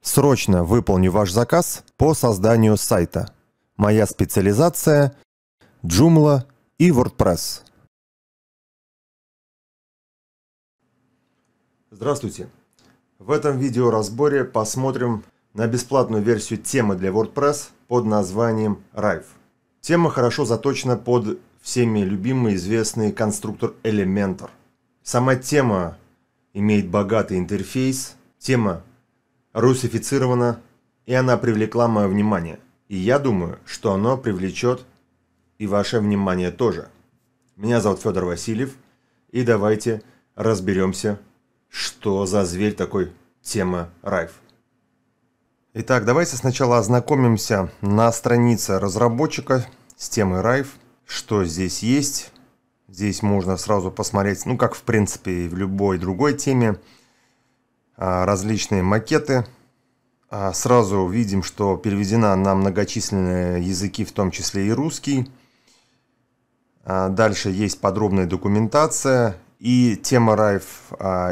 Срочно выполню ваш заказ по созданию сайта. Моя специализация – Joomla и WordPress. Здравствуйте! В этом видеоразборе посмотрим на бесплатную версию темы для WordPress под названием Rive. Тема хорошо заточена под всеми любимый известный конструктор Elementor. Сама тема имеет богатый интерфейс, тема русифицирована, и она привлекла мое внимание. И я думаю, что оно привлечет и ваше внимание тоже. Меня зовут Федор Васильев, и давайте разберемся, что за зверь такой тема Райф. Итак, давайте сначала ознакомимся на странице разработчика с темой Райф, что здесь есть. Здесь можно сразу посмотреть, ну как в принципе и в любой другой теме, а, различные макеты. А, сразу видим, что переведена на многочисленные языки, в том числе и русский. А, дальше есть подробная документация. И тема Rive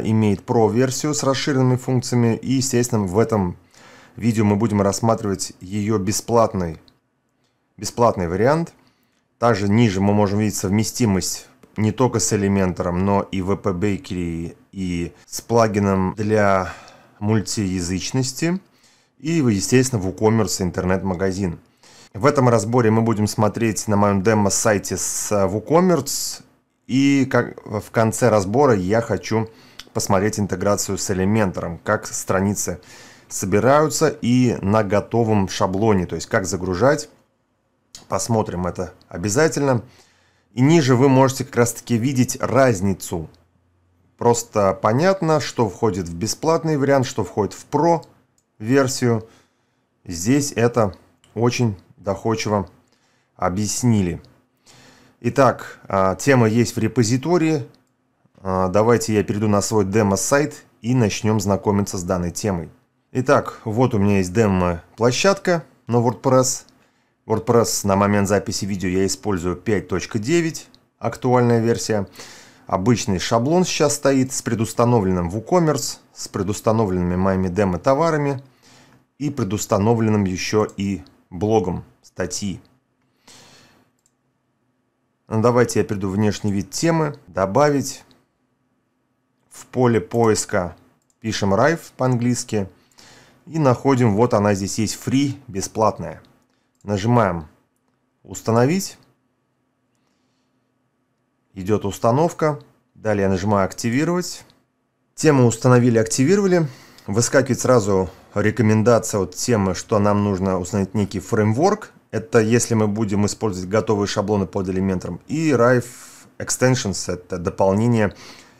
имеет Pro-версию с расширенными функциями. И, естественно, в этом видео мы будем рассматривать ее бесплатный, бесплатный вариант. Также ниже мы можем видеть совместимость не только с элементом, но и в EP Bakery, и с плагином для мультиязычности, и, естественно, в WooCommerce интернет-магазин. В этом разборе мы будем смотреть на моем демо-сайте с WooCommerce, э, и как в конце разбора я хочу посмотреть интеграцию с Elementor, как страницы собираются и на готовом шаблоне, то есть как загружать. Посмотрим это обязательно. И ниже вы можете как раз таки видеть разницу. Просто понятно, что входит в бесплатный вариант, что входит в Pro версию. Здесь это очень доходчиво объяснили. Итак, а, тема есть в репозитории. А, давайте я перейду на свой демо-сайт и начнем знакомиться с данной темой. Итак, вот у меня есть демо-площадка на WordPress. WordPress на момент записи видео я использую 5.9, актуальная версия. Обычный шаблон сейчас стоит с предустановленным WooCommerce, с предустановленными моими демо-товарами и предустановленным еще и блогом статьи. Ну, давайте я перейду в внешний вид темы, добавить. В поле поиска пишем Rive по-английски и находим, вот она здесь есть, free, бесплатная. Нажимаем «Установить». Идет установка. Далее нажимаю «Активировать». Тему установили, активировали. Выскакивает сразу рекомендация от темы, что нам нужно установить некий фреймворк. Это если мы будем использовать готовые шаблоны под элементом. И Rive Extensions – это дополнение.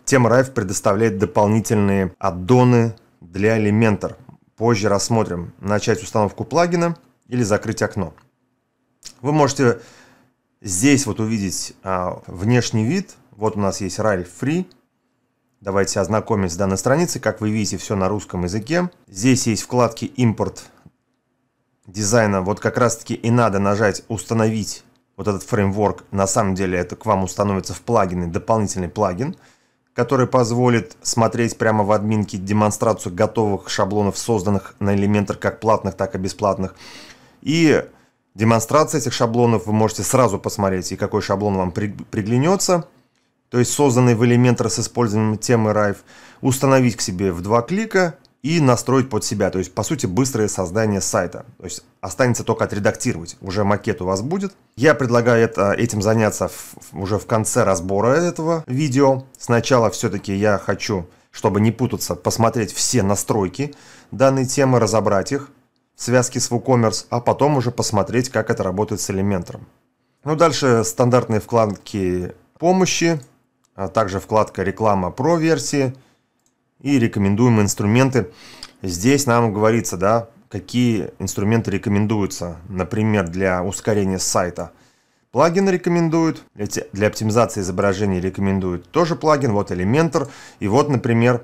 Тема Rive предоставляет дополнительные аддоны для Elementor. Позже рассмотрим. Начать установку плагина или закрыть окно. Вы можете здесь вот увидеть а, внешний вид. Вот у нас есть Ральф Free. Давайте ознакомимся с данной страницей. Как вы видите, все на русском языке. Здесь есть вкладки «Импорт дизайна». Вот как раз-таки и надо нажать «Установить» вот этот фреймворк. На самом деле это к вам установится в плагины, дополнительный плагин, который позволит смотреть прямо в админке демонстрацию готовых шаблонов, созданных на элементах как платных, так и бесплатных. И демонстрация этих шаблонов вы можете сразу посмотреть, и какой шаблон вам при, приглянется. То есть созданный в Elementor с использованием темы Rive, установить к себе в два клика и настроить под себя. То есть, по сути, быстрое создание сайта. То есть останется только отредактировать. Уже макет у вас будет. Я предлагаю это, этим заняться в, уже в конце разбора этого видео. Сначала все-таки я хочу чтобы не путаться, посмотреть все настройки данной темы, разобрать их, Связки с WooCommerce, а потом уже посмотреть, как это работает с Elementor. Ну, дальше стандартные вкладки помощи, а также вкладка реклама про версии и рекомендуемые инструменты. Здесь нам говорится, да, какие инструменты рекомендуются, например, для ускорения сайта. Плагин рекомендуют, для оптимизации изображений рекомендуют тоже плагин, вот Elementor. И вот, например,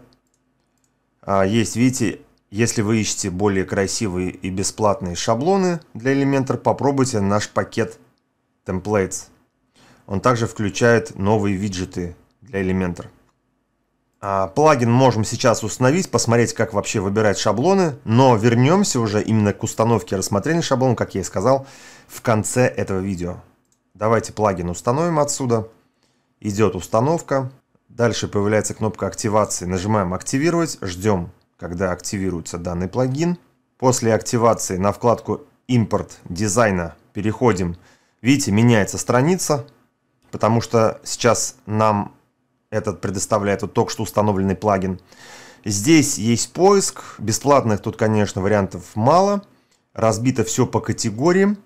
а, есть, видите, если вы ищете более красивые и бесплатные шаблоны для Elementor, попробуйте наш пакет Templates. Он также включает новые виджеты для Elementor. А, плагин можем сейчас установить, посмотреть, как вообще выбирать шаблоны, но вернемся уже именно к установке и рассмотрению шаблона, как я и сказал, в конце этого видео. Давайте плагин установим отсюда. Идет установка. Дальше появляется кнопка активации. Нажимаем «Активировать», ждем когда активируется данный плагин. После активации на вкладку «Импорт дизайна» переходим. Видите, меняется страница, потому что сейчас нам этот предоставляет вот только что установленный плагин. Здесь есть поиск, бесплатных тут, конечно, вариантов мало. Разбито все по категориям,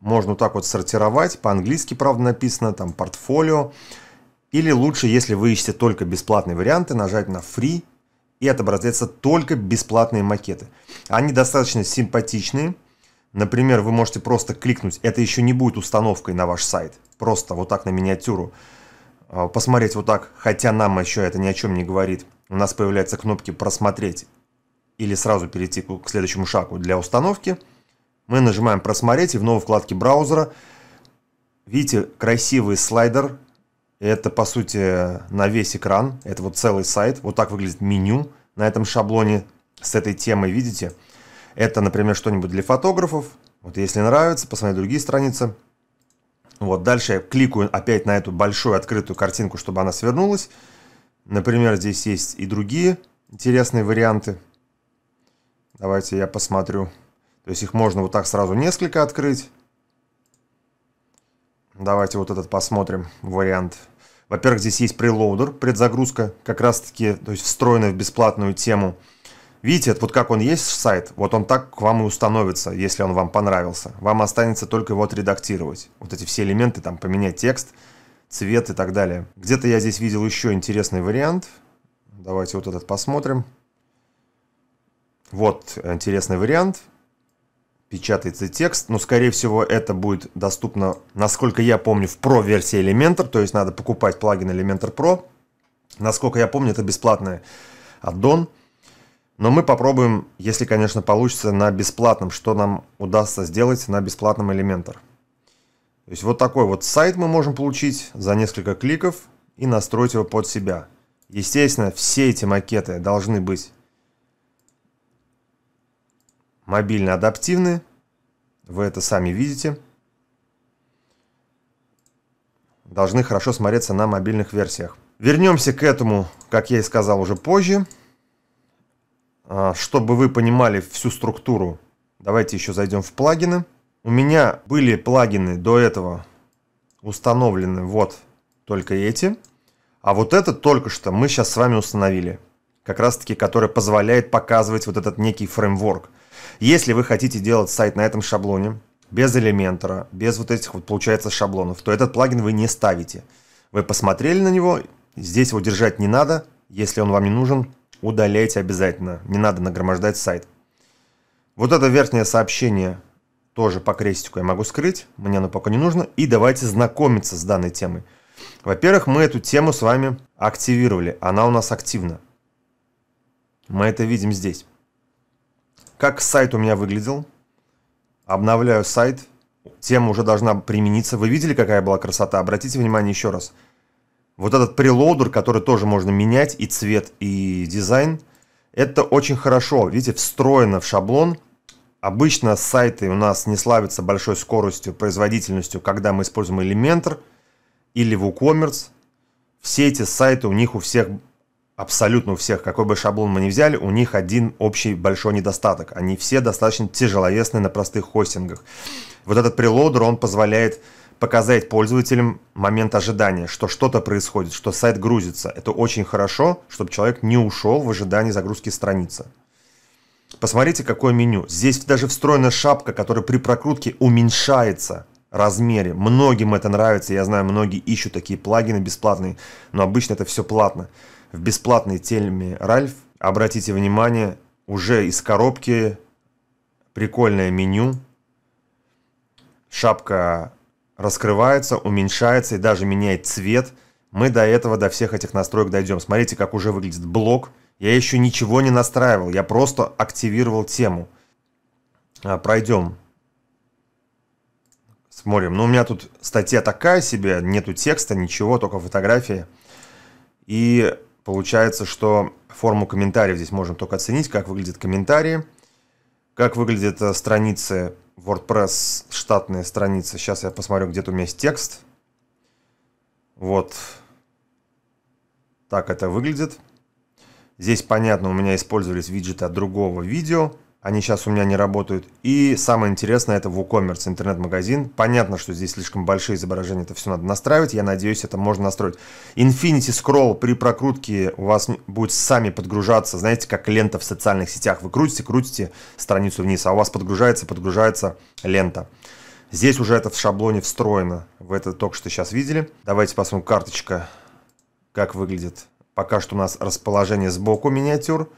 можно вот так вот сортировать, по-английски, правда, написано, там, портфолио. Или лучше, если вы ищете только бесплатные варианты, нажать на Free и отобразятся только бесплатные макеты. Они достаточно симпатичные. Например, вы можете просто кликнуть, это еще не будет установкой на ваш сайт, просто вот так на миниатюру а, посмотреть вот так, хотя нам еще это ни о чем не говорит. У нас появляются кнопки «Просмотреть» или сразу перейти к следующему шагу для установки. Мы нажимаем «Просмотреть» и в новой вкладке браузера видите красивый слайдер это, по сути, на весь экран. Это вот целый сайт. Вот так выглядит меню на этом шаблоне с этой темой, видите? Это, например, что-нибудь для фотографов. Вот если нравится, посмотри другие страницы. Вот дальше я кликаю опять на эту большую открытую картинку, чтобы она свернулась. Например, здесь есть и другие интересные варианты. Давайте я посмотрю. То есть их можно вот так сразу несколько открыть. Давайте вот этот посмотрим вариант. Во-первых, здесь есть прелоудер, предзагрузка, как раз-таки то есть встроенная в бесплатную тему. Видите, вот как он есть в сайт, вот он так к вам и установится, если он вам понравился. Вам останется только его отредактировать. Вот эти все элементы, там поменять текст, цвет и так далее. Где-то я здесь видел еще интересный вариант. Давайте вот этот посмотрим. Вот интересный вариант печатается текст. Но, скорее всего, это будет доступно, насколько я помню, в Pro версии Elementor. То есть надо покупать плагин Elementor Pro. Насколько я помню, это бесплатный аддон. Но мы попробуем, если, конечно, получится, на бесплатном, что нам удастся сделать на бесплатном Elementor. То есть вот такой вот сайт мы можем получить за несколько кликов и настроить его под себя. Естественно, все эти макеты должны быть мобильно адаптивны, вы это сами видите, должны хорошо смотреться на мобильных версиях. Вернемся к этому, как я и сказал уже позже. А, чтобы вы понимали всю структуру, давайте еще зайдем в плагины. У меня были плагины до этого установлены вот только эти. А вот это только что мы сейчас с вами установили. Как раз таки, который позволяет показывать вот этот некий фреймворк. Если вы хотите делать сайт на этом шаблоне, без элементора, без вот этих вот, получается, шаблонов, то этот плагин вы не ставите. Вы посмотрели на него, здесь его держать не надо. Если он вам не нужен, удаляйте обязательно. Не надо нагромождать сайт. Вот это верхнее сообщение тоже по крестику я могу скрыть. Мне оно пока не нужно. И давайте знакомиться с данной темой. Во-первых, мы эту тему с вами активировали. Она у нас активна. Мы это видим здесь. Как сайт у меня выглядел? Обновляю сайт. Тема уже должна примениться. Вы видели, какая была красота? Обратите внимание еще раз. Вот этот прелоудер, который тоже можно менять, и цвет, и дизайн, это очень хорошо. Видите, встроено в шаблон. Обычно сайты у нас не славятся большой скоростью, производительностью, когда мы используем Elementor или WooCommerce. Все эти сайты у них у всех абсолютно у всех, какой бы шаблон мы ни взяли, у них один общий большой недостаток. Они все достаточно тяжеловесные на простых хостингах. Вот этот прелоудер, он позволяет показать пользователям момент ожидания, что что-то происходит, что сайт грузится. Это очень хорошо, чтобы человек не ушел в ожидании загрузки страницы. Посмотрите, какое меню. Здесь даже встроена шапка, которая при прокрутке уменьшается размере. Многим это нравится. Я знаю, многие ищут такие плагины бесплатные, но обычно это все платно в бесплатной теме Ральф. Обратите внимание, уже из коробки прикольное меню. Шапка раскрывается, уменьшается и даже меняет цвет. Мы до этого, до всех этих настроек дойдем. Смотрите, как уже выглядит блок. Я еще ничего не настраивал, я просто активировал тему. А, пройдем. Смотрим. Ну, у меня тут статья такая себе, нету текста, ничего, только фотографии. И Получается, что форму комментариев здесь можем только оценить, как выглядят комментарии, как выглядят э, страницы WordPress, штатные страницы. Сейчас я посмотрю, где-то у меня есть текст. Вот. Так это выглядит. Здесь, понятно, у меня использовались виджеты от другого видео – они сейчас у меня не работают. И самое интересное, это WooCommerce, интернет-магазин. Понятно, что здесь слишком большие изображения, это все надо настраивать. Я надеюсь, это можно настроить. Infinity Scroll при прокрутке у вас будет сами подгружаться. Знаете, как лента в социальных сетях. Вы крутите, крутите страницу вниз, а у вас подгружается, подгружается лента. Здесь уже это в шаблоне встроено. Вы это только что сейчас видели. Давайте посмотрим карточка, как выглядит. Пока что у нас расположение сбоку миниатюр.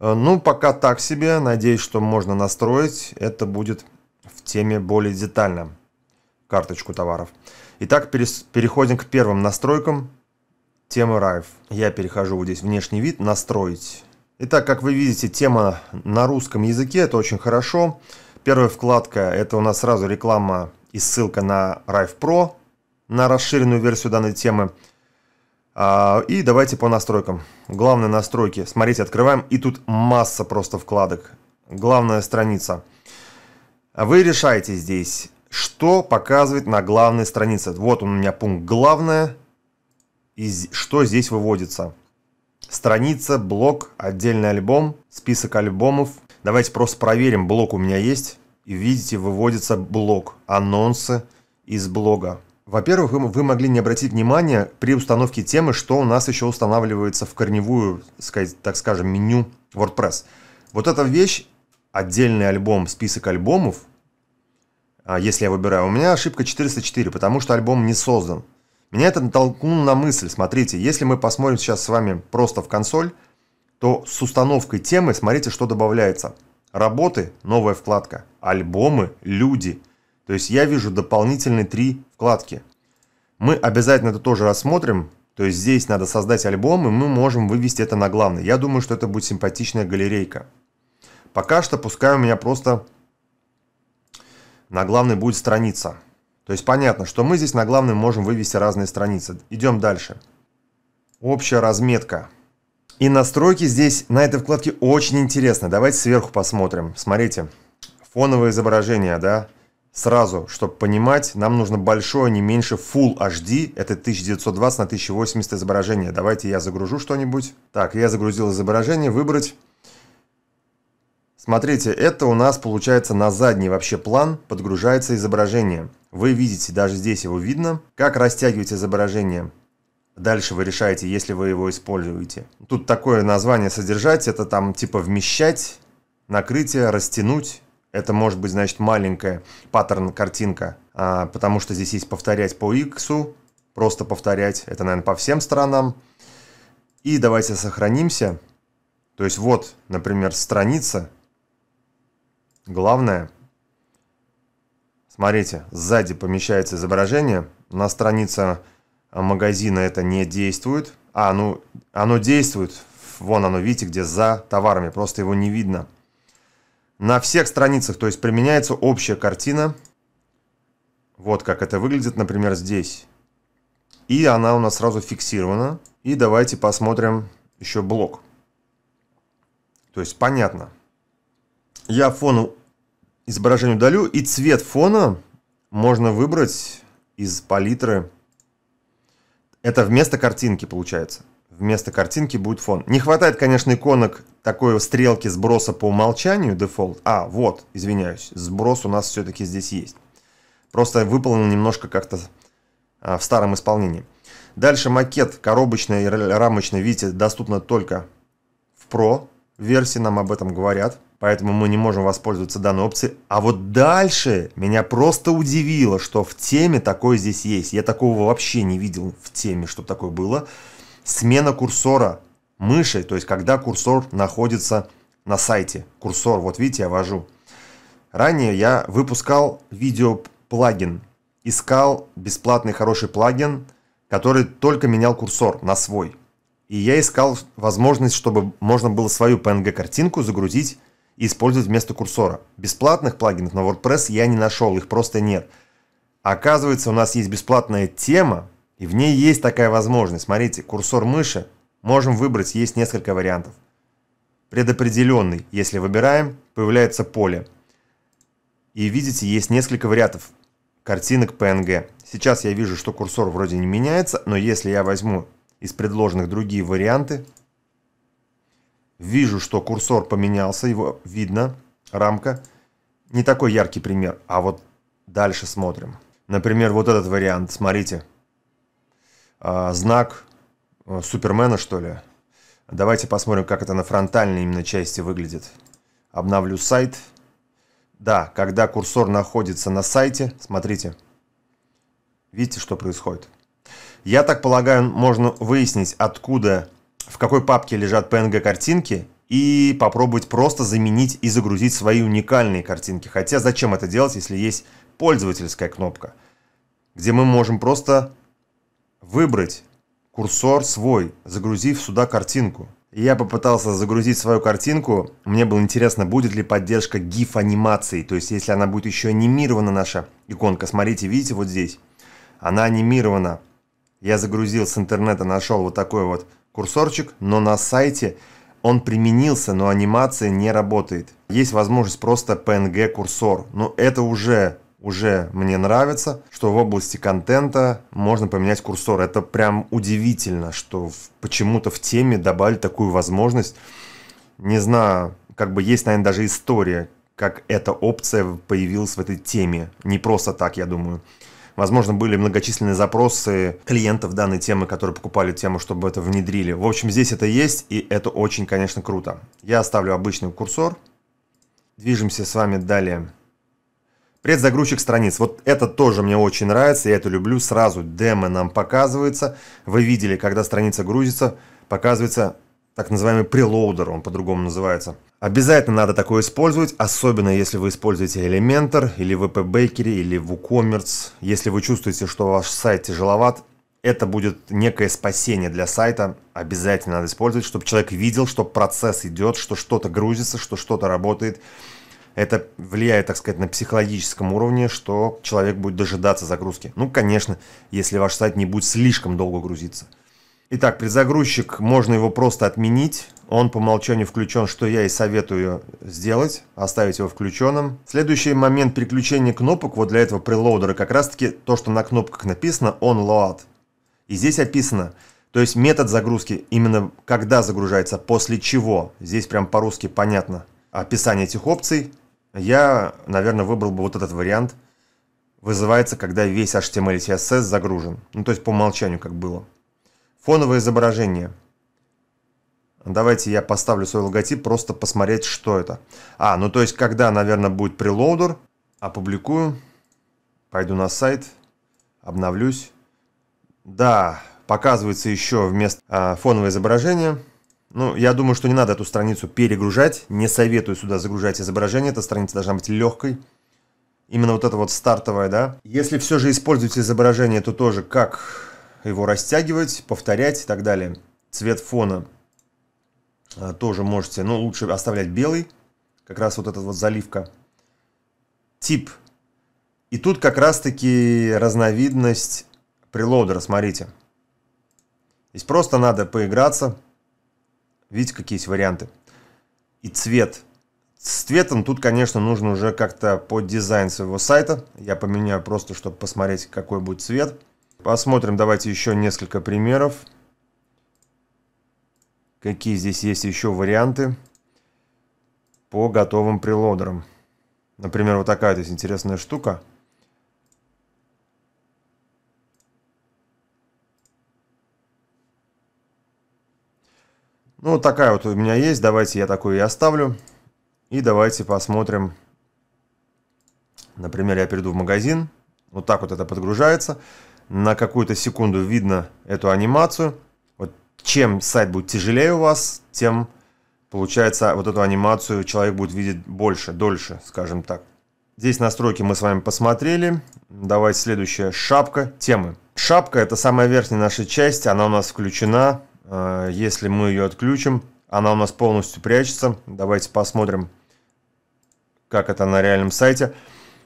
Э, ну, пока так себе. Надеюсь, что можно настроить. Это будет в теме более детально. Карточку товаров. Итак, переходим к первым настройкам темы Райф. Я перехожу вот здесь внешний вид, настроить. Итак, как вы видите, тема на русском языке, это очень хорошо. Первая вкладка, это у нас сразу реклама и ссылка на Райф Pro на расширенную версию данной темы – а, и давайте по настройкам. Главные настройки. Смотрите, открываем. И тут масса просто вкладок. Главная страница. Вы решаете здесь, что показывать на главной странице. Вот он у меня пункт «Главное». И что здесь выводится. Страница, блок, отдельный альбом, список альбомов. Давайте просто проверим. Блок у меня есть. И видите, выводится блок. Анонсы из блога. Во-первых, вы могли не обратить внимания при установке темы, что у нас еще устанавливается в корневую, так скажем, меню WordPress. Вот эта вещь, отдельный альбом, список альбомов, а, если я выбираю, у меня ошибка 404, потому что альбом не создан. Меня это натолкнуло на мысль, смотрите, если мы посмотрим сейчас с вами просто в консоль, то с установкой темы смотрите, что добавляется. Работы, новая вкладка, альбомы, люди, то есть я вижу дополнительные три вкладки. Мы обязательно это тоже рассмотрим. То есть здесь надо создать альбом, и мы можем вывести это на главный. Я думаю, что это будет симпатичная галерейка. Пока что пускай у меня просто на главной будет страница. То есть понятно, что мы здесь на главной можем вывести разные страницы. Идем дальше. Общая разметка. И настройки здесь на этой вкладке очень интересно. Давайте сверху посмотрим. Смотрите, фоновое изображение, да, сразу, чтобы понимать, нам нужно большое, не меньше Full HD, это 1920 на 1080 изображение. Давайте я загружу что-нибудь. Так, я загрузил изображение, выбрать. Смотрите, это у нас получается на задний вообще план подгружается изображение. Вы видите, даже здесь его видно, как растягивать изображение. Дальше вы решаете, если вы его используете. Тут такое название содержать, это там типа вмещать, накрытие, растянуть. Это может быть, значит, маленькая паттерн-картинка, а, потому что здесь есть повторять по x, просто повторять, это, наверное, по всем сторонам. И давайте сохранимся. То есть вот, например, страница. Главное, смотрите, сзади помещается изображение. На странице магазина это не действует. А, ну, оно действует. Вон оно, видите, где за товарами, просто его не видно. На всех страницах, то есть применяется общая картина. Вот как это выглядит, например, здесь. И она у нас сразу фиксирована. И давайте посмотрим еще блок. То есть понятно. Я фону изображение удалю. И цвет фона можно выбрать из палитры. Это вместо картинки получается вместо картинки будет фон. Не хватает, конечно, иконок такой стрелки сброса по умолчанию, дефолт. А, вот, извиняюсь, сброс у нас все-таки здесь есть. Просто выполнен немножко как-то а, в старом исполнении. Дальше макет коробочный и рамочный, видите, доступно только в Pro версии, нам об этом говорят. Поэтому мы не можем воспользоваться данной опцией. А вот дальше меня просто удивило, что в теме такое здесь есть. Я такого вообще не видел в теме, что такое было смена курсора мыши, то есть когда курсор находится на сайте. Курсор, вот видите, я вожу. Ранее я выпускал видео-плагин, искал бесплатный хороший плагин, который только менял курсор на свой. И я искал возможность, чтобы можно было свою PNG-картинку загрузить и использовать вместо курсора. Бесплатных плагинов на WordPress я не нашел, их просто нет. Оказывается, у нас есть бесплатная тема, и в ней есть такая возможность. Смотрите, курсор мыши можем выбрать, есть несколько вариантов. Предопределенный, если выбираем, появляется поле. И видите, есть несколько вариантов картинок PNG. Сейчас я вижу, что курсор вроде не меняется, но если я возьму из предложенных другие варианты, вижу, что курсор поменялся, его видно, рамка. Не такой яркий пример, а вот дальше смотрим. Например, вот этот вариант, смотрите. Смотрите. А, знак э, Супермена, что ли. Давайте посмотрим, как это на фронтальной именно части выглядит. Обновлю сайт. Да, когда курсор находится на сайте, смотрите, видите, что происходит. Я так полагаю, можно выяснить, откуда, в какой папке лежат PNG-картинки, и попробовать просто заменить и загрузить свои уникальные картинки. Хотя зачем это делать, если есть пользовательская кнопка, где мы можем просто Выбрать курсор свой, загрузив сюда картинку. я попытался загрузить свою картинку. Мне было интересно, будет ли поддержка GIF анимации. То есть, если она будет еще анимирована, наша иконка. Смотрите, видите, вот здесь. Она анимирована. Я загрузил с интернета, нашел вот такой вот курсорчик, но на сайте он применился, но анимация не работает. Есть возможность просто PNG-курсор. Но это уже уже мне нравится, что в области контента можно поменять курсор. Это прям удивительно, что почему-то в теме добавили такую возможность. Не знаю, как бы есть, наверное, даже история, как эта опция появилась в этой теме. Не просто так, я думаю. Возможно, были многочисленные запросы клиентов данной темы, которые покупали тему, чтобы это внедрили. В общем, здесь это есть, и это очень, конечно, круто. Я оставлю обычный курсор. Движемся с вами далее. Предзагрузчик страниц. Вот это тоже мне очень нравится, я это люблю. Сразу демо нам показывается. Вы видели, когда страница грузится, показывается так называемый прелоудер, он по-другому называется. Обязательно надо такое использовать, особенно если вы используете Elementor или VP Bakery или WooCommerce. Если вы чувствуете, что ваш сайт тяжеловат, это будет некое спасение для сайта. Обязательно надо использовать, чтобы человек видел, что процесс идет, что что-то грузится, что что-то работает это влияет, так сказать, на психологическом уровне, что человек будет дожидаться загрузки. Ну, конечно, если ваш сайт не будет слишком долго грузиться. Итак, предзагрузчик, можно его просто отменить. Он по умолчанию включен, что я и советую сделать, оставить его включенным. Следующий момент переключения кнопок, вот для этого прелоудера, как раз таки то, что на кнопках написано on load. И здесь описано, то есть метод загрузки, именно когда загружается, после чего. Здесь прям по-русски понятно описание этих опций. Я, наверное, выбрал бы вот этот вариант. Вызывается, когда весь HTML и CSS загружен. Ну, то есть по умолчанию, как было. Фоновое изображение. Давайте я поставлю свой логотип, просто посмотреть, что это. А, ну то есть, когда, наверное, будет прелоудер, опубликую, пойду на сайт, обновлюсь. Да, показывается еще вместо а, фоновое изображение – ну, я думаю, что не надо эту страницу перегружать. Не советую сюда загружать изображение. Эта страница должна быть легкой. Именно вот эта вот стартовая, да. Если все же используете изображение, то тоже как его растягивать, повторять и так далее. Цвет фона э, тоже можете, но ну, лучше оставлять белый. Как раз вот эта вот заливка. Тип. И тут как раз-таки разновидность прилоудера, смотрите. Здесь просто надо поиграться Видите, какие есть варианты. И цвет. С цветом тут, конечно, нужно уже как-то под дизайн своего сайта. Я поменяю просто, чтобы посмотреть, какой будет цвет. Посмотрим, давайте еще несколько примеров. Какие здесь есть еще варианты по готовым прилодерам. Например, вот такая здесь интересная штука. Ну, такая вот у меня есть. Давайте я такую и оставлю. И давайте посмотрим. Например, я перейду в магазин. Вот так вот это подгружается. На какую-то секунду видно эту анимацию. Вот чем сайт будет тяжелее у вас, тем, получается, вот эту анимацию человек будет видеть больше, дольше, скажем так. Здесь настройки мы с вами посмотрели. Давайте следующая шапка темы. Шапка – это самая верхняя наша часть, она у нас включена Э, если мы ее отключим, она у нас полностью прячется. Давайте посмотрим, как это на реальном сайте.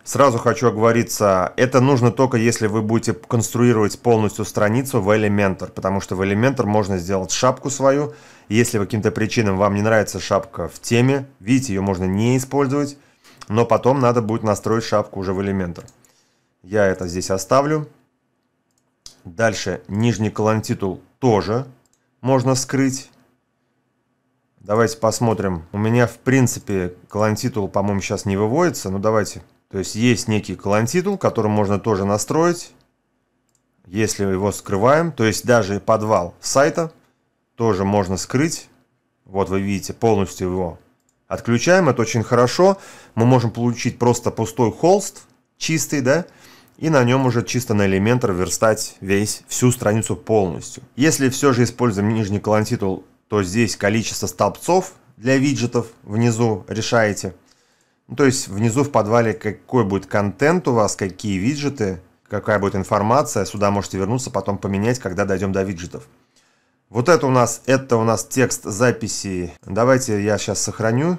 Сразу хочу оговориться, это нужно только если вы будете конструировать полностью страницу в Elementor, потому что в Elementor можно сделать шапку свою. Если по каким-то причинам вам не нравится шапка в теме, видите, ее можно не использовать, но потом надо будет настроить шапку уже в Elementor. Я это здесь оставлю. Дальше нижний колонтитул тоже можно скрыть? Давайте посмотрим. У меня, в принципе, колонтитул, по-моему, сейчас не выводится, но ну, давайте. То есть есть некий колонтитул, который можно тоже настроить, если его скрываем. То есть даже подвал сайта тоже можно скрыть. Вот вы видите полностью его. Отключаем, это очень хорошо. Мы можем получить просто пустой холст, чистый, да, и на нем уже чисто на элементар верстать весь всю страницу полностью. Если все же используем нижний колонн титул, то здесь количество столбцов для виджетов внизу решаете. Ну, то есть внизу в подвале какой будет контент у вас, какие виджеты, какая будет информация. Сюда можете вернуться, потом поменять, когда дойдем до виджетов. Вот это у нас, это у нас текст записи. Давайте я сейчас сохраню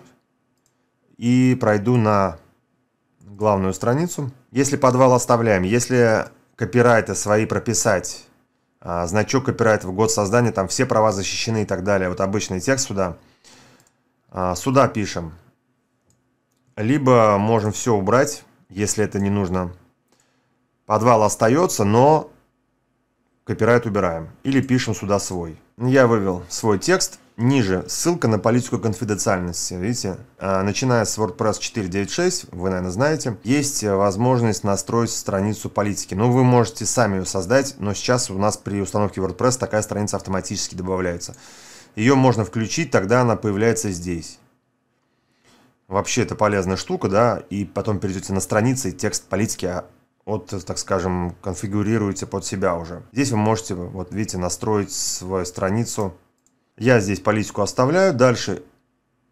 и пройду на главную страницу. Если подвал оставляем, если копирайты свои прописать, а, значок копирайта в год создания, там все права защищены и так далее. Вот обычный текст сюда. А, сюда пишем. Либо можем все убрать, если это не нужно. Подвал остается, но копирайт убираем. Или пишем сюда свой. Я вывел свой текст. Ниже ссылка на политику конфиденциальности. Видите, а, начиная с WordPress 4.9.6, вы, наверное, знаете, есть э, возможность настроить страницу политики. Ну, вы можете сами ее создать, но сейчас у нас при установке WordPress такая страница автоматически добавляется. Ее можно включить, тогда она появляется здесь. Вообще это полезная штука, да, и потом перейдете на страницы, и текст политики а, от, так скажем, конфигурируете под себя уже. Здесь вы можете, вот видите, настроить свою страницу я здесь политику оставляю. Дальше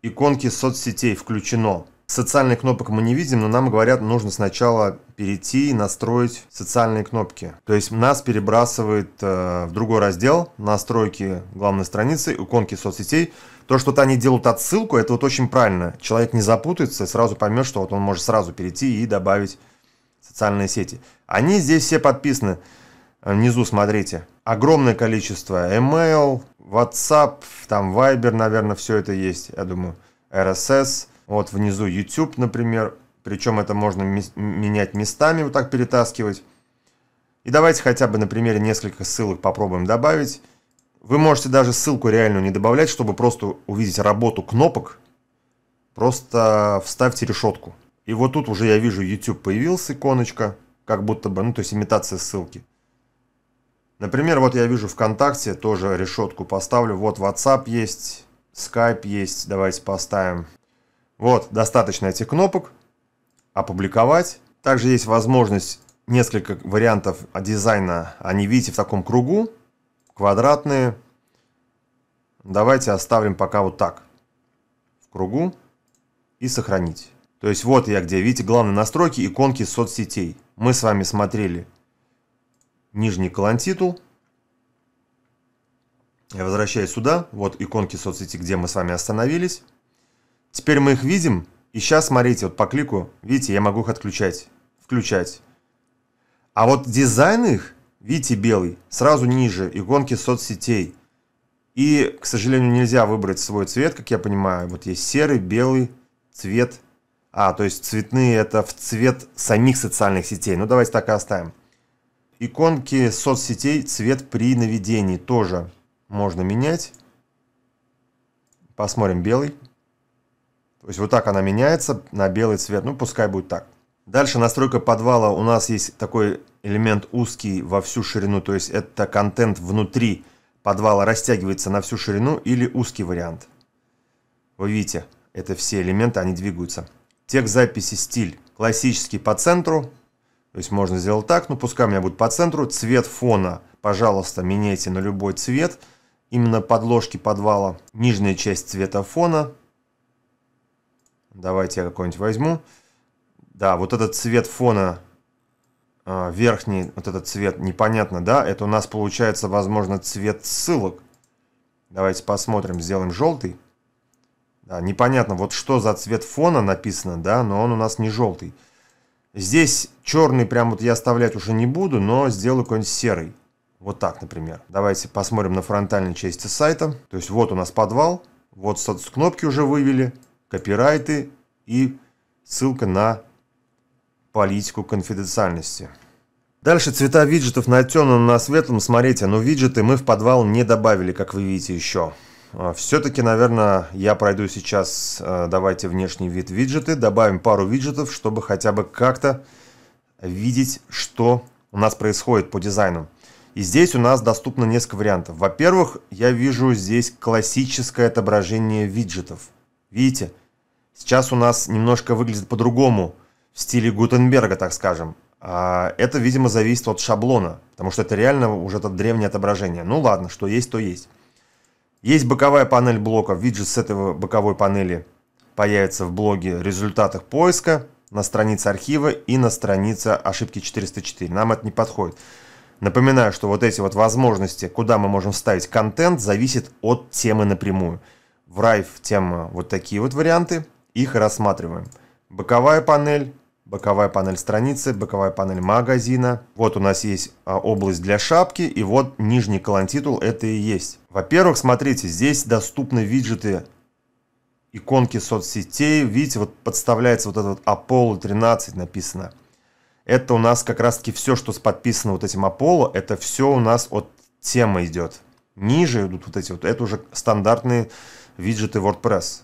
иконки соцсетей включено. Социальные кнопок мы не видим, но нам говорят, нужно сначала перейти и настроить социальные кнопки. То есть нас перебрасывает э, в другой раздел настройки главной страницы, иконки соцсетей. То, что -то они делают отсылку, это вот очень правильно. Человек не запутается и сразу поймет, что вот он может сразу перейти и добавить социальные сети. Они здесь все подписаны. Внизу смотрите. Огромное количество email, WhatsApp, там Viber, наверное, все это есть, я думаю, RSS, вот внизу YouTube, например, причем это можно менять местами, вот так перетаскивать. И давайте хотя бы на примере несколько ссылок попробуем добавить. Вы можете даже ссылку реальную не добавлять, чтобы просто увидеть работу кнопок. Просто вставьте решетку. И вот тут уже я вижу YouTube появился, иконочка, как будто бы, ну то есть имитация ссылки. Например, вот я вижу ВКонтакте, тоже решетку поставлю. Вот WhatsApp есть, Skype есть, давайте поставим. Вот, достаточно этих кнопок. Опубликовать. Также есть возможность несколько вариантов дизайна. Они, видите, в таком кругу, квадратные. Давайте оставим пока вот так. В кругу. И сохранить. То есть вот я где, видите, главные настройки, иконки соцсетей. Мы с вами смотрели нижний колонтитул. Я возвращаюсь сюда. Вот иконки соцсети, где мы с вами остановились. Теперь мы их видим. И сейчас, смотрите, вот по клику, видите, я могу их отключать, включать. А вот дизайн их, видите, белый, сразу ниже иконки соцсетей. И, к сожалению, нельзя выбрать свой цвет, как я понимаю. Вот есть серый, белый цвет. А, то есть цветные это в цвет самих социальных сетей. Ну, давайте так и оставим. Иконки соцсетей цвет при наведении тоже можно менять. Посмотрим белый. То есть вот так она меняется на белый цвет. Ну, пускай будет так. Дальше настройка подвала. У нас есть такой элемент узкий во всю ширину. То есть это контент внутри подвала растягивается на всю ширину или узкий вариант. Вы видите, это все элементы, они двигаются. Текст записи стиль. Классический по центру, то есть можно сделать так, ну пускай у меня будет по центру. Цвет фона, пожалуйста, меняйте на любой цвет. Именно подложки подвала, нижняя часть цвета фона. Давайте я какой-нибудь возьму. Да, вот этот цвет фона, а, верхний вот этот цвет, непонятно, да? Это у нас получается, возможно, цвет ссылок. Давайте посмотрим, сделаем желтый. Да, непонятно, вот что за цвет фона написано, да, но он у нас не желтый. Здесь черный прям вот я оставлять уже не буду, но сделаю какой-нибудь серый. Вот так, например. Давайте посмотрим на фронтальной части сайта. То есть вот у нас подвал, вот статус кнопки уже вывели, копирайты и ссылка на политику конфиденциальности. Дальше цвета виджетов на темном, на светлом. Смотрите, но ну виджеты мы в подвал не добавили, как вы видите еще. А, Все-таки, наверное, я пройду сейчас, э, давайте внешний вид виджеты, добавим пару виджетов, чтобы хотя бы как-то видеть, что у нас происходит по дизайну. И здесь у нас доступно несколько вариантов. Во-первых, я вижу здесь классическое отображение виджетов. Видите? Сейчас у нас немножко выглядит по-другому, в стиле Гутенберга, так скажем. А это, видимо, зависит от шаблона, потому что это реально уже это древнее отображение. Ну ладно, что есть, то есть. Есть боковая панель блока. Виджет с этого боковой панели появится в блоге результатах поиска, на странице архива и на странице ошибки 404. Нам это не подходит. Напоминаю, что вот эти вот возможности, куда мы можем ставить контент, зависит от темы напрямую. В Rive тема вот такие вот варианты, их рассматриваем. Боковая панель, боковая панель страницы, боковая панель магазина. Вот у нас есть а, область для шапки и вот нижний колонтитул это и есть. Во-первых, смотрите, здесь доступны виджеты иконки соцсетей. Видите, вот подставляется вот этот Apollo 13 написано. Это у нас как раз таки все, что подписано вот этим Apollo, это все у нас от темы идет. Ниже идут вот эти вот, это уже стандартные виджеты WordPress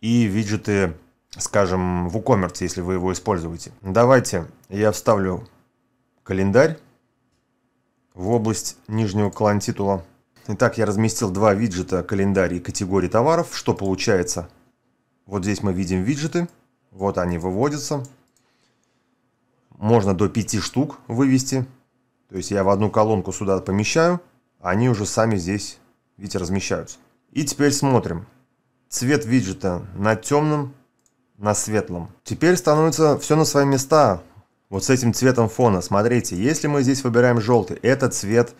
и виджеты скажем, в WooCommerce, если вы его используете. Давайте я вставлю календарь в область нижнего колонн титула. Итак, я разместил два виджета календарь и категории товаров. Что получается? Вот здесь мы видим виджеты. Вот они выводятся. Можно до 5 штук вывести. То есть я в одну колонку сюда помещаю, они уже сами здесь, видите, размещаются. И теперь смотрим. Цвет виджета на темном, на светлом. Теперь становится все на свои места. Вот с этим цветом фона. Смотрите, если мы здесь выбираем желтый, это цвет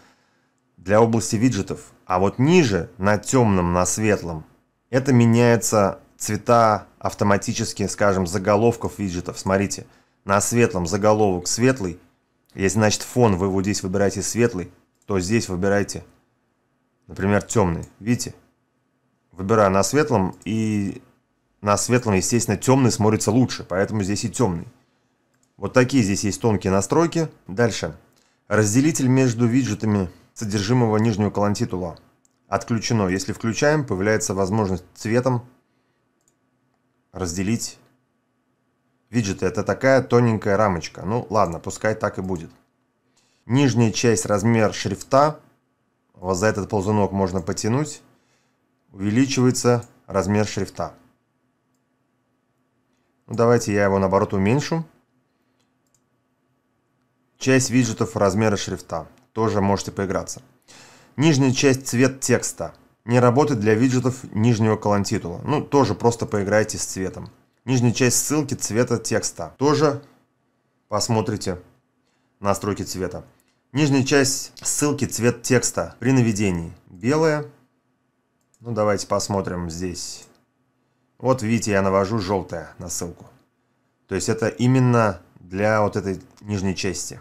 для области виджетов. А вот ниже, на темном, на светлом, это меняется цвета автоматически, скажем, заголовков виджетов. Смотрите, на светлом заголовок светлый. Если, значит, фон вы его здесь выбираете светлый, то здесь выбирайте, например, темный. Видите? Выбираю на светлом и на светлом, естественно, темный смотрится лучше, поэтому здесь и темный. Вот такие здесь есть тонкие настройки. Дальше. Разделитель между виджетами содержимого нижнего колонтитула. Отключено. Если включаем, появляется возможность цветом разделить виджеты. Это такая тоненькая рамочка. Ну ладно, пускай так и будет. Нижняя часть размер шрифта. Вот за этот ползунок можно потянуть. Увеличивается размер шрифта. Ну, давайте я его наоборот уменьшу. Часть виджетов размера шрифта. Тоже можете поиграться. Нижняя часть цвет текста. Не работает для виджетов нижнего колонтитула. Ну, тоже просто поиграйте с цветом. Нижняя часть ссылки цвета текста. Тоже посмотрите настройки цвета. Нижняя часть ссылки цвет текста при наведении. Белая. Ну, давайте посмотрим здесь. Вот видите, я навожу желтое на ссылку. То есть это именно для вот этой нижней части.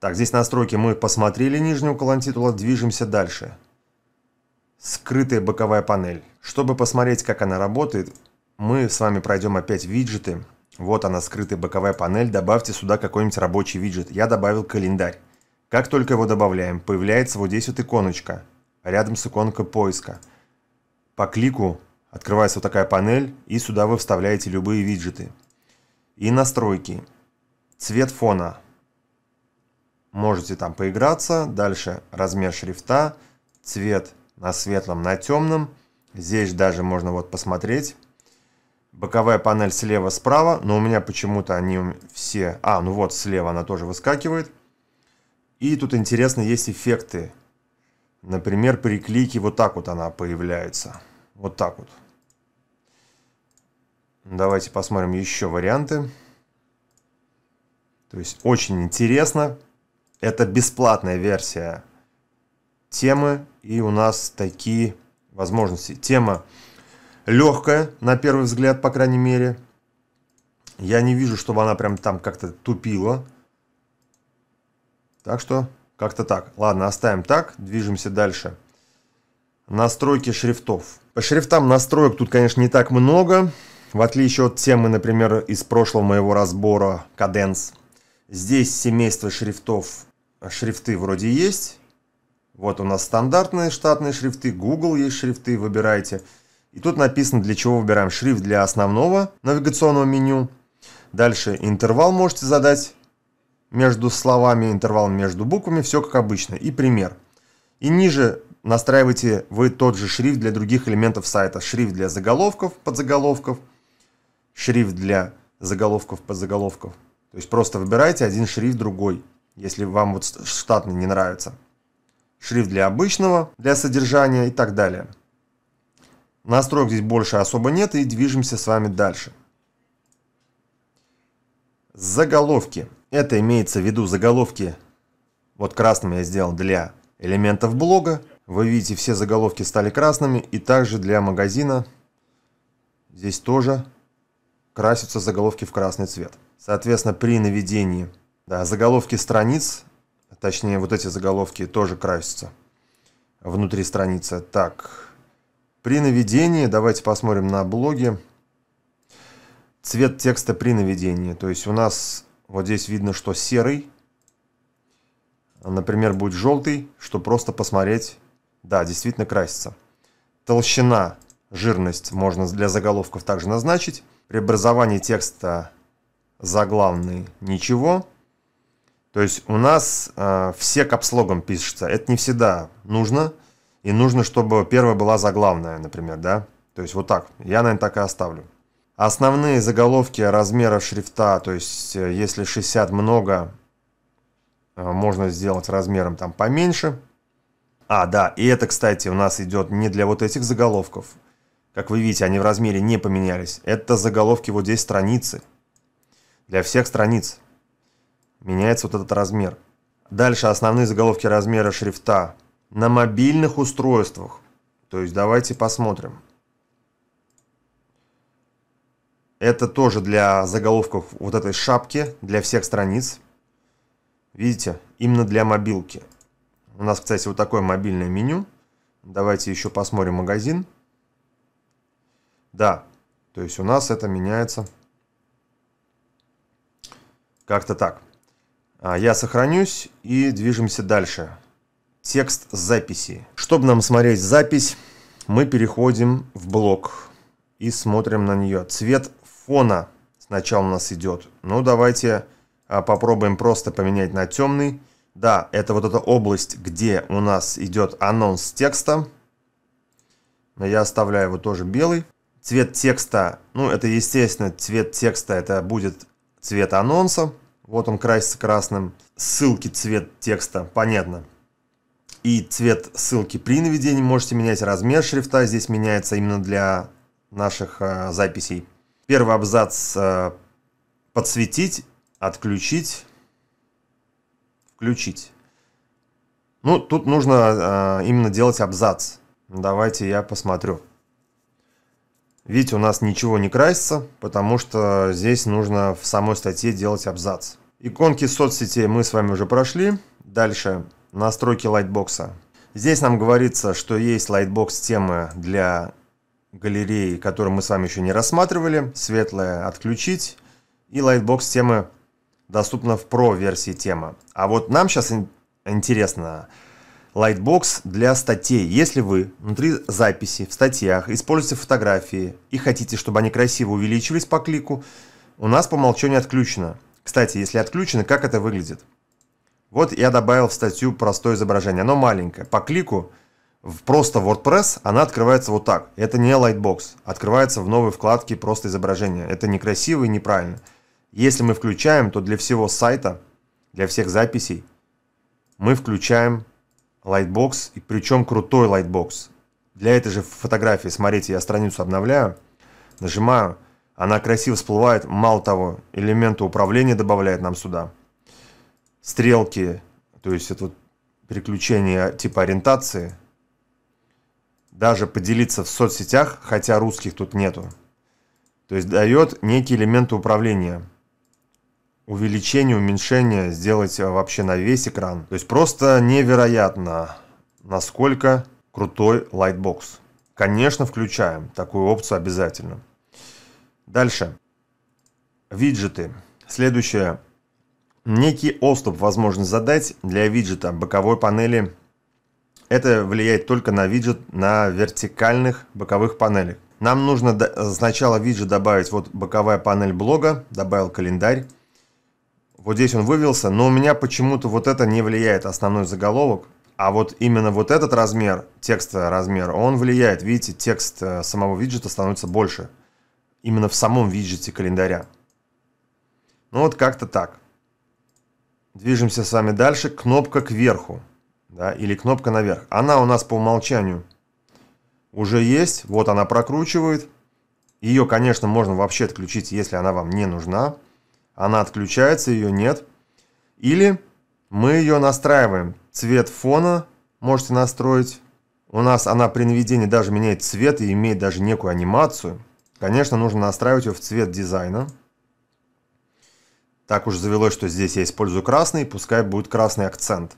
Так, здесь настройки мы посмотрели нижнюю колонн титула, движемся дальше. Скрытая боковая панель. Чтобы посмотреть, как она работает, мы с вами пройдем опять виджеты. Вот она, скрытая боковая панель. Добавьте сюда какой-нибудь рабочий виджет. Я добавил календарь. Как только его добавляем, появляется вот здесь вот иконочка. Рядом с иконкой поиска. По клику Открывается вот такая панель, и сюда вы вставляете любые виджеты. И настройки. Цвет фона. Можете там поиграться. Дальше размер шрифта, цвет на светлом, на темном. Здесь даже можно вот посмотреть. Боковая панель слева, справа. Но у меня почему-то они все... А, ну вот слева она тоже выскакивает. И тут интересно, есть эффекты. Например, при клике вот так вот она появляется. Вот так вот. Давайте посмотрим еще варианты. То есть очень интересно. Это бесплатная версия темы. И у нас такие возможности. Тема легкая, на первый взгляд, по крайней мере. Я не вижу, чтобы она прям там как-то тупила. Так что как-то так. Ладно, оставим так. Движемся дальше. Настройки шрифтов. По шрифтам настроек тут, конечно, не так много. В отличие от темы, например, из прошлого моего разбора «Каденс», здесь семейство шрифтов, э, шрифты вроде есть. Вот у нас стандартные штатные шрифты, Google есть шрифты, выбирайте. И тут написано, для чего выбираем шрифт для основного навигационного меню. Дальше интервал можете задать между словами, интервал между буквами, все как обычно. И пример. И ниже настраиваете вы тот же шрифт для других элементов сайта. Шрифт для заголовков, подзаголовков – шрифт для заголовков под заголовков. То есть просто выбирайте один шрифт другой, если вам вот штатный не нравится. Шрифт для обычного, для содержания и так далее. Настроек здесь больше особо нет и движемся с вами дальше. Заголовки. Это имеется в виду заголовки, вот красным я сделал для элементов блога. Вы видите, все заголовки стали красными и также для магазина. Здесь тоже красятся заголовки в красный цвет. Соответственно, при наведении да, заголовки страниц, точнее вот эти заголовки тоже красятся внутри страницы. Так, при наведении, давайте посмотрим на блоге, цвет текста при наведении. То есть у нас вот здесь видно, что серый, например, будет желтый, что просто посмотреть, да, действительно красится. Толщина, жирность можно для заголовков также назначить преобразование текста заглавный ничего. То есть у нас э, все капслогом пишется. Это не всегда нужно. И нужно, чтобы первая была заглавная, например, да? То есть вот так. Я, наверное, так и оставлю. Основные заголовки размера шрифта, то есть э, если 60 много, э, можно сделать размером там поменьше. А, да, и это, кстати, у нас идет не для вот этих заголовков, как вы видите, они в размере не поменялись. Это заголовки вот здесь страницы. Для всех страниц меняется вот этот размер. Дальше основные заголовки размера шрифта. На мобильных устройствах. То есть давайте посмотрим. Это тоже для заголовков вот этой шапки, для всех страниц. Видите, именно для мобилки. У нас, кстати, вот такое мобильное меню. Давайте еще посмотрим магазин. Да, то есть у нас это меняется как-то так. А, я сохранюсь и движемся дальше. Текст записи. Чтобы нам смотреть запись, мы переходим в блок и смотрим на нее. Цвет фона сначала у нас идет. Ну, давайте а, попробуем просто поменять на темный. Да, это вот эта область, где у нас идет анонс текста. Но я оставляю его тоже белый. Цвет текста, ну это естественно, цвет текста это будет цвет анонса. Вот он красится красным. Ссылки цвет текста, понятно. И цвет ссылки при наведении можете менять размер шрифта. Здесь меняется именно для наших э, записей. Первый абзац э, подсветить, отключить, включить. Ну, тут нужно э, именно делать абзац. Давайте я посмотрю. Ведь у нас ничего не красится, потому что здесь нужно в самой статье делать абзац. Иконки соцсетей мы с вами уже прошли. Дальше настройки лайтбокса. Здесь нам говорится, что есть лайтбокс темы для галереи, которые мы с вами еще не рассматривали. Светлое отключить. И лайтбокс темы доступна в про версии тема. А вот нам сейчас интересно, Lightbox для статей. Если вы внутри записи в статьях используете фотографии и хотите, чтобы они красиво увеличились по клику, у нас по умолчанию отключено. Кстати, если отключено, как это выглядит? Вот я добавил в статью простое изображение. Оно маленькое. По клику в просто WordPress она открывается вот так. Это не Lightbox. Открывается в новой вкладке просто изображение. Это некрасиво и неправильно. Если мы включаем, то для всего сайта, для всех записей мы включаем лайтбокс, и причем крутой лайтбокс. Для этой же фотографии, смотрите, я страницу обновляю, нажимаю, она красиво всплывает, мало того, элементы управления добавляет нам сюда. Стрелки, то есть это вот переключение типа ориентации. Даже поделиться в соцсетях, хотя русских тут нету. То есть дает некие элементы управления увеличение, уменьшение сделать а, вообще на весь экран. То есть просто невероятно, насколько крутой Lightbox. Конечно, включаем. Такую опцию обязательно. Дальше. Виджеты. Следующее. Некий отступ возможно задать для виджета боковой панели. Это влияет только на виджет на вертикальных боковых панелях. Нам нужно э, сначала виджет добавить вот боковая панель блога, добавил календарь. Вот здесь он вывелся, но у меня почему-то вот это не влияет, основной заголовок. А вот именно вот этот размер, текста э, размер, он влияет. Видите, текст э, самого виджета становится больше. Именно в самом виджете календаря. Ну вот как-то так. Движемся с вами дальше. Кнопка кверху. Да, или кнопка наверх. Она у нас по умолчанию уже есть. Вот она прокручивает. Ее, конечно, можно вообще отключить, если она вам не нужна она отключается, ее нет. Или мы ее настраиваем. Цвет фона можете настроить. У нас она при наведении даже меняет цвет и имеет даже некую анимацию. Конечно, нужно настраивать ее в цвет дизайна. Так уж завелось, что здесь я использую красный, пускай будет красный акцент.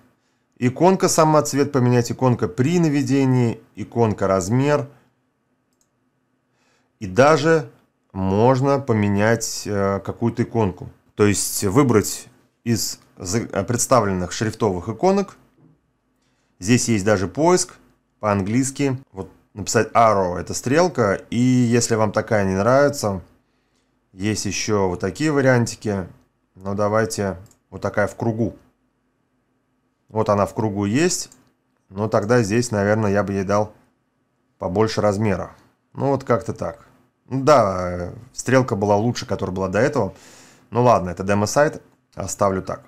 Иконка сама цвет поменять, иконка при наведении, иконка размер. И даже можно поменять э, какую-то иконку. То есть выбрать из представленных шрифтовых иконок. Здесь есть даже поиск по-английски. Вот написать arrow – это стрелка. И если вам такая не нравится, есть еще вот такие вариантики. Но давайте вот такая в кругу. Вот она в кругу есть. Но тогда здесь, наверное, я бы ей дал побольше размера. Ну вот как-то так. Да, стрелка была лучше, которая была до этого. Ну ладно, это демо-сайт, оставлю так.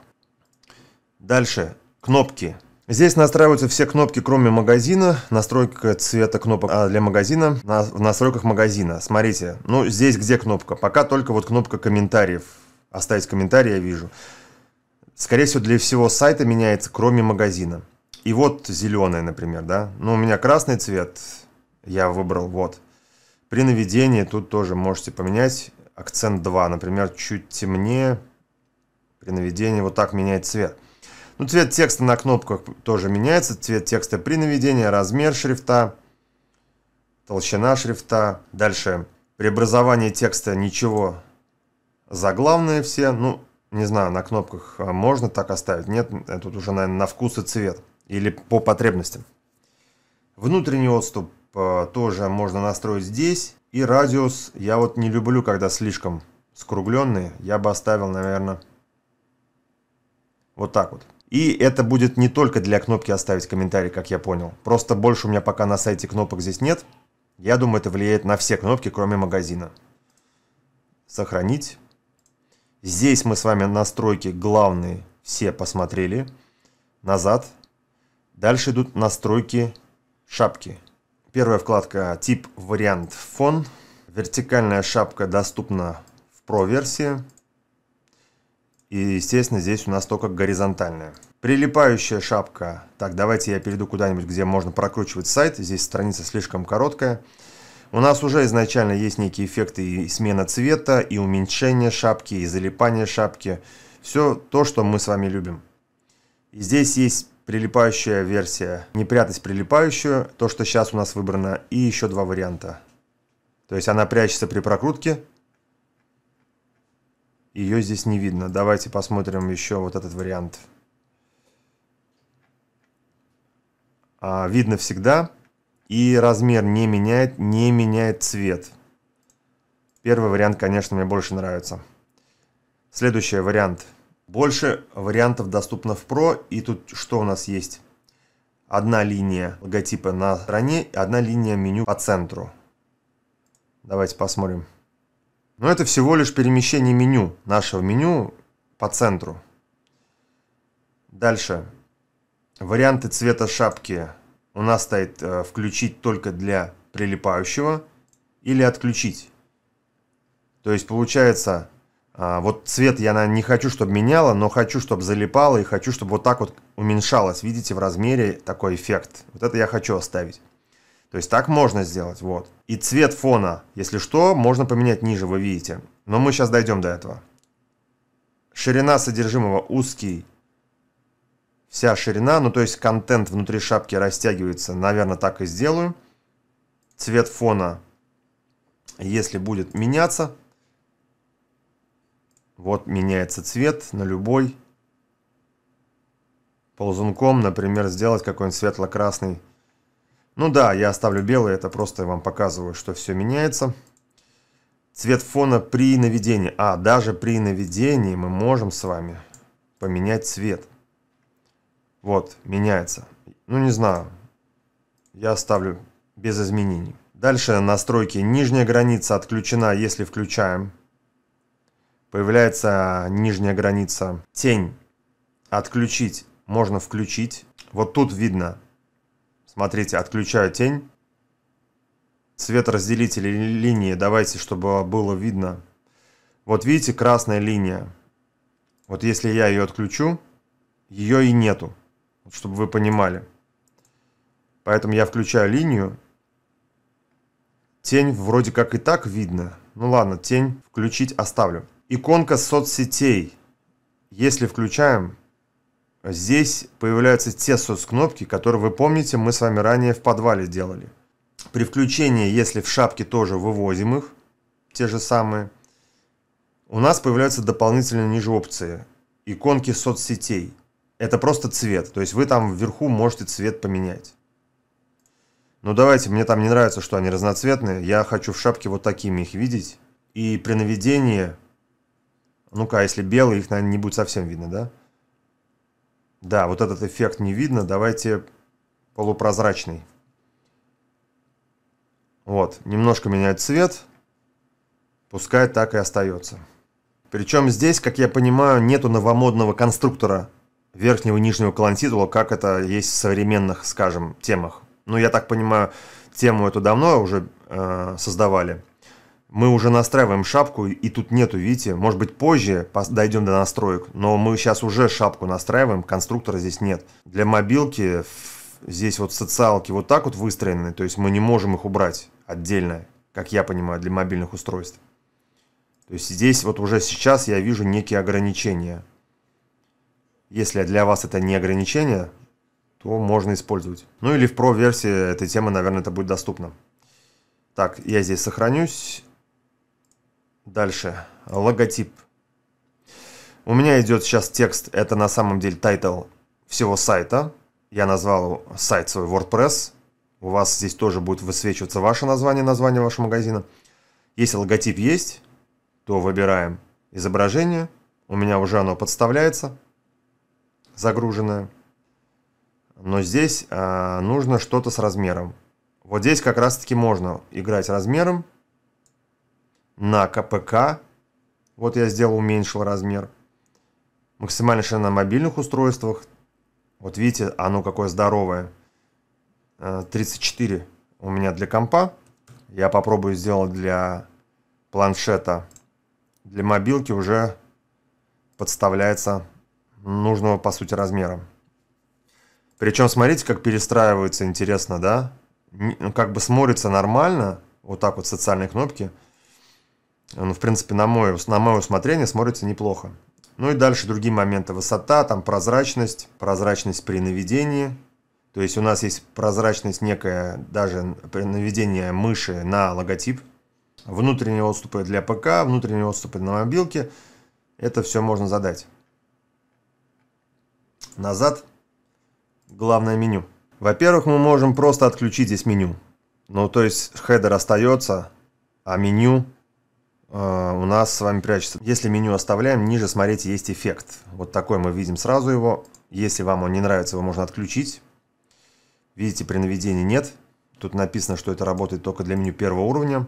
Дальше, кнопки. Здесь настраиваются все кнопки, кроме магазина. Настройка цвета кнопок а, для магазина в настройках магазина. Смотрите, ну здесь где кнопка? Пока только вот кнопка комментариев. Оставить комментарий я вижу. Скорее всего, для всего сайта меняется, кроме магазина. И вот зеленая, например, да. Ну, у меня красный цвет я выбрал, вот. При наведении тут тоже можете поменять акцент 2, например, чуть темнее. При наведении вот так меняет цвет. Ну, цвет текста на кнопках тоже меняется. Цвет текста при наведении, размер шрифта, толщина шрифта. Дальше преобразование текста ничего. Заглавные все. Ну, не знаю, на кнопках а, можно так оставить. Нет, это уже, наверное, на вкус и цвет. Или по потребностям. Внутренний отступ Э, тоже можно настроить здесь. И радиус я вот не люблю, когда слишком скругленный. Я бы оставил, наверное, вот так вот. И это будет не только для кнопки оставить комментарий, как я понял. Просто больше у меня пока на сайте кнопок здесь нет. Я думаю, это влияет на все кнопки, кроме магазина. Сохранить. Здесь мы с вами настройки главные все посмотрели. Назад. Дальше идут настройки шапки. Первая вкладка тип вариант фон. Вертикальная шапка доступна в Pro версии. И, естественно, здесь у нас только горизонтальная. Прилипающая шапка. Так, давайте я перейду куда-нибудь, где можно прокручивать сайт. Здесь страница слишком короткая. У нас уже изначально есть некие эффекты и смена цвета, и уменьшение шапки, и залипание шапки. Все то, что мы с вами любим. И здесь есть прилипающая версия, неприятность прятать прилипающую, то, что сейчас у нас выбрано, и еще два варианта. То есть она прячется при прокрутке, ее здесь не видно. Давайте посмотрим еще вот этот вариант. А, видно всегда, и размер не меняет, не меняет цвет. Первый вариант, конечно, мне больше нравится. Следующий вариант – больше вариантов доступно в Pro. И тут что у нас есть? Одна линия логотипа на стороне и одна линия меню по центру. Давайте посмотрим. Но это всего лишь перемещение меню, нашего меню по центру. Дальше. Варианты цвета шапки у нас стоит э, включить только для прилипающего или отключить. То есть получается а, вот цвет я наверное, не хочу, чтобы меняла, но хочу, чтобы залипала и хочу, чтобы вот так вот уменьшалось. Видите, в размере такой эффект. Вот это я хочу оставить. То есть так можно сделать, вот. И цвет фона, если что, можно поменять ниже, вы видите. Но мы сейчас дойдем до этого. Ширина содержимого узкий. Вся ширина, ну то есть контент внутри шапки растягивается. Наверное, так и сделаю. Цвет фона, если будет меняться, вот меняется цвет на любой. Ползунком, например, сделать какой-нибудь светло-красный. Ну да, я оставлю белый, это просто я вам показываю, что все меняется. Цвет фона при наведении. А, даже при наведении мы можем с вами поменять цвет. Вот, меняется. Ну, не знаю. Я оставлю без изменений. Дальше настройки. Нижняя граница отключена, если включаем. Появляется нижняя граница. Тень. Отключить. Можно включить. Вот тут видно. Смотрите, отключаю тень. Цвет разделителей линии. Давайте, чтобы было видно. Вот видите, красная линия. Вот если я ее отключу, ее и нету. Чтобы вы понимали. Поэтому я включаю линию. Тень вроде как и так видно. Ну ладно, тень включить оставлю. Иконка соцсетей. Если включаем, здесь появляются те соцкнопки, которые вы помните, мы с вами ранее в подвале делали. При включении, если в шапке тоже выводим их, те же самые, у нас появляются дополнительные ниже опции. Иконки соцсетей. Это просто цвет, то есть вы там вверху можете цвет поменять. Ну давайте, мне там не нравится, что они разноцветные, я хочу в шапке вот такими их видеть. И при наведении ну-ка, а если белые, их, наверное, не будет совсем видно, да? Да, вот этот эффект не видно. Давайте полупрозрачный. Вот, немножко меняет цвет. Пускай так и остается. Причем здесь, как я понимаю, нету новомодного конструктора верхнего и нижнего колонтитула, как это есть в современных, скажем, темах. Ну, я так понимаю, тему эту давно уже э, создавали. Мы уже настраиваем шапку, и тут нету, видите, может быть позже дойдем до настроек, но мы сейчас уже шапку настраиваем, конструктора здесь нет. Для мобилки здесь вот социалки вот так вот выстроены, то есть мы не можем их убрать отдельно, как я понимаю, для мобильных устройств. То есть здесь вот уже сейчас я вижу некие ограничения. Если для вас это не ограничение, то можно использовать. Ну или в Pro-версии этой темы, наверное, это будет доступно. Так, я здесь сохранюсь. Дальше. Логотип. У меня идет сейчас текст, это на самом деле тайтл всего сайта. Я назвал сайт свой WordPress. У вас здесь тоже будет высвечиваться ваше название, название вашего магазина. Если логотип есть, то выбираем изображение. У меня уже оно подставляется, загруженное. Но здесь э, нужно что-то с размером. Вот здесь как раз таки можно играть размером на КПК. Вот я сделал, уменьшил размер. максимально, ширина на мобильных устройствах. Вот видите, оно какое здоровое. 34 э, у меня для компа. Я попробую сделать для планшета. Для мобилки уже подставляется нужного, по сути, размера. Причем, смотрите, как перестраивается, интересно, да? Как бы смотрится нормально, вот так вот социальные кнопки – ну, в принципе, на мое, на мое усмотрение смотрится неплохо. Ну и дальше другие моменты. Высота, там прозрачность, прозрачность при наведении. То есть у нас есть прозрачность некая, даже при наведении мыши на логотип. Внутренние отступы для ПК, внутренние отступы на мобилке. Это все можно задать. Назад. Главное меню. Во-первых, мы можем просто отключить здесь меню. Ну, то есть хедер остается, а меню Э, у нас с вами прячется. Если меню оставляем, ниже, смотрите, есть эффект. Вот такой мы видим сразу его. Если вам он не нравится, его можно отключить. Видите, при наведении нет. Тут написано, что это работает только для меню первого уровня.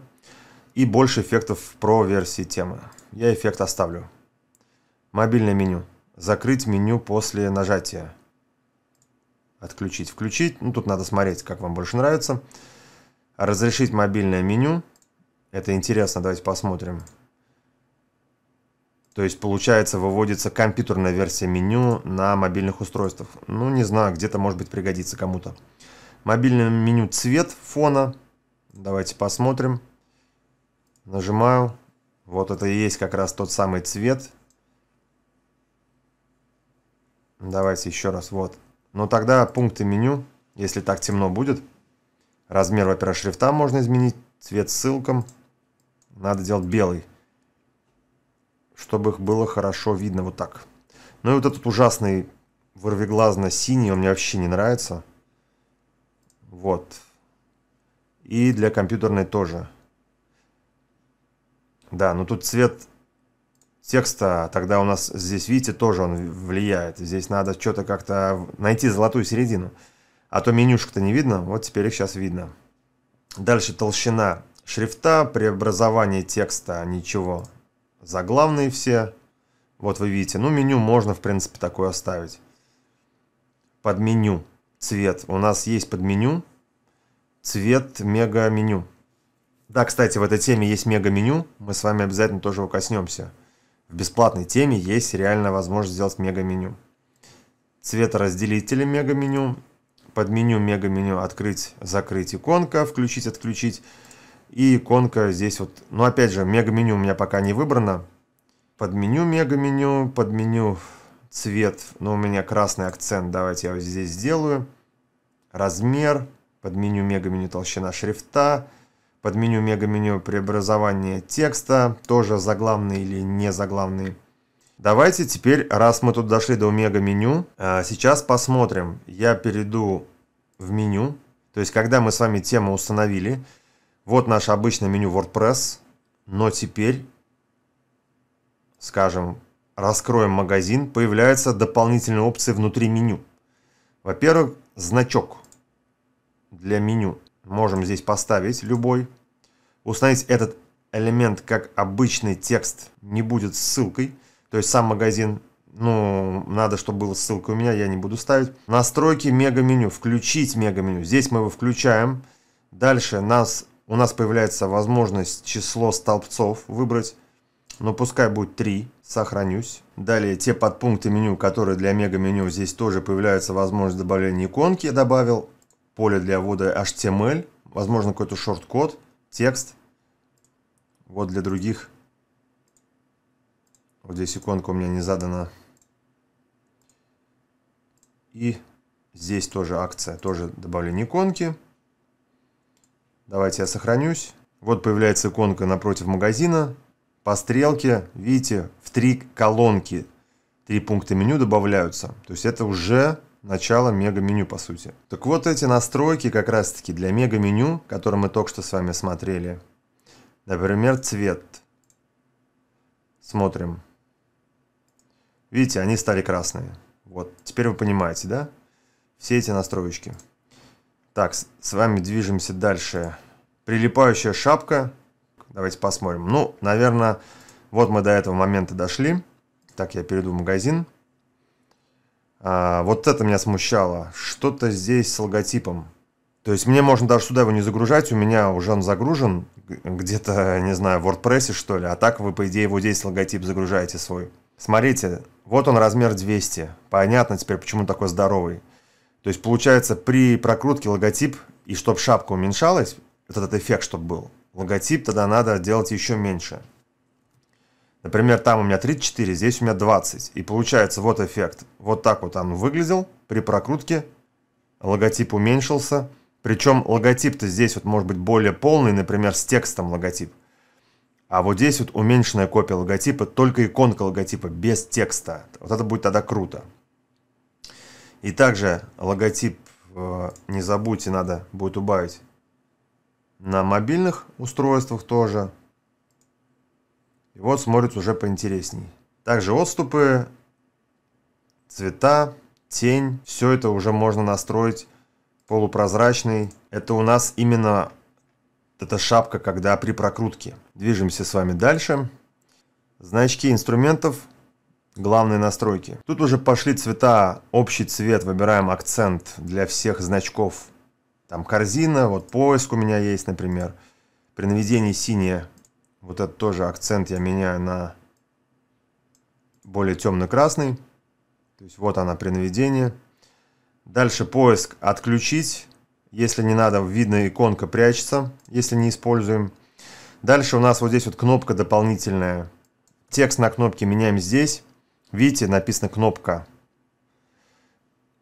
И больше эффектов про версии темы. Я эффект оставлю. Мобильное меню. Закрыть меню после нажатия. Отключить, включить. Ну, тут надо смотреть, как вам больше нравится. Разрешить мобильное меню. Это интересно, давайте посмотрим. То есть, получается, выводится компьютерная версия меню на мобильных устройствах. Ну, не знаю, где-то, может быть, пригодится кому-то. Мобильное меню цвет фона. Давайте посмотрим. Нажимаю. Вот это и есть как раз тот самый цвет. Давайте еще раз. Вот. Но тогда пункты меню, если так темно будет. Размер, во-первых, шрифта можно изменить. Цвет ссылкам. Надо делать белый, чтобы их было хорошо видно вот так. Ну и вот этот ужасный вырвиглазно-синий, он мне вообще не нравится. Вот. И для компьютерной тоже. Да, но ну тут цвет текста, а тогда у нас здесь, видите, тоже он влияет. Здесь надо что-то как-то найти золотую середину. А то менюшка то не видно, вот теперь их сейчас видно. Дальше толщина Шрифта, преобразование текста, ничего. Заглавные все. Вот вы видите. Ну, меню можно, в принципе, такое оставить. Под меню. Цвет. У нас есть под меню. Цвет мега меню. Да, кстати, в этой теме есть мега меню. Мы с вами обязательно тоже его коснемся. В бесплатной теме есть реально возможность сделать мега меню. цвет разделителя мега меню. Под меню мега меню открыть, закрыть иконка, включить, отключить и иконка здесь вот, ну опять же, мега-меню у меня пока не выбрано. Под меню мега-меню, под меню цвет, ну у меня красный акцент, давайте я вот здесь сделаю. Размер, под меню мега-меню толщина шрифта, под меню мега-меню преобразование текста, тоже заглавный или не заглавный. Давайте теперь, раз мы тут дошли до мега-меню, э, сейчас посмотрим. Я перейду в меню, то есть когда мы с вами тему установили, вот наше обычное меню WordPress, но теперь, скажем, раскроем магазин, появляются дополнительные опции внутри меню. Во-первых, значок для меню можем здесь поставить любой. Установить этот элемент как обычный текст не будет ссылкой, то есть сам магазин ну, надо, чтобы была ссылка у меня, я не буду ставить. Настройки мега меню. Включить мега меню. Здесь мы его включаем. Дальше нас у нас появляется возможность число столбцов выбрать, но ну, пускай будет 3, сохранюсь. Далее те подпункты меню, которые для мега-меню, здесь тоже появляется возможность добавления иконки, я добавил, поле для ввода HTML, возможно какой-то шорт-код, текст, вот для других. Вот здесь иконка у меня не задана. И здесь тоже акция, тоже добавление иконки. Давайте я сохранюсь. Вот появляется иконка напротив магазина. По стрелке, видите, в три колонки три пункта меню добавляются. То есть это уже начало мега-меню, по сути. Так вот эти настройки как раз-таки для мега-меню, которые мы только что с вами смотрели. Например, цвет. Смотрим. Видите, они стали красные. Вот, теперь вы понимаете, да? Все эти настроечки. Так, с вами движемся дальше. Прилипающая шапка. Давайте посмотрим. Ну, наверное, вот мы до этого момента дошли. Так, я перейду в магазин. А, вот это меня смущало. Что-то здесь с логотипом. То есть мне можно даже сюда его не загружать, у меня уже он загружен где-то, не знаю, в WordPress что ли, а так вы, по идее, его здесь логотип загружаете свой. Смотрите, вот он размер 200. Понятно теперь, почему такой здоровый. То есть получается при прокрутке логотип, и чтобы шапка уменьшалась, этот эффект чтобы был, логотип тогда надо делать еще меньше. Например, там у меня 34, здесь у меня 20. И получается вот эффект. Вот так вот он выглядел при прокрутке. Логотип уменьшился. Причем логотип-то здесь вот может быть более полный, например, с текстом логотип. А вот здесь вот уменьшенная копия логотипа, только иконка логотипа без текста. Вот это будет тогда круто. И также логотип э, не забудьте, надо будет убавить на мобильных устройствах тоже. И вот смотрится уже поинтересней. Также отступы, цвета, тень. Все это уже можно настроить полупрозрачный. Это у нас именно эта шапка, когда при прокрутке. Движемся с вами дальше. Значки инструментов главные настройки. Тут уже пошли цвета, общий цвет, выбираем акцент для всех значков. Там корзина, вот поиск у меня есть, например. При наведении синее, вот этот тоже акцент я меняю на более темно-красный. То есть вот она при наведении. Дальше поиск отключить. Если не надо, видно иконка прячется, если не используем. Дальше у нас вот здесь вот кнопка дополнительная. Текст на кнопке меняем здесь. Видите, написана кнопка.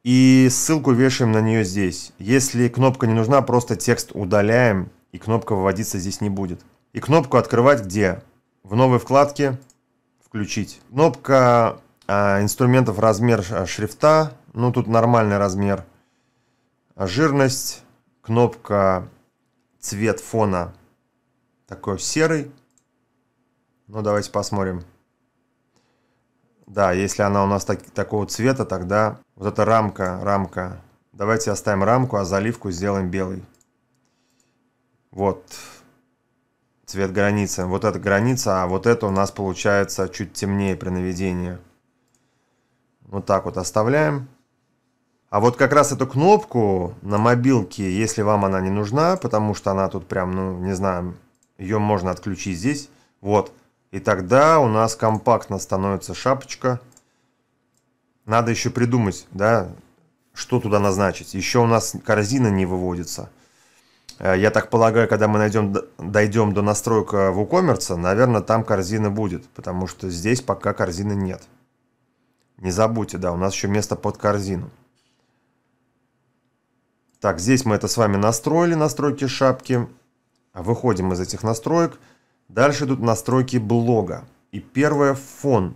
И ссылку вешаем на нее здесь. Если кнопка не нужна, просто текст удаляем, и кнопка выводиться здесь не будет. И кнопку открывать где? В новой вкладке «Включить». Кнопка э, инструментов «Размер а, шрифта». Ну, тут нормальный размер. А, жирность. Кнопка «Цвет фона» такой серый. Ну, давайте посмотрим. Да, если она у нас так, такого цвета, тогда вот эта рамка, рамка. Давайте оставим рамку, а заливку сделаем белый. Вот. Цвет границы. Вот эта граница, а вот это у нас получается чуть темнее при наведении. Вот так вот оставляем. А вот как раз эту кнопку на мобилке, если вам она не нужна, потому что она тут прям, ну, не знаю, ее можно отключить здесь. Вот. И тогда у нас компактно становится шапочка. Надо еще придумать, да, что туда назначить. Еще у нас корзина не выводится. Э, я так полагаю, когда мы найдем, дойдем до настройка WooCommerce, наверное, там корзина будет, потому что здесь пока корзины нет. Не забудьте, да, у нас еще место под корзину. Так, здесь мы это с вами настроили, настройки шапки. Выходим из этих настроек – Дальше идут настройки блога. И первое фон.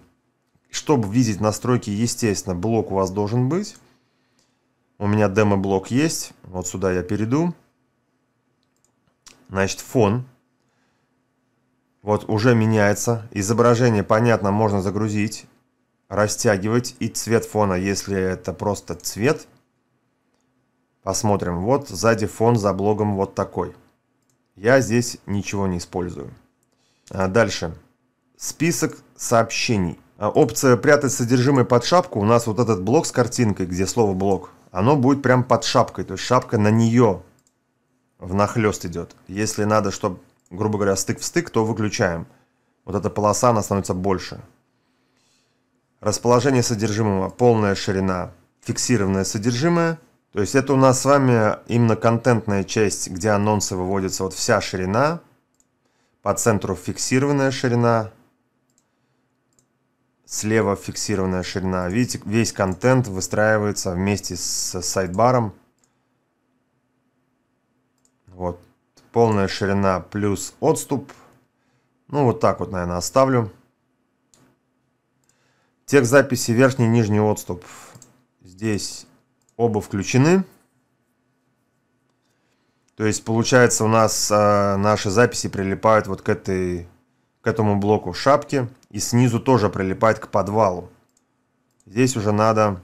Чтобы видеть настройки, естественно, блок у вас должен быть. У меня демо-блок есть. Вот сюда я перейду. Значит, фон. Вот уже меняется. Изображение, понятно, можно загрузить, растягивать. И цвет фона, если это просто цвет. Посмотрим. Вот сзади фон за блогом вот такой. Я здесь ничего не использую. А, дальше. Список сообщений. А, опция «Прятать содержимое под шапку» у нас вот этот блок с картинкой, где слово «блок», оно будет прям под шапкой, то есть шапка на нее внахлёст идет. Если надо, чтобы, грубо говоря, стык в стык, то выключаем. Вот эта полоса, она становится больше. Расположение содержимого, полная ширина, фиксированное содержимое. То есть это у нас с вами именно контентная часть, где анонсы выводятся, вот вся ширина – по центру фиксированная ширина, слева фиксированная ширина. Видите, весь контент выстраивается вместе с сайдбаром. Вот, полная ширина плюс отступ. Ну, вот так вот, наверное, оставлю. Текст записи верхний и нижний отступ. Здесь оба включены. То есть, получается, у нас э, наши записи прилипают вот к, этой, к этому блоку шапки. И снизу тоже прилипает к подвалу. Здесь уже надо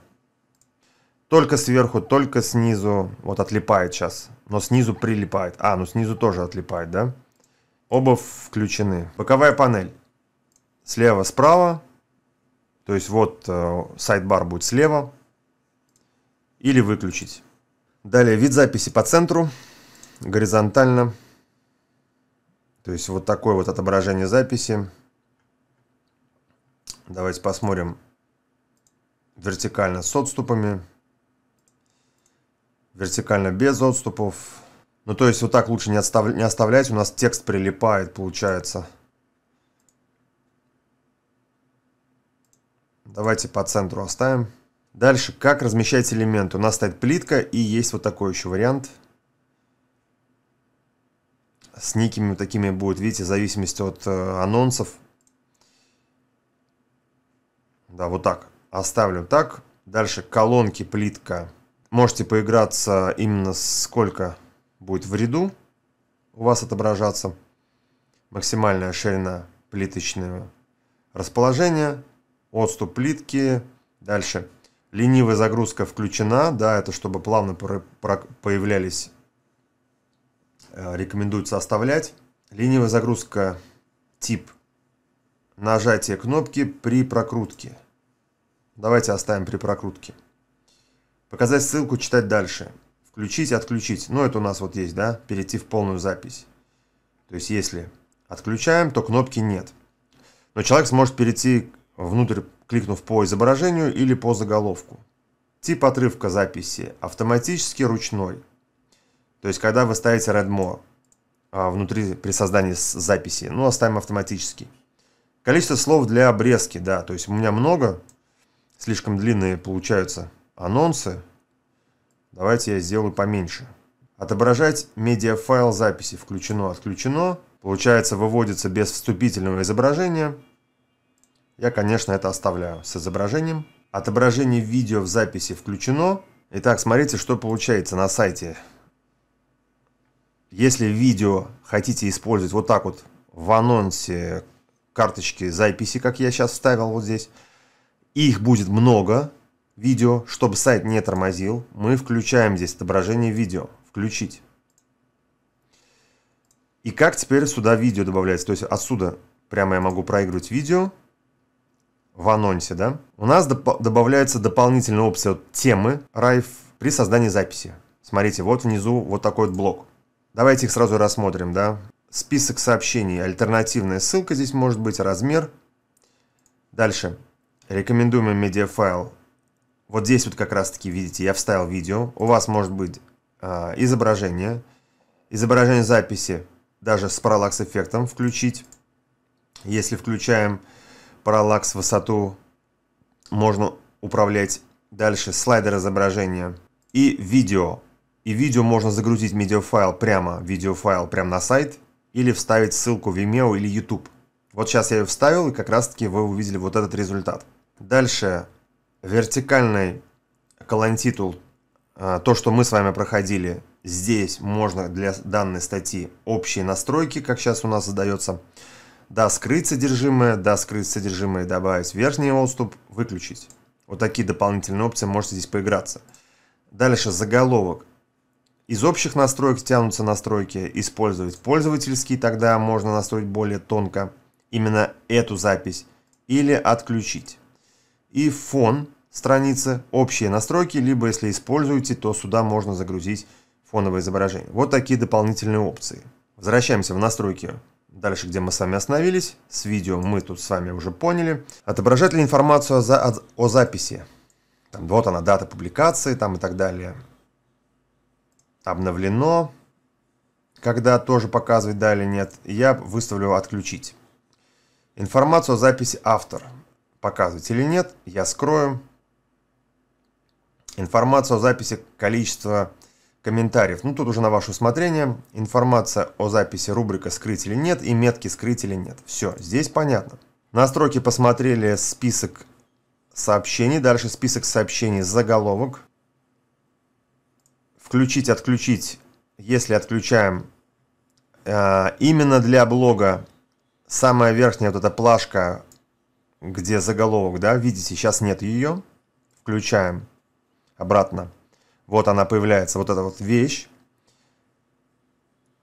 только сверху, только снизу. Вот отлипает сейчас. Но снизу прилипает. А, ну снизу тоже отлипает, да? Оба включены. Боковая панель. Слева, справа. То есть вот э, сайт-бар будет слева. Или выключить. Далее вид записи по центру горизонтально. То есть вот такое вот отображение записи. Давайте посмотрим вертикально с отступами. Вертикально без отступов. Ну то есть вот так лучше не, отстав... не оставлять. У нас текст прилипает получается. Давайте по центру оставим. Дальше, как размещать элемент. У нас стоит плитка и есть вот такой еще вариант – с никими такими будет, видите, в зависимости от э, анонсов. Да, вот так. Оставлю так. Дальше колонки, плитка. Можете поиграться именно сколько будет в ряду у вас отображаться. Максимальная ширина плиточного расположения. Отступ плитки. Дальше. Ленивая загрузка включена. Да, это чтобы плавно появлялись Э, рекомендуется оставлять. Ленивая загрузка тип нажатие кнопки при прокрутке. Давайте оставим при прокрутке. Показать ссылку, читать дальше. Включить, отключить. Ну, это у нас вот есть, да? Перейти в полную запись. То есть, если отключаем, то кнопки нет. Но человек сможет перейти внутрь, кликнув по изображению или по заголовку. Тип отрывка записи автоматически ручной. То есть, когда вы ставите RedMore а, внутри при создании записи, ну, оставим автоматически. Количество слов для обрезки, да, то есть у меня много, слишком длинные получаются анонсы. Давайте я сделаю поменьше. Отображать медиафайл записи включено, отключено. Получается, выводится без вступительного изображения. Я, конечно, это оставляю с изображением. Отображение видео в записи включено. Итак, смотрите, что получается на сайте если видео хотите использовать вот так вот в анонсе карточки записи, как я сейчас вставил вот здесь, их будет много, видео, чтобы сайт не тормозил, мы включаем здесь отображение видео. Включить. И как теперь сюда видео добавляется? То есть отсюда прямо я могу проигрывать видео в анонсе, да? У нас доп добавляется дополнительная опция темы Райф при создании записи. Смотрите, вот внизу вот такой вот блок. Давайте их сразу рассмотрим, да? Список сообщений, альтернативная ссылка здесь может быть, размер. Дальше. Рекомендуемый медиафайл. Вот здесь вот как раз таки, видите, я вставил видео. У вас может быть э, изображение. Изображение записи даже с параллакс-эффектом включить. Если включаем параллакс высоту, можно управлять дальше слайдер изображения и видео и видео можно загрузить медиафайл прямо, видеофайл прямо на сайт, или вставить ссылку в Vimeo или YouTube. Вот сейчас я ее вставил, и как раз таки вы увидели вот этот результат. Дальше вертикальный колонтитул, а, то, что мы с вами проходили, здесь можно для данной статьи общие настройки, как сейчас у нас задается. Да, скрыть содержимое, да, скрыть содержимое, добавить верхний отступ, выключить. Вот такие дополнительные опции можете здесь поиграться. Дальше заголовок. Из общих настроек тянутся настройки «Использовать пользовательский», тогда можно настроить более тонко именно эту запись, или «Отключить». И фон страницы, общие настройки, либо если используете, то сюда можно загрузить фоновое изображение. Вот такие дополнительные опции. Возвращаемся в настройки Дальше, где мы с вами остановились, с видео мы тут с вами уже поняли. Отображать ли информацию о, за, о записи? Там, вот она, дата публикации там и так далее обновлено. Когда тоже показывать да или нет, я выставлю «Отключить». Информацию о записи автор. Показывать или нет, я скрою. Информацию о записи количества комментариев. Ну, тут уже на ваше усмотрение. Информация о записи рубрика «Скрыть или нет» и метки «Скрыть или нет». Все, здесь понятно. Настройки посмотрели список сообщений. Дальше список сообщений заголовок включить-отключить, если отключаем, э, именно для блога самая верхняя вот эта плашка, где заголовок, да, видите, сейчас нет ее, включаем обратно. Вот она появляется, вот эта вот вещь.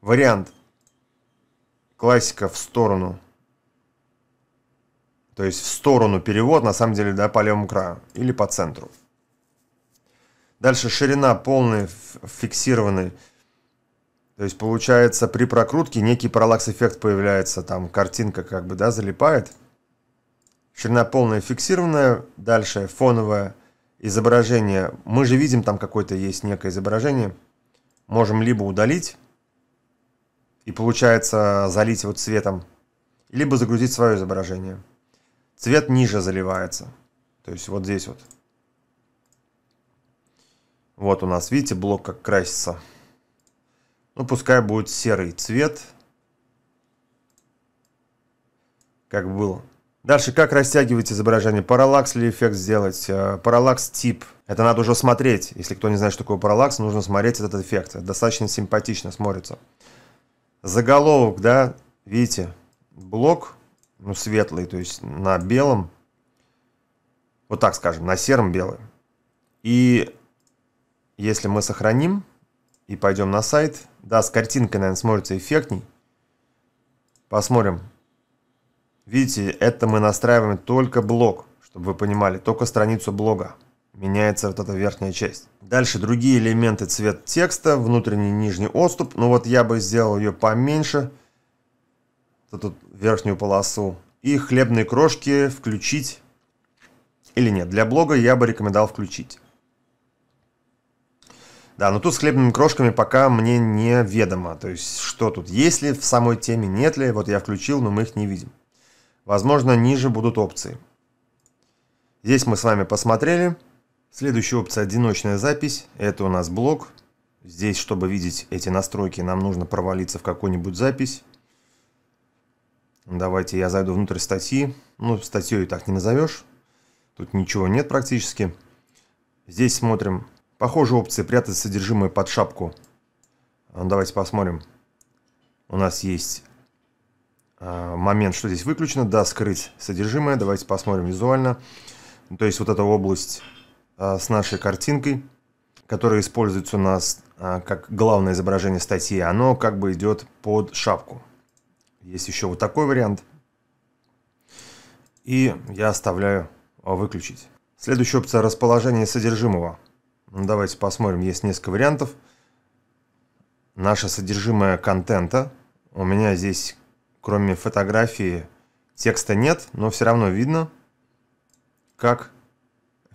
Вариант классика в сторону. То есть в сторону перевод, на самом деле, да, по левому краю или по центру. Дальше ширина полной фиксированной. То есть получается при прокрутке некий параллакс-эффект появляется, там картинка как бы, да, залипает. Ширина полная фиксированная, дальше фоновое изображение. Мы же видим, там какое-то есть некое изображение. Можем либо удалить, и получается залить его цветом, либо загрузить свое изображение. Цвет ниже заливается. То есть вот здесь вот. Вот у нас, видите, блок как красится. Ну, пускай будет серый цвет. Как было. Дальше, как растягивать изображение? Параллакс ли эффект сделать? Э, параллакс тип. Это надо уже смотреть. Если кто не знает, что такое параллакс, нужно смотреть этот эффект. Это достаточно симпатично смотрится. Заголовок, да, видите, блок, ну, светлый, то есть на белом. Вот так скажем, на сером белый. И если мы сохраним и пойдем на сайт, да, с картинкой, наверное, смотрится эффектней. Посмотрим. Видите, это мы настраиваем только блок, чтобы вы понимали, только страницу блога. Меняется вот эта верхняя часть. Дальше другие элементы, цвет текста, внутренний и нижний отступ. Ну вот я бы сделал ее поменьше, вот эту верхнюю полосу. И хлебные крошки включить или нет. Для блога я бы рекомендовал включить. Да, но тут с хлебными крошками пока мне не ведомо. То есть, что тут, есть ли в самой теме, нет ли. Вот я включил, но мы их не видим. Возможно, ниже будут опции. Здесь мы с вами посмотрели. Следующая опция – одиночная запись. Это у нас блок. Здесь, чтобы видеть эти настройки, нам нужно провалиться в какую-нибудь запись. Давайте я зайду внутрь статьи. Ну, статью и так не назовешь. Тут ничего нет практически. Здесь смотрим Похоже, опция прятать содержимое под шапку. Ну, давайте посмотрим. У нас есть э, момент, что здесь выключено. Да, скрыть содержимое. Давайте посмотрим визуально. Ну, то есть вот эта область э, с нашей картинкой, которая используется у нас э, как главное изображение статьи, оно как бы идет под шапку. Есть еще вот такой вариант. И я оставляю выключить. Следующая опция расположение содержимого. Ну, давайте посмотрим, есть несколько вариантов. Наше содержимое контента. У меня здесь, кроме фотографии, текста нет, но все равно видно, как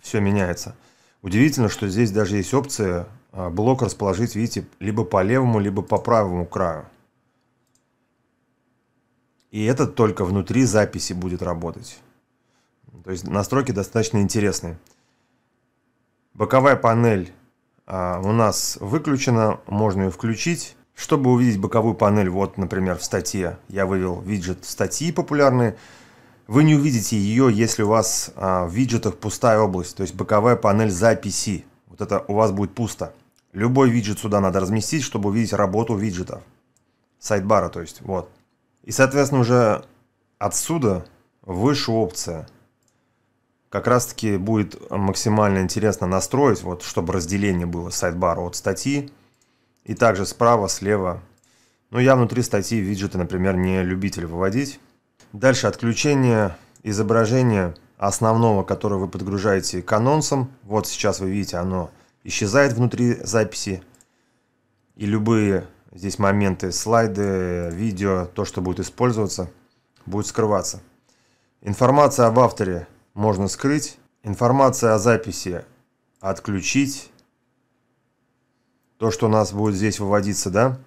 все меняется. Удивительно, что здесь даже есть опция а, блок расположить, видите, либо по левому, либо по правому краю. И этот только внутри записи будет работать. То есть настройки достаточно интересные. Боковая панель а, у нас выключена, можно ее включить. Чтобы увидеть боковую панель, вот, например, в статье я вывел виджет статьи популярные, вы не увидите ее, если у вас а, в виджетах пустая область, то есть боковая панель записи. Вот это у вас будет пусто. Любой виджет сюда надо разместить, чтобы увидеть работу виджетов. Сайдбара, то есть, вот. И, соответственно, уже отсюда выше опция – как раз-таки будет максимально интересно настроить, вот, чтобы разделение было сайдбара от статьи. И также справа, слева. Но ну, я внутри статьи виджеты, например, не любитель выводить. Дальше отключение изображения основного, которое вы подгружаете к анонсам. Вот сейчас вы видите, оно исчезает внутри записи. И любые здесь моменты, слайды, видео, то, что будет использоваться, будет скрываться. Информация об авторе можно скрыть. Информация о записи отключить. То, что у нас будет здесь выводиться, да?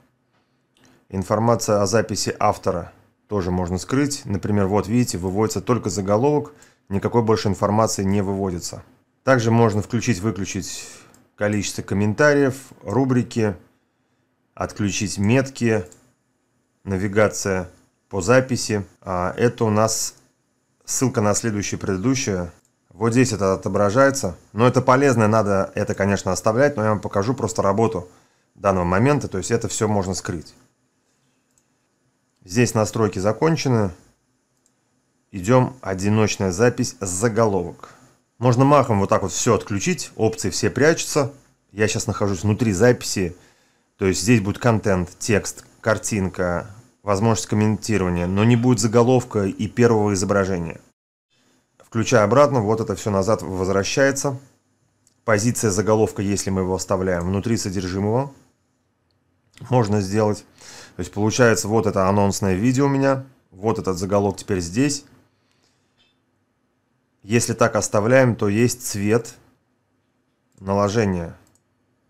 Информация о записи автора тоже можно скрыть. Например, вот видите, выводится только заголовок, никакой больше информации не выводится. Также можно включить-выключить количество комментариев, рубрики, отключить метки, навигация по записи. А это у нас Ссылка на следующее предыдущее. Вот здесь это отображается. Но это полезное, надо это, конечно, оставлять, но я вам покажу просто работу данного момента. То есть это все можно скрыть. Здесь настройки закончены. Идем одиночная запись с заголовок. Можно махом вот так вот все отключить, опции все прячутся. Я сейчас нахожусь внутри записи, то есть здесь будет контент, текст, картинка, возможность комментирования, но не будет заголовка и первого изображения. Включая обратно, вот это все назад возвращается. Позиция заголовка, если мы его оставляем внутри содержимого, можно сделать. То есть получается вот это анонсное видео у меня, вот этот заголовок теперь здесь. Если так оставляем, то есть цвет наложения.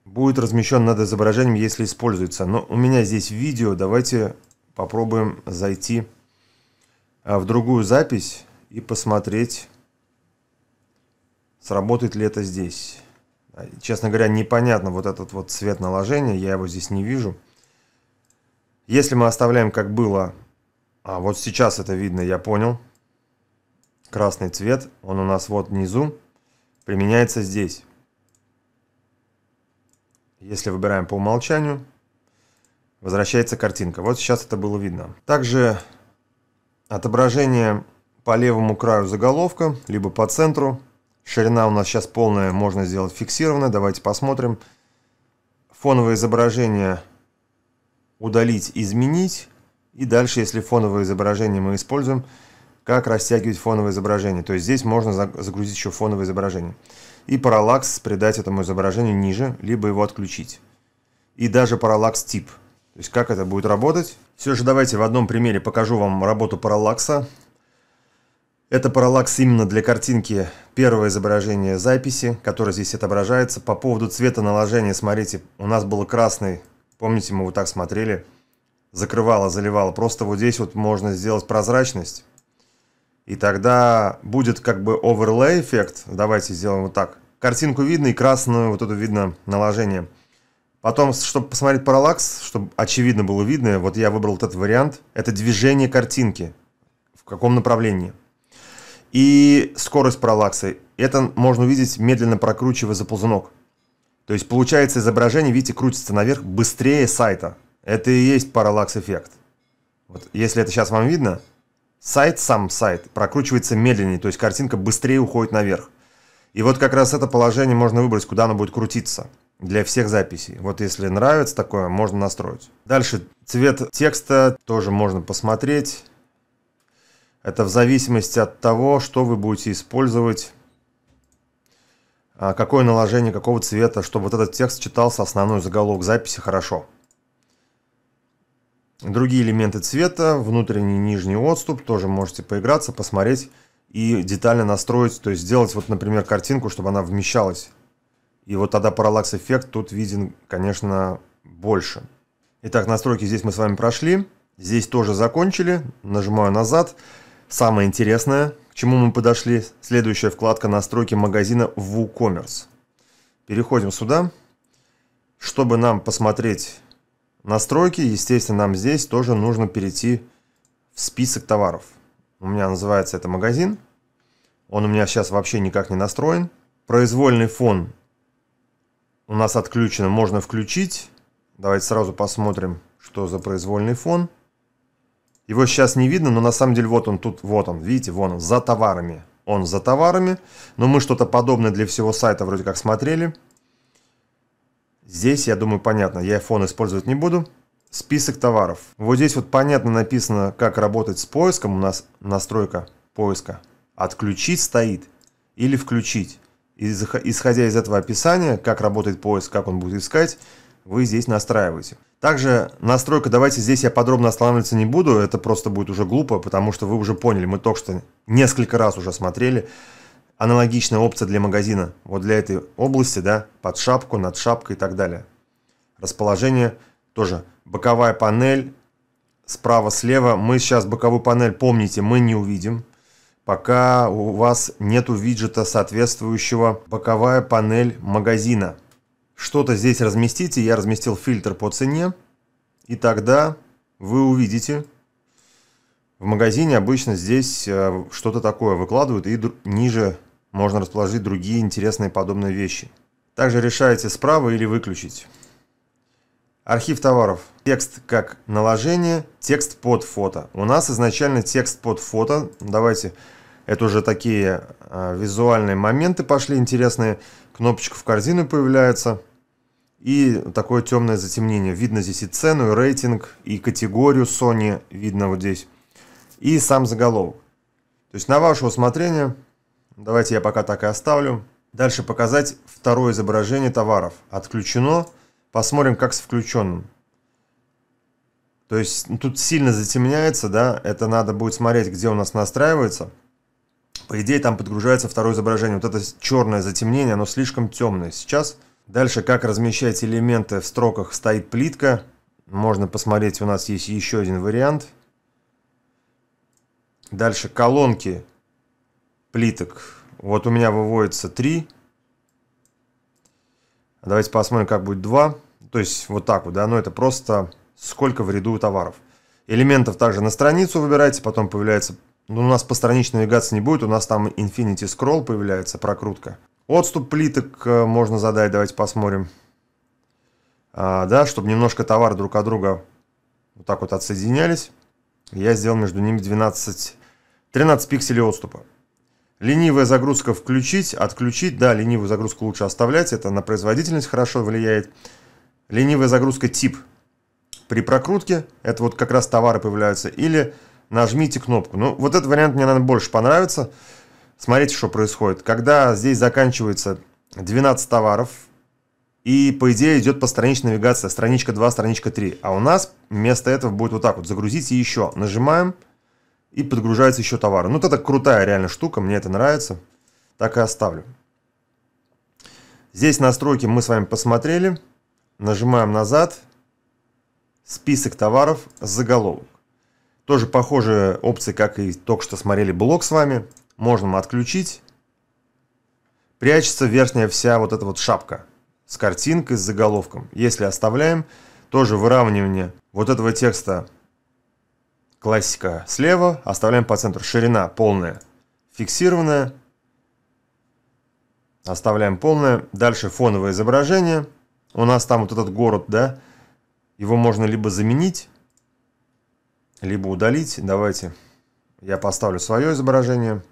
Будет размещен над изображением, если используется. Но у меня здесь видео, давайте попробуем зайти а, в другую запись и посмотреть, сработает ли это здесь. А, честно говоря, непонятно вот этот вот цвет наложения, я его здесь не вижу. Если мы оставляем как было, а вот сейчас это видно, я понял, красный цвет, он у нас вот внизу, применяется здесь. Если выбираем по умолчанию, возвращается картинка. Вот сейчас это было видно. Также отображение по левому краю заголовка, либо по центру. Ширина у нас сейчас полная, можно сделать фиксированная. Давайте посмотрим. Фоновое изображение удалить, изменить. И дальше, если фоновое изображение мы используем, как растягивать фоновое изображение. То есть здесь можно загрузить еще фоновое изображение. И параллакс придать этому изображению ниже, либо его отключить. И даже параллакс тип – то есть как это будет работать. Все же давайте в одном примере покажу вам работу параллакса. Это параллакс именно для картинки первого изображения записи, которое здесь отображается. По поводу цвета наложения, смотрите, у нас был красный, помните, мы вот так смотрели, закрывало, заливало. Просто вот здесь вот можно сделать прозрачность, и тогда будет как бы оверлей эффект. Давайте сделаем вот так. Картинку видно и красную вот эту видно наложение о том, чтобы посмотреть параллакс, чтобы очевидно было видно, вот я выбрал вот этот вариант, это движение картинки, в каком направлении. И скорость параллакса. Это можно увидеть, медленно прокручивая за ползунок. То есть получается изображение, видите, крутится наверх быстрее сайта. Это и есть параллакс-эффект. Вот если это сейчас вам видно, сайт, сам сайт, прокручивается медленнее, то есть картинка быстрее уходит наверх. И вот как раз это положение можно выбрать, куда она будет крутиться для всех записей. Вот если нравится такое, можно настроить. Дальше цвет текста тоже можно посмотреть. Это в зависимости от того, что вы будете использовать, а, какое наложение, какого цвета, чтобы вот этот текст читался основной заголовок записи хорошо. Другие элементы цвета, внутренний нижний отступ, тоже можете поиграться, посмотреть и детально настроить, то есть сделать вот, например, картинку, чтобы она вмещалась и вот тогда параллакс-эффект тут виден, конечно, больше. Итак, настройки здесь мы с вами прошли. Здесь тоже закончили. Нажимаю назад. Самое интересное, к чему мы подошли, следующая вкладка «Настройки магазина в WooCommerce». Переходим сюда. Чтобы нам посмотреть настройки, естественно, нам здесь тоже нужно перейти в список товаров. У меня называется это магазин. Он у меня сейчас вообще никак не настроен. Произвольный фон у нас отключено, можно включить. Давайте сразу посмотрим, что за произвольный фон. Его сейчас не видно, но на самом деле вот он тут, вот он, видите, вон он, за товарами. Он за товарами, но мы что-то подобное для всего сайта вроде как смотрели. Здесь, я думаю, понятно, я фон использовать не буду. Список товаров. Вот здесь вот понятно написано, как работать с поиском. У нас настройка поиска. Отключить стоит или включить исходя из этого описания, как работает поиск, как он будет искать, вы здесь настраиваете. Также настройка, давайте здесь я подробно останавливаться не буду, это просто будет уже глупо, потому что вы уже поняли, мы только что несколько раз уже смотрели аналогичная опция для магазина, вот для этой области, да, под шапку, над шапкой и так далее. Расположение тоже боковая панель, справа-слева. Мы сейчас боковую панель, помните, мы не увидим, пока у вас нету виджета соответствующего боковая панель магазина. Что-то здесь разместите, я разместил фильтр по цене, и тогда вы увидите, в магазине обычно здесь э, что-то такое выкладывают, и ниже можно расположить другие интересные подобные вещи. Также решаете справа или выключить. Архив товаров. Текст как наложение, текст под фото. У нас изначально текст под фото. Давайте это уже такие а, визуальные моменты пошли интересные. Кнопочка в корзину появляется. И такое темное затемнение. Видно здесь и цену, и рейтинг, и категорию Sony видно вот здесь. И сам заголовок. То есть на ваше усмотрение. Давайте я пока так и оставлю. Дальше показать второе изображение товаров. Отключено. Посмотрим, как с включенным. То есть ну, тут сильно затемняется, да, это надо будет смотреть, где у нас настраивается. По идее, там подгружается второе изображение. Вот это черное затемнение, оно слишком темное сейчас. Дальше, как размещать элементы в строках, стоит плитка. Можно посмотреть, у нас есть еще один вариант. Дальше колонки плиток. Вот у меня выводится 3. Давайте посмотрим, как будет 2. То есть вот так вот, да, но ну, это просто сколько в ряду товаров. Элементов также на страницу выбираете, потом появляется ну, у нас постраничной навигации не будет, у нас там Infinity Scroll появляется, прокрутка. Отступ плиток э, можно задать, давайте посмотрим. А, да, чтобы немножко товар друг от друга вот так вот отсоединялись. Я сделал между ними 12, 13 пикселей отступа. Ленивая загрузка включить, отключить. Да, ленивую загрузку лучше оставлять, это на производительность хорошо влияет. Ленивая загрузка тип при прокрутке, это вот как раз товары появляются. Или нажмите кнопку. Ну, вот этот вариант мне, наверное, больше понравится. Смотрите, что происходит. Когда здесь заканчивается 12 товаров, и, по идее, идет постраничная навигация, страничка 2, страничка 3. А у нас вместо этого будет вот так вот, загрузите еще. Нажимаем, и подгружается еще товар. Ну, вот это крутая реально штука, мне это нравится. Так и оставлю. Здесь настройки мы с вами посмотрели. Нажимаем назад. Список товаров, заголовок. Тоже похожие опции, как и только что смотрели блок с вами. Можно отключить. Прячется верхняя вся вот эта вот шапка с картинкой, с заголовком. Если оставляем, тоже выравнивание вот этого текста классика слева, оставляем по центру. Ширина полная, фиксированная. Оставляем полное. Дальше фоновое изображение. У нас там вот этот город, да, его можно либо заменить, либо удалить. Давайте я поставлю свое изображение.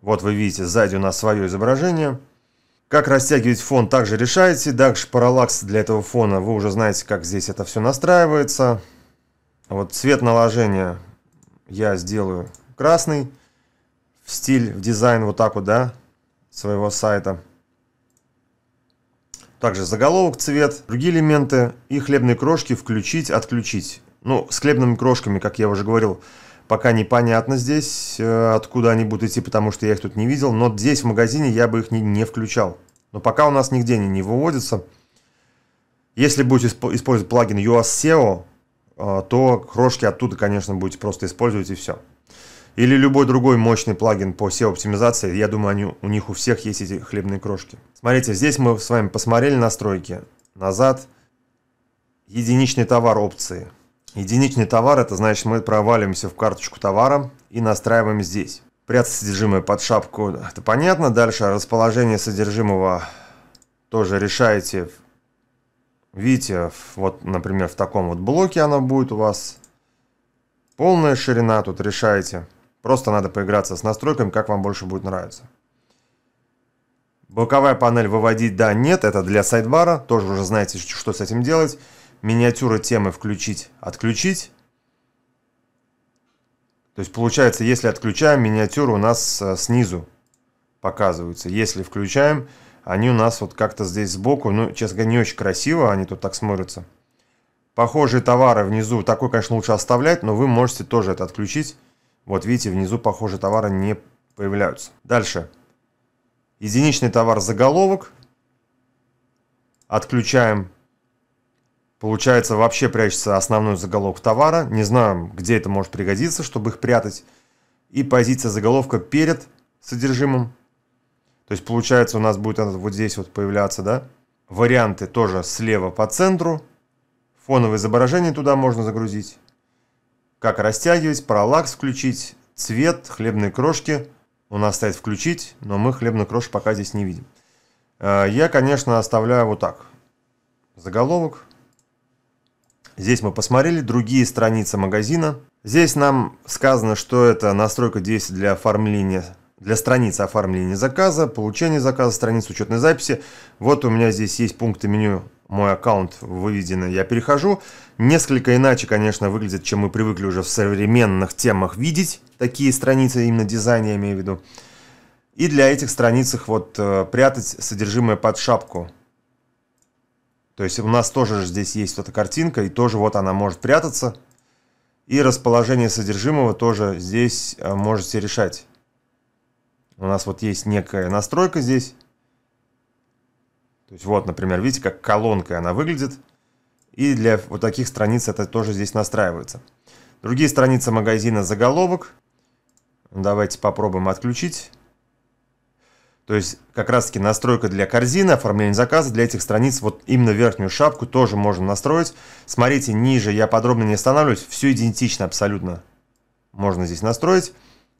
Вот вы видите, сзади у нас свое изображение. Как растягивать фон, также решаете. Также параллакс для этого фона. Вы уже знаете, как здесь это все настраивается. Вот цвет наложения я сделаю красный. В стиль, в дизайн вот так вот, да, своего сайта. Также заголовок, цвет, другие элементы и хлебные крошки включить, отключить. Ну, с хлебными крошками, как я уже говорил, пока непонятно здесь, э, откуда они будут идти, потому что я их тут не видел. Но здесь, в магазине, я бы их не, не включал. Но пока у нас нигде они не выводятся. Если будете использовать плагин UASSEO, э, то крошки оттуда, конечно, будете просто использовать и все. Или любой другой мощный плагин по SEO-оптимизации. Я думаю, они, у них у всех есть эти хлебные крошки. Смотрите, здесь мы с вами посмотрели настройки. Назад. Единичный товар опции. Единичный товар – это значит, мы проваливаемся в карточку товара и настраиваем здесь. Прятать содержимое под шапку – это понятно. Дальше расположение содержимого тоже решаете. Видите, вот, например, в таком вот блоке оно будет у вас. Полная ширина тут решаете. Просто надо поиграться с настройками, как вам больше будет нравиться. Боковая панель выводить, да, нет, это для сайдбара. Тоже уже знаете, что с этим делать миниатюра темы включить, отключить. То есть получается, если отключаем, миниатюры у нас э, снизу показываются. Если включаем, они у нас вот как-то здесь сбоку. Ну, честно говоря, не очень красиво, они тут так смотрятся. Похожие товары внизу, такой, конечно, лучше оставлять, но вы можете тоже это отключить. Вот видите, внизу похожие товары не появляются. Дальше. Единичный товар заголовок. Отключаем Получается, вообще прячется основной заголовок товара. Не знаю, где это может пригодиться, чтобы их прятать. И позиция заголовка перед содержимым. То есть, получается, у нас будет вот здесь вот появляться, да? Варианты тоже слева по центру. Фоновое изображение туда можно загрузить. Как растягивать, пролакс включить, цвет, хлебные крошки. У нас стоит включить, но мы хлебных крош пока здесь не видим. Э, я, конечно, оставляю вот так. Заголовок. Здесь мы посмотрели другие страницы магазина. Здесь нам сказано, что это настройка действий для оформления для страницы оформления заказа, получения заказа, страницы учетной записи. Вот у меня здесь есть пункты меню мой аккаунт выведен, я перехожу. Несколько иначе, конечно, выглядит, чем мы привыкли уже в современных темах видеть. Такие страницы, именно дизайн я имею в виду. И для этих страниц вот э, прятать содержимое под шапку. То есть у нас тоже же здесь есть вот эта картинка, и тоже вот она может прятаться. И расположение содержимого тоже здесь э, можете решать. У нас вот есть некая настройка здесь. То есть вот, например, видите, как колонкой она выглядит. И для вот таких страниц это тоже здесь настраивается. Другие страницы магазина заголовок. Давайте попробуем отключить. То есть как раз-таки настройка для корзины, оформление заказа, для этих страниц вот именно верхнюю шапку тоже можно настроить. Смотрите, ниже я подробно не останавливаюсь, все идентично абсолютно можно здесь настроить.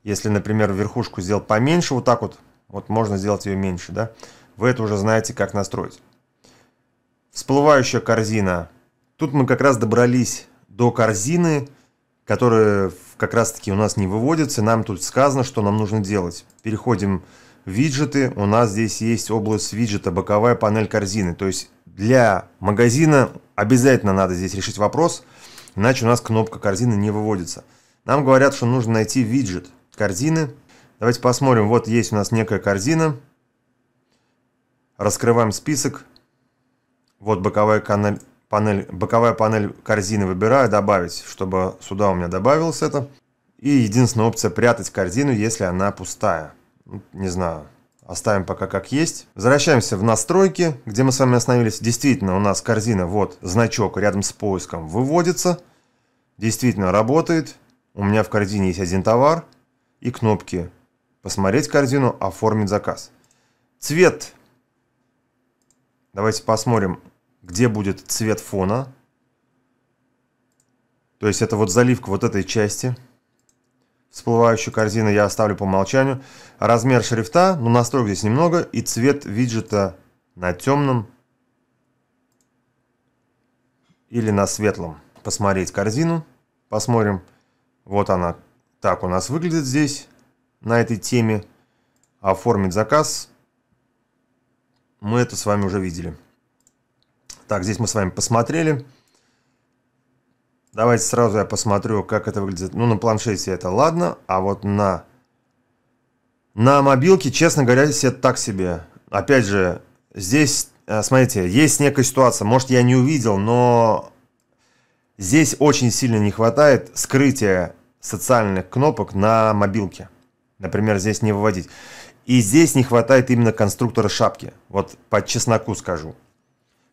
Если, например, верхушку сделать поменьше, вот так вот, вот можно сделать ее меньше, да. Вы это уже знаете, как настроить. Всплывающая корзина. Тут мы как раз добрались до корзины, которая как раз-таки у нас не выводится. Нам тут сказано, что нам нужно делать. Переходим в виджеты. У нас здесь есть область виджета, боковая панель корзины. То есть для магазина обязательно надо здесь решить вопрос, иначе у нас кнопка корзины не выводится. Нам говорят, что нужно найти виджет корзины. Давайте посмотрим. Вот есть у нас некая корзина. Раскрываем список. Вот боковая панель, панель, боковая панель корзины выбираю, добавить, чтобы сюда у меня добавилось это. И единственная опция прятать корзину, если она пустая. Ну, не знаю, оставим пока как есть. Возвращаемся в настройки, где мы с вами остановились. Действительно, у нас корзина, вот значок рядом с поиском выводится. Действительно работает. У меня в корзине есть один товар и кнопки «Посмотреть корзину», «Оформить заказ». Цвет. Давайте посмотрим, где будет цвет фона. То есть это вот заливка вот этой части. Всплывающую корзину я оставлю по умолчанию. Размер шрифта, ну настроек здесь немного. И цвет виджета на темном или на светлом. Посмотреть корзину. Посмотрим. Вот она так у нас выглядит здесь, на этой теме. Оформить заказ. Мы это с вами уже видели. Так, здесь мы с вами посмотрели. Давайте сразу я посмотрю, как это выглядит. Ну, на планшете это ладно, а вот на... На мобилке, честно говоря, все так себе. Опять же, здесь, э, смотрите, есть некая ситуация. Может, я не увидел, но здесь очень сильно не хватает скрытия социальных кнопок на мобилке. Например, здесь не выводить. И здесь не хватает именно конструктора шапки. Вот по чесноку скажу.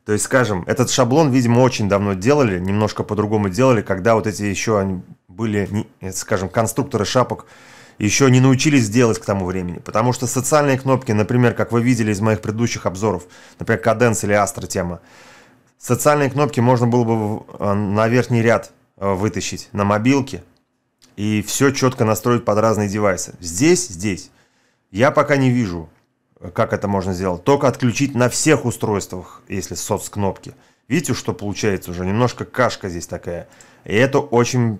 То есть, скажем, этот шаблон, видимо, очень давно делали, немножко по-другому делали, когда вот эти еще были, э, скажем, конструкторы шапок еще не научились делать к тому времени. Потому что социальные кнопки, например, как вы видели из моих предыдущих обзоров, например, каденс или астро тема, социальные кнопки можно было бы э, на верхний ряд э, вытащить, на мобилке, и все четко настроить под разные девайсы. Здесь, здесь. Я пока не вижу как это можно сделать? Только отключить на всех устройствах, если соц. кнопки. Видите, что получается уже? Немножко кашка здесь такая. И это очень,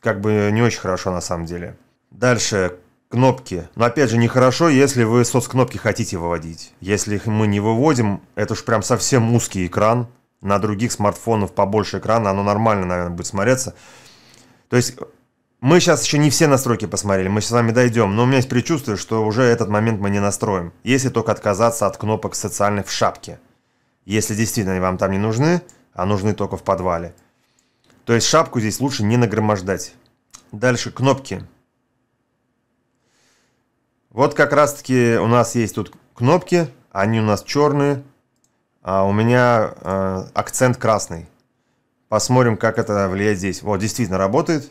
как бы, не очень хорошо на самом деле. Дальше, кнопки. Но опять же, нехорошо, если вы соц-кнопки хотите выводить. Если их мы не выводим, это уж прям совсем узкий экран. На других смартфонов побольше экрана, оно нормально, наверное, будет смотреться. То есть мы сейчас еще не все настройки посмотрели, мы с вами дойдем, но у меня есть предчувствие, что уже этот момент мы не настроим, если только отказаться от кнопок социальных в шапке. Если действительно они вам там не нужны, а нужны только в подвале. То есть шапку здесь лучше не нагромождать. Дальше кнопки. Вот как раз таки у нас есть тут кнопки, они у нас черные, а у меня э, акцент красный. Посмотрим, как это влияет здесь. Вот, действительно работает.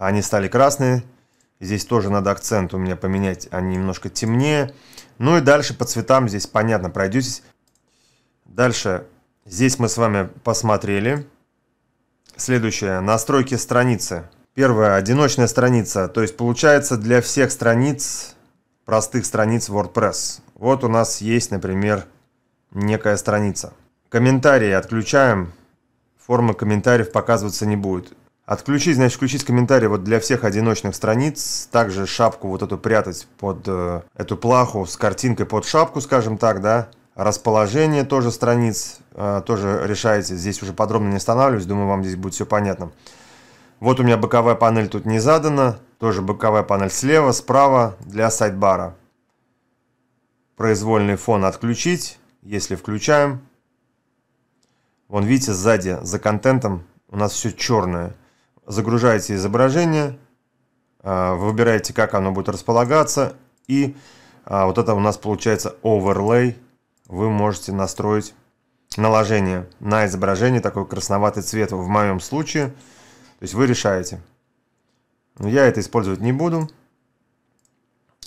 А они стали красные. Здесь тоже надо акцент у меня поменять, они немножко темнее. Ну и дальше по цветам здесь понятно, пройдетесь. Дальше здесь мы с вами посмотрели. Следующее, настройки страницы. Первая одиночная страница, то есть получается для всех страниц, простых страниц WordPress. Вот у нас есть, например, некая страница. Комментарии отключаем, формы комментариев показываться не будет. Отключить, значит, включить комментарии вот для всех одиночных страниц. Также шапку вот эту прятать под э, эту плаху с картинкой под шапку, скажем так, да. Расположение тоже страниц э, тоже решаете. Здесь уже подробно не останавливаюсь, думаю, вам здесь будет все понятно. Вот у меня боковая панель тут не задана. Тоже боковая панель слева, справа для сайдбара. Произвольный фон отключить. Если включаем, вон видите сзади за контентом у нас все черное загружаете изображение, а, выбираете, как оно будет располагаться, и а, вот это у нас получается overlay. Вы можете настроить наложение на изображение, такой красноватый цвет в моем случае. То есть вы решаете. Но я это использовать не буду.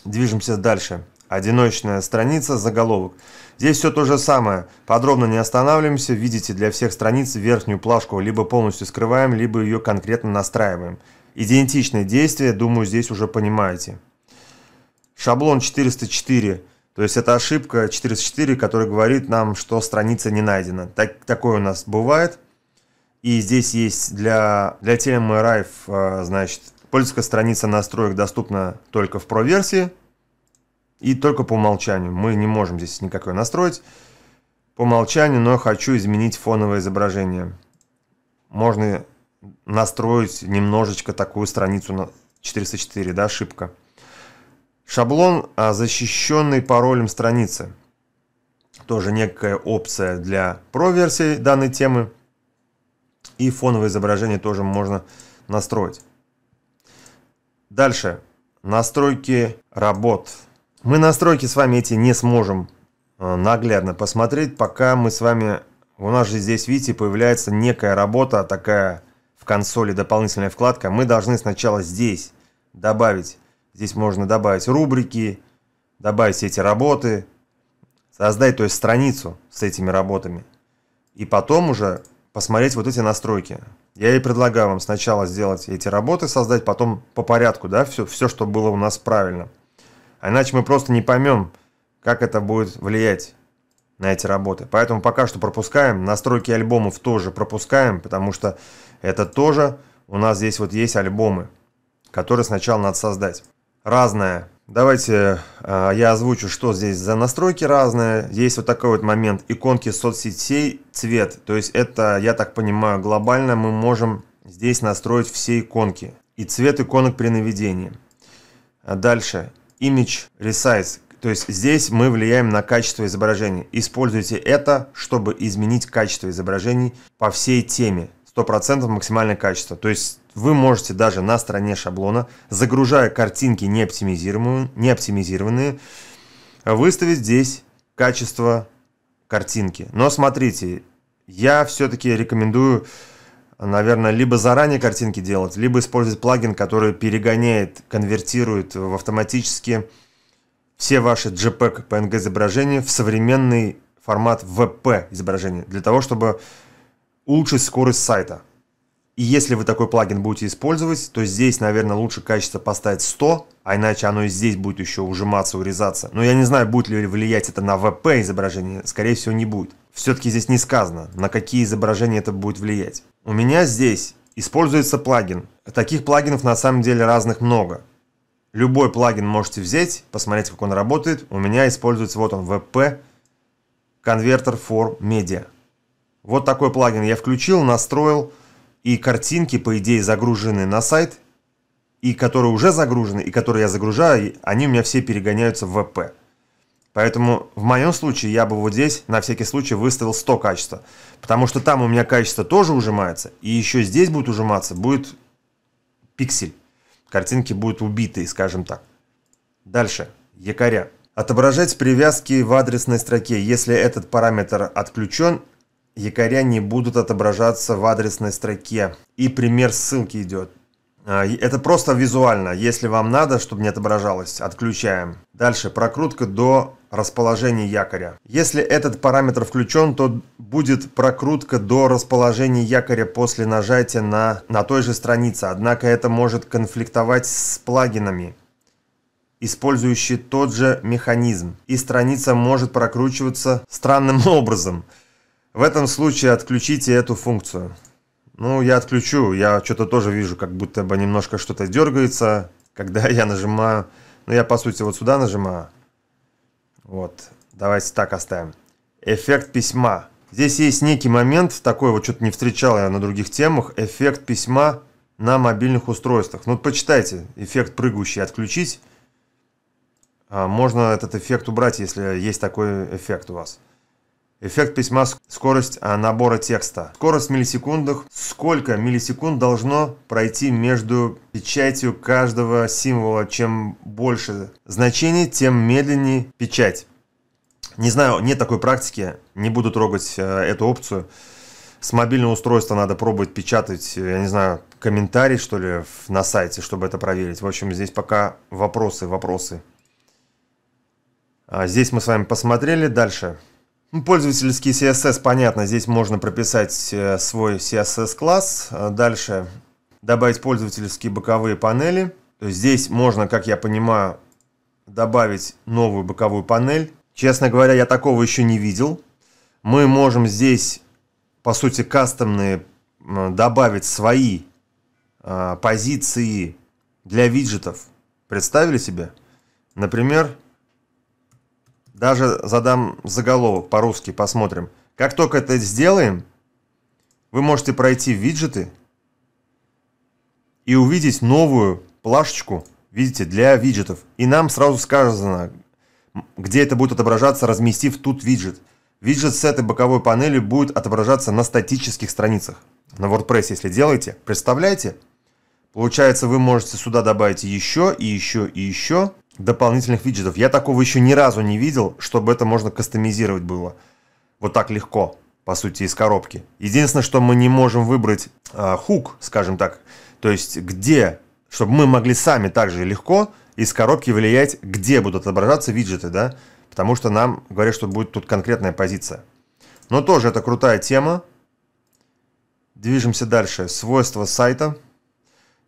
Движемся дальше. Одиночная страница, заголовок. Здесь все то же самое. Подробно не останавливаемся, видите для всех страниц верхнюю плашку, либо полностью скрываем, либо ее конкретно настраиваем. Идентичное действие, думаю, здесь уже понимаете. Шаблон 404, то есть это ошибка 404, которая говорит нам, что страница не найдена. Так, такое у нас бывает. И здесь есть для, для темы RIF, э, значит, польская страница настроек доступна только в Pro-версии, и только по умолчанию. Мы не можем здесь никакое настроить. По умолчанию, но хочу изменить фоновое изображение. Можно настроить немножечко такую страницу на 404, да, ошибка. Шаблон, а, защищенный паролем страницы. Тоже некая опция для про-версии данной темы. И фоновое изображение тоже можно настроить. Дальше. Настройки работ. Мы настройки с вами эти не сможем э, наглядно посмотреть, пока мы с вами... У нас же здесь, видите, появляется некая работа, такая в консоли дополнительная вкладка. Мы должны сначала здесь добавить... Здесь можно добавить рубрики, добавить все эти работы, создать, то есть, страницу с этими работами. И потом уже посмотреть вот эти настройки. Я и предлагаю вам сначала сделать эти работы, создать, потом по порядку, да, все, все что было у нас правильно. А иначе мы просто не поймем, как это будет влиять на эти работы. Поэтому пока что пропускаем. Настройки альбомов тоже пропускаем, потому что это тоже у нас здесь вот есть альбомы, которые сначала надо создать. Разное. Давайте э, я озвучу, что здесь за настройки разные. Есть вот такой вот момент. Иконки соцсетей, цвет. То есть это, я так понимаю, глобально мы можем здесь настроить все иконки. И цвет иконок при наведении. дальше. Image Resize. То есть здесь мы влияем на качество изображений. Используйте это, чтобы изменить качество изображений по всей теме. 100% максимальное качество. То есть вы можете даже на стороне шаблона, загружая картинки не оптимизированные, не оптимизированные выставить здесь качество картинки. Но смотрите, я все-таки рекомендую наверное, либо заранее картинки делать, либо использовать плагин, который перегоняет, конвертирует в автоматически все ваши JPEG PNG изображения в современный формат VP изображения, для того, чтобы улучшить скорость сайта. И если вы такой плагин будете использовать, то здесь, наверное, лучше качество поставить 100, а иначе оно и здесь будет еще ужиматься, урезаться. Но я не знаю, будет ли влиять это на VP изображение, скорее всего не будет. Все-таки здесь не сказано, на какие изображения это будет влиять. У меня здесь используется плагин. Таких плагинов на самом деле разных много. Любой плагин можете взять, посмотреть, как он работает. У меня используется вот он, VP Converter for Media. Вот такой плагин я включил, настроил. И картинки, по идее, загружены на сайт. И которые уже загружены, и которые я загружаю, они у меня все перегоняются в VP. Поэтому в моем случае я бы вот здесь на всякий случай выставил 100 качества. Потому что там у меня качество тоже ужимается. И еще здесь будет ужиматься, будет пиксель. Картинки будут убитые, скажем так. Дальше. Якоря. Отображать привязки в адресной строке. Если этот параметр отключен, якоря не будут отображаться в адресной строке. И пример ссылки идет. А, это просто визуально, если вам надо, чтобы не отображалось, отключаем. Дальше прокрутка до расположения якоря. Если этот параметр включен, то будет прокрутка до расположения якоря после нажатия на, на той же странице, однако это может конфликтовать с плагинами использующие тот же механизм, и страница может прокручиваться странным образом. В этом случае отключите эту функцию. Ну, я отключу. Я что-то тоже вижу, как будто бы немножко что-то дергается, когда я нажимаю. Ну, я, по сути, вот сюда нажимаю. Вот. Давайте так оставим. Эффект письма. Здесь есть некий момент, такой вот что-то не встречал я на других темах. Эффект письма на мобильных устройствах. Ну, вот почитайте. Эффект прыгающий отключить. А можно этот эффект убрать, если есть такой эффект у вас. Эффект письма – скорость а, набора текста. Скорость в миллисекундах – сколько миллисекунд должно пройти между печатью каждого символа. Чем больше значений, тем медленнее печать. Не знаю, нет такой практики, не буду трогать а, эту опцию. С мобильного устройства надо пробовать печатать, э, я не знаю, комментарий, что ли, на сайте, чтобы это проверить. В общем, здесь пока вопросы, вопросы. А, здесь мы с вами посмотрели. Дальше. Ну, пользовательский CSS, понятно, здесь можно прописать э, свой CSS-класс. Э, дальше добавить пользовательские боковые панели. То есть здесь можно, как я понимаю, добавить новую боковую панель. Честно говоря, я такого еще не видел. Мы можем здесь, по сути, кастомные добавить свои э, позиции для виджетов. Представили себе? Например, даже задам заголовок по-русски, посмотрим. Как только это сделаем, вы можете пройти в виджеты и увидеть новую плашечку, видите, для виджетов. И нам сразу сказано, где это будет отображаться, разместив тут виджет. Виджет с этой боковой панели будет отображаться на статических страницах. На WordPress, если делаете, представляете? Получается, вы можете сюда добавить еще и еще и еще дополнительных виджетов. Я такого еще ни разу не видел, чтобы это можно кастомизировать было. Вот так легко, по сути, из коробки. Единственное, что мы не можем выбрать э, хук, скажем так, то есть где, чтобы мы могли сами также легко из коробки влиять, где будут отображаться виджеты, да, потому что нам говорят, что будет тут конкретная позиция. Но тоже это крутая тема. Движемся дальше. Свойства сайта.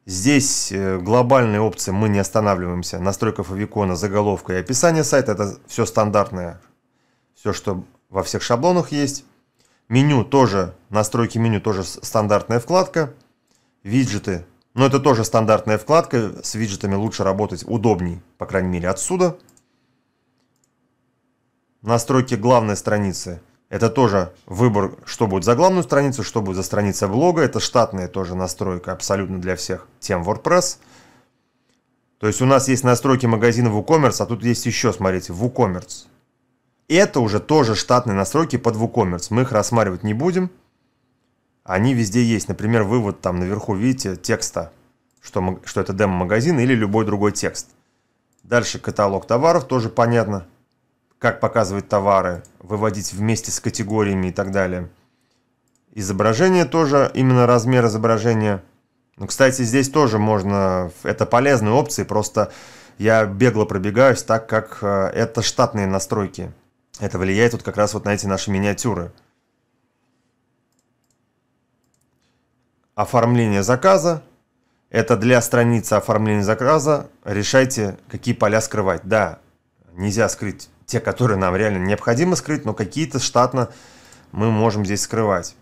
Здесь э, глобальные опции мы не останавливаемся. Настройка фавикона, заголовка и описание сайта. Это все стандартное. Все, что во всех шаблонах есть. Меню тоже, настройки меню тоже стандартная вкладка. Виджеты. Но это тоже стандартная вкладка. С виджетами лучше работать, удобней, по крайней мере, отсюда. Настройки главной страницы – это тоже выбор, что будет за главную страницу, что будет за страница блога. Это штатная тоже настройка абсолютно для всех тем WordPress. То есть у нас есть настройки магазина WooCommerce, а тут есть еще, смотрите, WooCommerce. Это уже тоже штатные настройки под WooCommerce. Мы их рассматривать не будем. Они везде есть. Например, вывод там наверху, видите, текста, что, что это демо-магазин или любой другой текст. Дальше каталог товаров, тоже понятно как показывать товары, выводить вместе с категориями и так далее. Изображение тоже, именно размер изображения. Ну, кстати, здесь тоже можно, это полезные опции, просто я бегло пробегаюсь, так как э, это штатные настройки. Это влияет вот как раз вот на эти наши миниатюры. Оформление заказа. Это для страницы оформления заказа. Решайте, какие поля скрывать. Да, нельзя скрыть те, которые нам реально необходимо скрыть, но какие-то штатно мы можем здесь скрывать.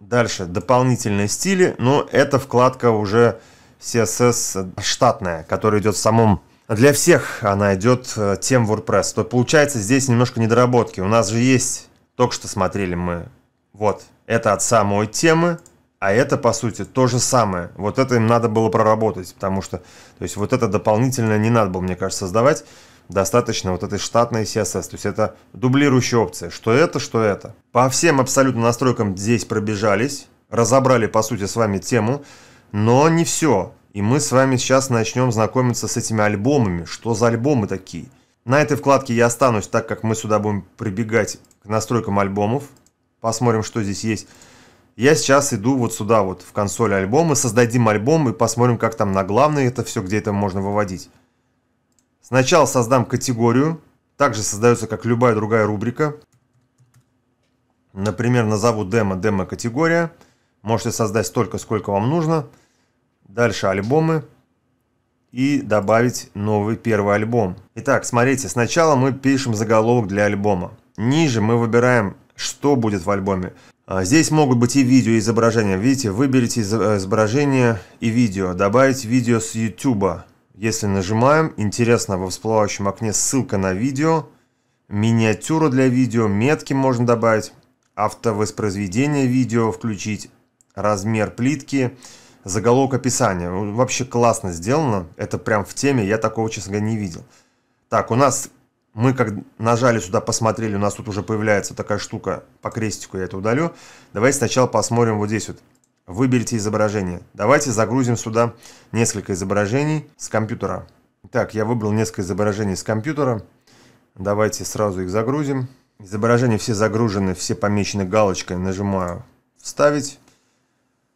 Дальше дополнительные стили, но эта вкладка уже CSS штатная, которая идет в самом... Для всех она идет э, тем WordPress. То получается здесь немножко недоработки. У нас же есть... Только что смотрели мы. Вот, это от самой темы. А это, по сути, то же самое. Вот это им надо было проработать, потому что, то есть, вот это дополнительно не надо было, мне кажется, создавать. Достаточно вот этой штатной CSS. То есть, это дублирующая опция. Что это, что это. По всем абсолютно настройкам здесь пробежались. Разобрали, по сути, с вами тему. Но не все. И мы с вами сейчас начнем знакомиться с этими альбомами. Что за альбомы такие? На этой вкладке я останусь, так как мы сюда будем прибегать к настройкам альбомов. Посмотрим, что здесь есть я сейчас иду вот сюда, вот в консоль альбома, создадим альбом и посмотрим, как там на главное это все, где это можно выводить. Сначала создам категорию, также создается, как любая другая рубрика. Например, назову демо, демо категория. Можете создать столько, сколько вам нужно. Дальше альбомы. И добавить новый первый альбом. Итак, смотрите, сначала мы пишем заголовок для альбома. Ниже мы выбираем, что будет в альбоме. А, здесь могут быть и видео, и изображения. Видите, выберите э, изображение и видео. Добавить видео с YouTube. Если нажимаем, интересно, во всплывающем окне ссылка на видео, миниатюра для видео, метки можно добавить, автовоспроизведение видео включить, размер плитки, заголовок описания. Вообще классно сделано, это прям в теме, я такого, честно говоря, не видел. Так, у нас мы как нажали сюда, посмотрели, у нас тут уже появляется такая штука, по крестику я это удалю. Давайте сначала посмотрим вот здесь вот. Выберите изображение. Давайте загрузим сюда несколько изображений с компьютера. Так, я выбрал несколько изображений с компьютера. Давайте сразу их загрузим. Изображения все загружены, все помечены галочкой. Нажимаю «Вставить».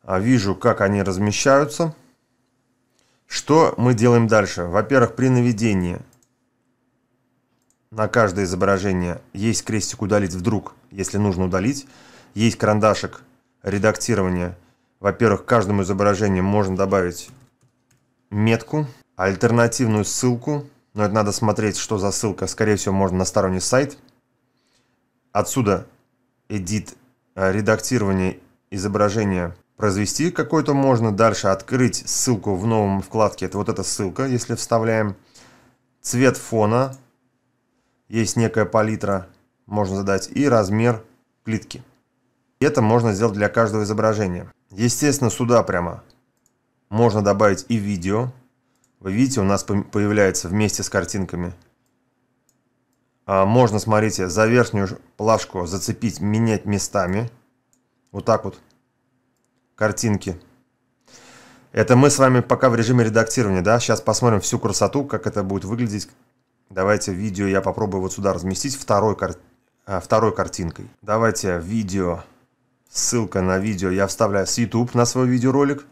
А, вижу, как они размещаются. Что мы делаем дальше? Во-первых, при наведении – на каждое изображение есть крестик «Удалить вдруг», если нужно удалить. Есть карандашик редактирования. Во-первых, каждому изображению можно добавить метку, альтернативную ссылку. Но это надо смотреть, что за ссылка. Скорее всего, можно на сторонний сайт. Отсюда edit э, редактирование изображения произвести какое-то можно. Дальше открыть ссылку в новом вкладке. Это вот эта ссылка, если вставляем. Цвет фона – есть некая палитра, можно задать, и размер плитки. И это можно сделать для каждого изображения. Естественно, сюда прямо можно добавить и видео. Вы видите, у нас появляется вместе с картинками. А, можно, смотрите, за верхнюю плашку зацепить, менять местами. Вот так вот. Картинки. Это мы с вами пока в режиме редактирования, да? Сейчас посмотрим всю красоту, как это будет выглядеть Давайте видео я попробую вот сюда разместить второй, кар... Э, второй картинкой. Давайте видео, ссылка на видео я вставляю с YouTube на свой видеоролик.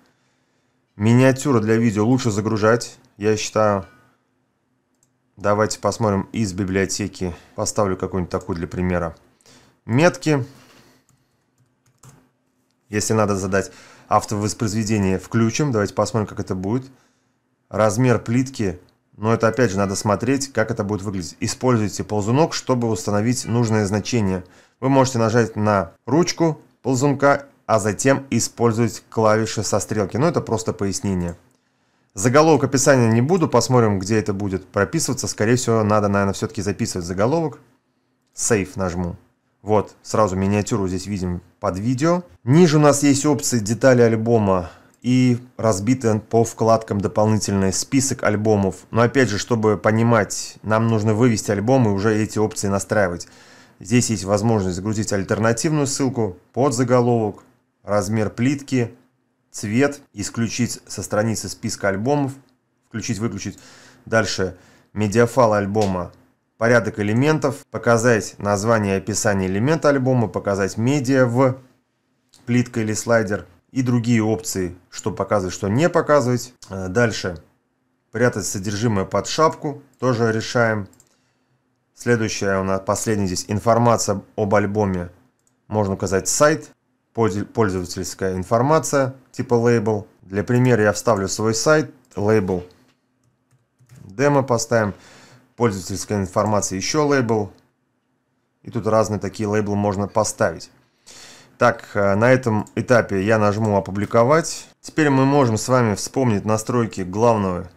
миниатюра для видео лучше загружать, я считаю. Давайте посмотрим из библиотеки. Поставлю какую-нибудь такую для примера. Метки. Если надо задать автовоспроизведение, включим. Давайте посмотрим, как это будет. Размер плитки но это опять же надо смотреть, как это будет выглядеть. Используйте ползунок, чтобы установить нужное значение. Вы можете нажать на ручку ползунка, а затем использовать клавиши со стрелки. Но это просто пояснение. Заголовок описания не буду, посмотрим, где это будет прописываться. Скорее всего, надо, наверное, все-таки записывать заголовок. Save нажму. Вот, сразу миниатюру здесь видим под видео. Ниже у нас есть опции детали альбома и разбиты по вкладкам дополнительный список альбомов. Но опять же, чтобы понимать, нам нужно вывести альбом и уже эти опции настраивать. Здесь есть возможность загрузить альтернативную ссылку, под заголовок, размер плитки, цвет, исключить со страницы списка альбомов, включить, выключить. Дальше медиафайл альбома, порядок элементов, показать название и описание элемента альбома, показать медиа в плитка или слайдер – и другие опции, что показывать, что не показывать. Э, дальше прятать содержимое под шапку, тоже решаем. Следующая у нас, последняя здесь, информация об альбоме. Можно указать сайт, пользовательская информация, типа лейбл. Для примера я вставлю свой сайт, лейбл, демо поставим, пользовательская информация, еще лейбл. И тут разные такие лейблы можно поставить. Так, э, на этом этапе я нажму «Опубликовать». Теперь мы можем с вами вспомнить настройки главного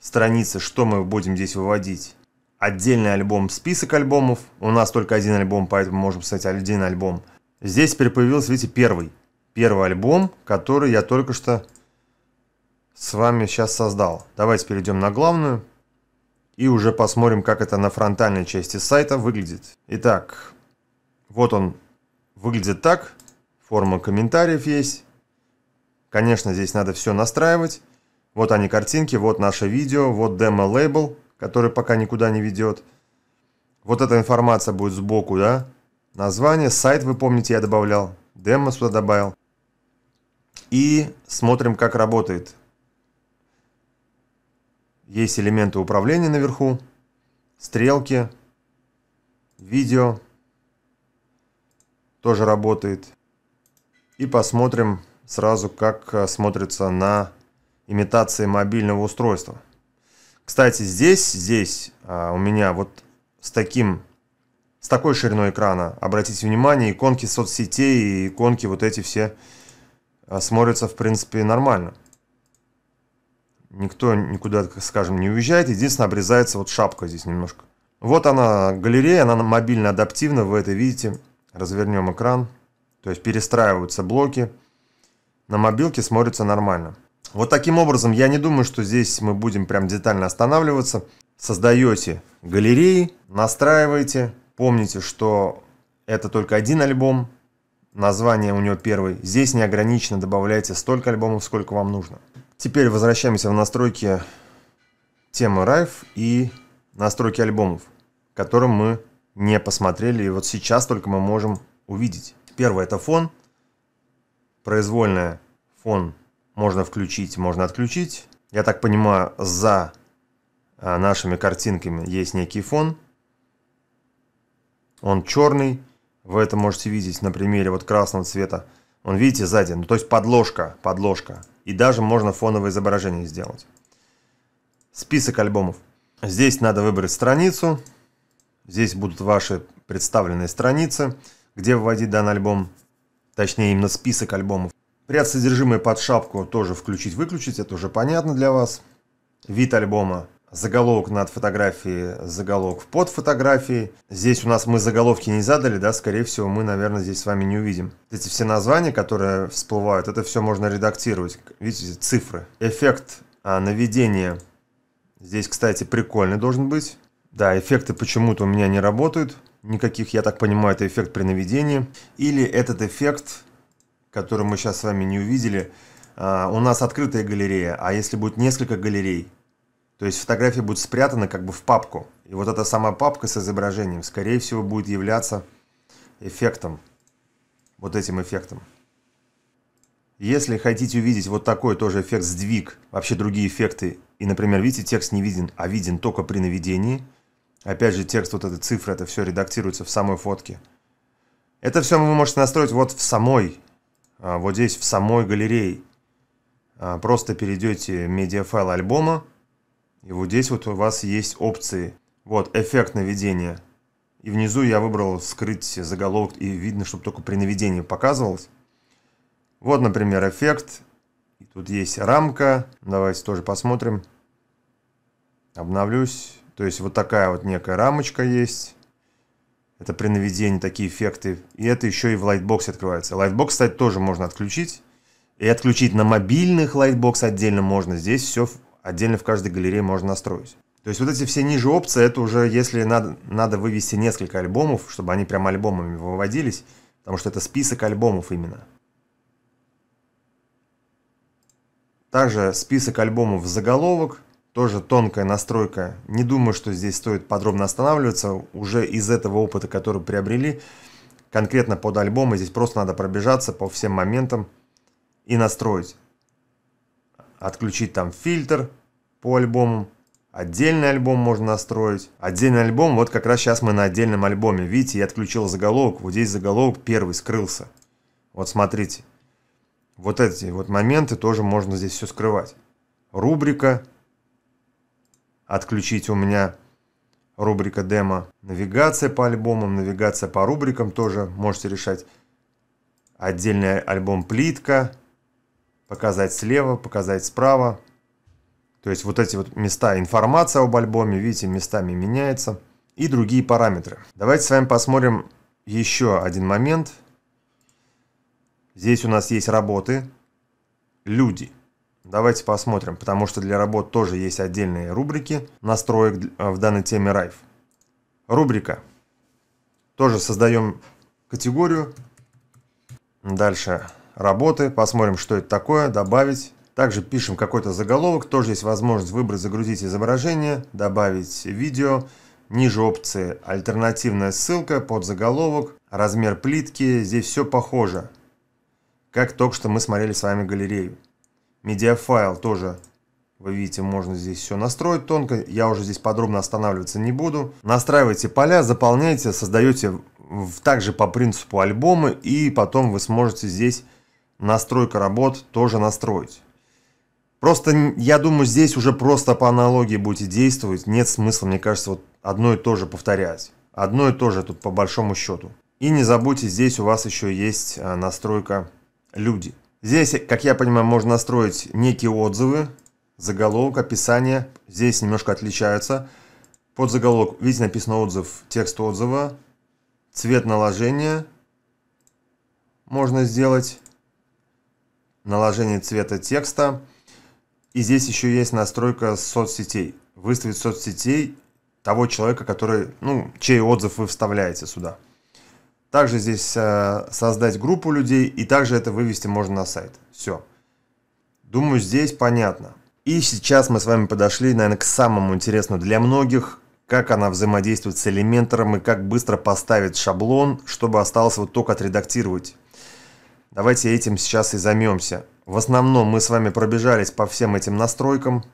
страницы, что мы будем здесь выводить. Отдельный альбом, список альбомов. У нас только один альбом, поэтому можем писать один альбом. Здесь теперь появился, видите, первый. Первый альбом, который я только что с вами сейчас создал. Давайте перейдем на главную. И уже посмотрим, как это на фронтальной части сайта выглядит. Итак, вот он Выглядит так. Форма комментариев есть. Конечно, здесь надо все настраивать. Вот они картинки, вот наше видео, вот демо-лейбл, который пока никуда не ведет. Вот эта информация будет сбоку, да? Название, сайт, вы помните, я добавлял. Демо сюда добавил. И смотрим, как работает. Есть элементы управления наверху, стрелки, видео тоже работает. И посмотрим сразу, как э, смотрится на имитации мобильного устройства. Кстати, здесь, здесь а, у меня вот с таким, с такой шириной экрана, обратите внимание, иконки соцсетей и иконки вот эти все а, смотрятся, в принципе, нормально. Никто никуда, скажем, не уезжает. Единственное, обрезается вот шапка здесь немножко. Вот она, галерея, она мобильно адаптивна, вы это видите развернем экран, то есть перестраиваются блоки, на мобилке смотрится нормально. Вот таким образом, я не думаю, что здесь мы будем прям детально останавливаться. Создаете галереи, настраиваете, помните, что это только один альбом, название у него первый. Здесь неограниченно добавляйте столько альбомов, сколько вам нужно. Теперь возвращаемся в настройки темы Райф и настройки альбомов, которым мы не посмотрели, и вот сейчас только мы можем увидеть. Первое – это фон. Произвольное фон можно включить, можно отключить. Я так понимаю, за э, нашими картинками есть некий фон. Он черный. Вы это можете видеть на примере вот красного цвета. Он, видите, сзади, ну то есть подложка, подложка. И даже можно фоновое изображение сделать. Список альбомов. Здесь надо выбрать страницу. Здесь будут ваши представленные страницы, где вводить данный альбом, точнее именно список альбомов. Прят содержимое под шапку тоже включить-выключить, это уже понятно для вас. Вид альбома, заголовок над фотографией, заголовок под фотографией. Здесь у нас мы заголовки не задали, да, скорее всего мы, наверное, здесь с вами не увидим. Эти все названия, которые всплывают, это все можно редактировать. Видите, цифры. Эффект а, наведения Здесь, кстати, прикольный должен быть. Да, эффекты почему-то у меня не работают. Никаких, я так понимаю, это эффект при наведении. Или этот эффект, который мы сейчас с вами не увидели, а, у нас открытая галерея, а если будет несколько галерей, то есть фотографии будут спрятаны как бы в папку. И вот эта сама папка с изображением, скорее всего, будет являться эффектом. Вот этим эффектом. Если хотите увидеть вот такой тоже эффект сдвиг, вообще другие эффекты, и, например, видите, текст не виден, а виден только при наведении – Опять же, текст, вот эта цифра, это все редактируется в самой фотке. Это все вы можете настроить вот в самой, а, вот здесь, в самой галерее. А, просто перейдете медиафайл альбома, и вот здесь вот у вас есть опции. Вот, эффект наведения. И внизу я выбрал скрыть заголовок, и видно, чтобы только при наведении показывалось. Вот, например, эффект. И тут есть рамка. Давайте тоже посмотрим. Обновлюсь. То есть вот такая вот некая рамочка есть. Это при наведении такие эффекты. И это еще и в лайтбоксе открывается. Lightbox, кстати, тоже можно отключить. И отключить на мобильных Lightbox отдельно можно. Здесь все отдельно в каждой галерее можно настроить. То есть вот эти все ниже опции, это уже если надо, надо вывести несколько альбомов, чтобы они прям альбомами выводились, потому что это список альбомов именно. Также список альбомов заголовок тоже тонкая настройка. Не думаю, что здесь стоит подробно останавливаться. Уже из этого опыта, который приобрели, конкретно под альбомы, здесь просто надо пробежаться по всем моментам и настроить. Отключить там фильтр по альбомам. Отдельный альбом можно настроить. Отдельный альбом, вот как раз сейчас мы на отдельном альбоме. Видите, я отключил заголовок, вот здесь заголовок первый скрылся. Вот смотрите. Вот эти вот моменты тоже можно здесь все скрывать. Рубрика, отключить у меня рубрика демо. Навигация по альбомам, навигация по рубрикам тоже можете решать. Отдельный альбом плитка, показать слева, показать справа. То есть вот эти вот места, информация об альбоме, видите, местами меняется. И другие параметры. Давайте с вами посмотрим еще один момент. Здесь у нас есть работы, люди. Давайте посмотрим, потому что для работ тоже есть отдельные рубрики настроек э, в данной теме Райф. Рубрика. Тоже создаем категорию. Дальше работы. Посмотрим, что это такое. Добавить. Также пишем какой-то заголовок. Тоже есть возможность выбрать загрузить изображение, добавить видео. Ниже опции альтернативная ссылка, под заголовок, размер плитки. Здесь все похоже, как только что мы смотрели с вами галерею медиафайл тоже вы видите, можно здесь все настроить тонко. Я уже здесь подробно останавливаться не буду. Настраивайте поля, заполняйте, создаете также по принципу альбомы. И потом вы сможете здесь настройка работ тоже настроить. Просто, я думаю, здесь уже просто по аналогии будете действовать. Нет смысла, мне кажется, вот одно и то же повторять. Одно и то же тут по большому счету. И не забудьте, здесь у вас еще есть а, настройка «Люди». Здесь, как я понимаю, можно настроить некие отзывы, заголовок, описание. Здесь немножко отличаются. Под заголовок, видите, написано отзыв, текст отзыва, цвет наложения можно сделать, наложение цвета текста. И здесь еще есть настройка соцсетей. Выставить соцсетей того человека, который, ну, чей отзыв вы вставляете сюда. Также здесь э, создать группу людей, и также это вывести можно на сайт. Все. Думаю, здесь понятно. И сейчас мы с вами подошли, наверное, к самому интересному для многих, как она взаимодействует с элементором и как быстро поставить шаблон, чтобы осталось вот только отредактировать. Давайте этим сейчас и займемся. В основном мы с вами пробежались по всем этим настройкам.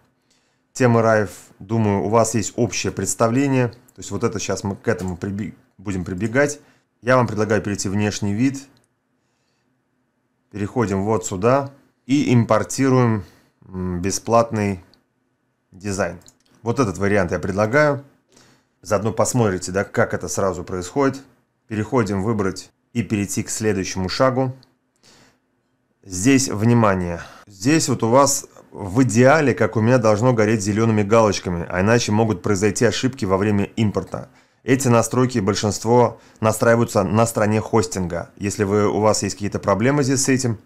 Темы райф, думаю, у вас есть общее представление. То есть вот это сейчас мы к этому приби будем прибегать. Я вам предлагаю перейти в внешний вид. Переходим вот сюда и импортируем бесплатный дизайн. Вот этот вариант я предлагаю. Заодно посмотрите, да, как это сразу происходит. Переходим выбрать и перейти к следующему шагу. Здесь, внимание, здесь вот у вас в идеале, как у меня, должно гореть зелеными галочками, а иначе могут произойти ошибки во время импорта. Эти настройки большинство настраиваются на стороне хостинга. Если вы, у вас есть какие-то проблемы здесь с этим,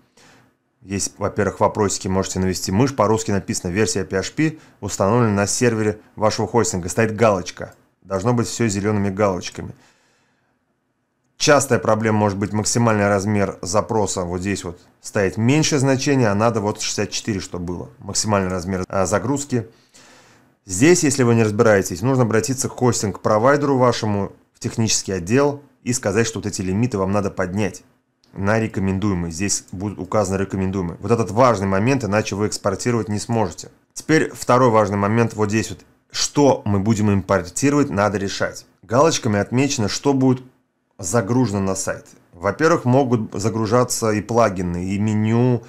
есть, во-первых, вопросики, можете навести мышь, по-русски написано версия PHP, установлена на сервере вашего хостинга, стоит галочка. Должно быть все зелеными галочками. Частая проблема может быть максимальный размер запроса, вот здесь вот стоит меньшее значение, а надо вот 64, что было. Максимальный размер а, загрузки – Здесь, если вы не разбираетесь, нужно обратиться к хостинг-провайдеру вашему в технический отдел и сказать, что вот эти лимиты вам надо поднять на рекомендуемые Здесь будут указаны рекомендуемые. Вот этот важный момент, иначе вы экспортировать не сможете. Теперь второй важный момент вот здесь вот. Что мы будем импортировать, надо решать. Галочками отмечено, что будет загружено на сайт. Во-первых, могут загружаться и плагины, и меню,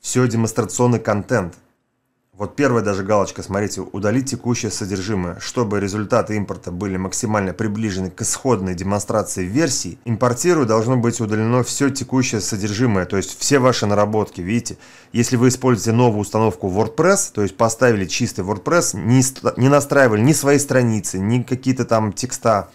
все демонстрационный контент – вот первая даже галочка, смотрите, удалить текущее содержимое. Чтобы результаты импорта были максимально приближены к исходной демонстрации версии, импортирую должно быть удалено все текущее содержимое, то есть все ваши наработки, видите? Если вы используете новую установку WordPress, то есть поставили чистый WordPress, не, не настраивали ни свои страницы, ни какие-то там текста,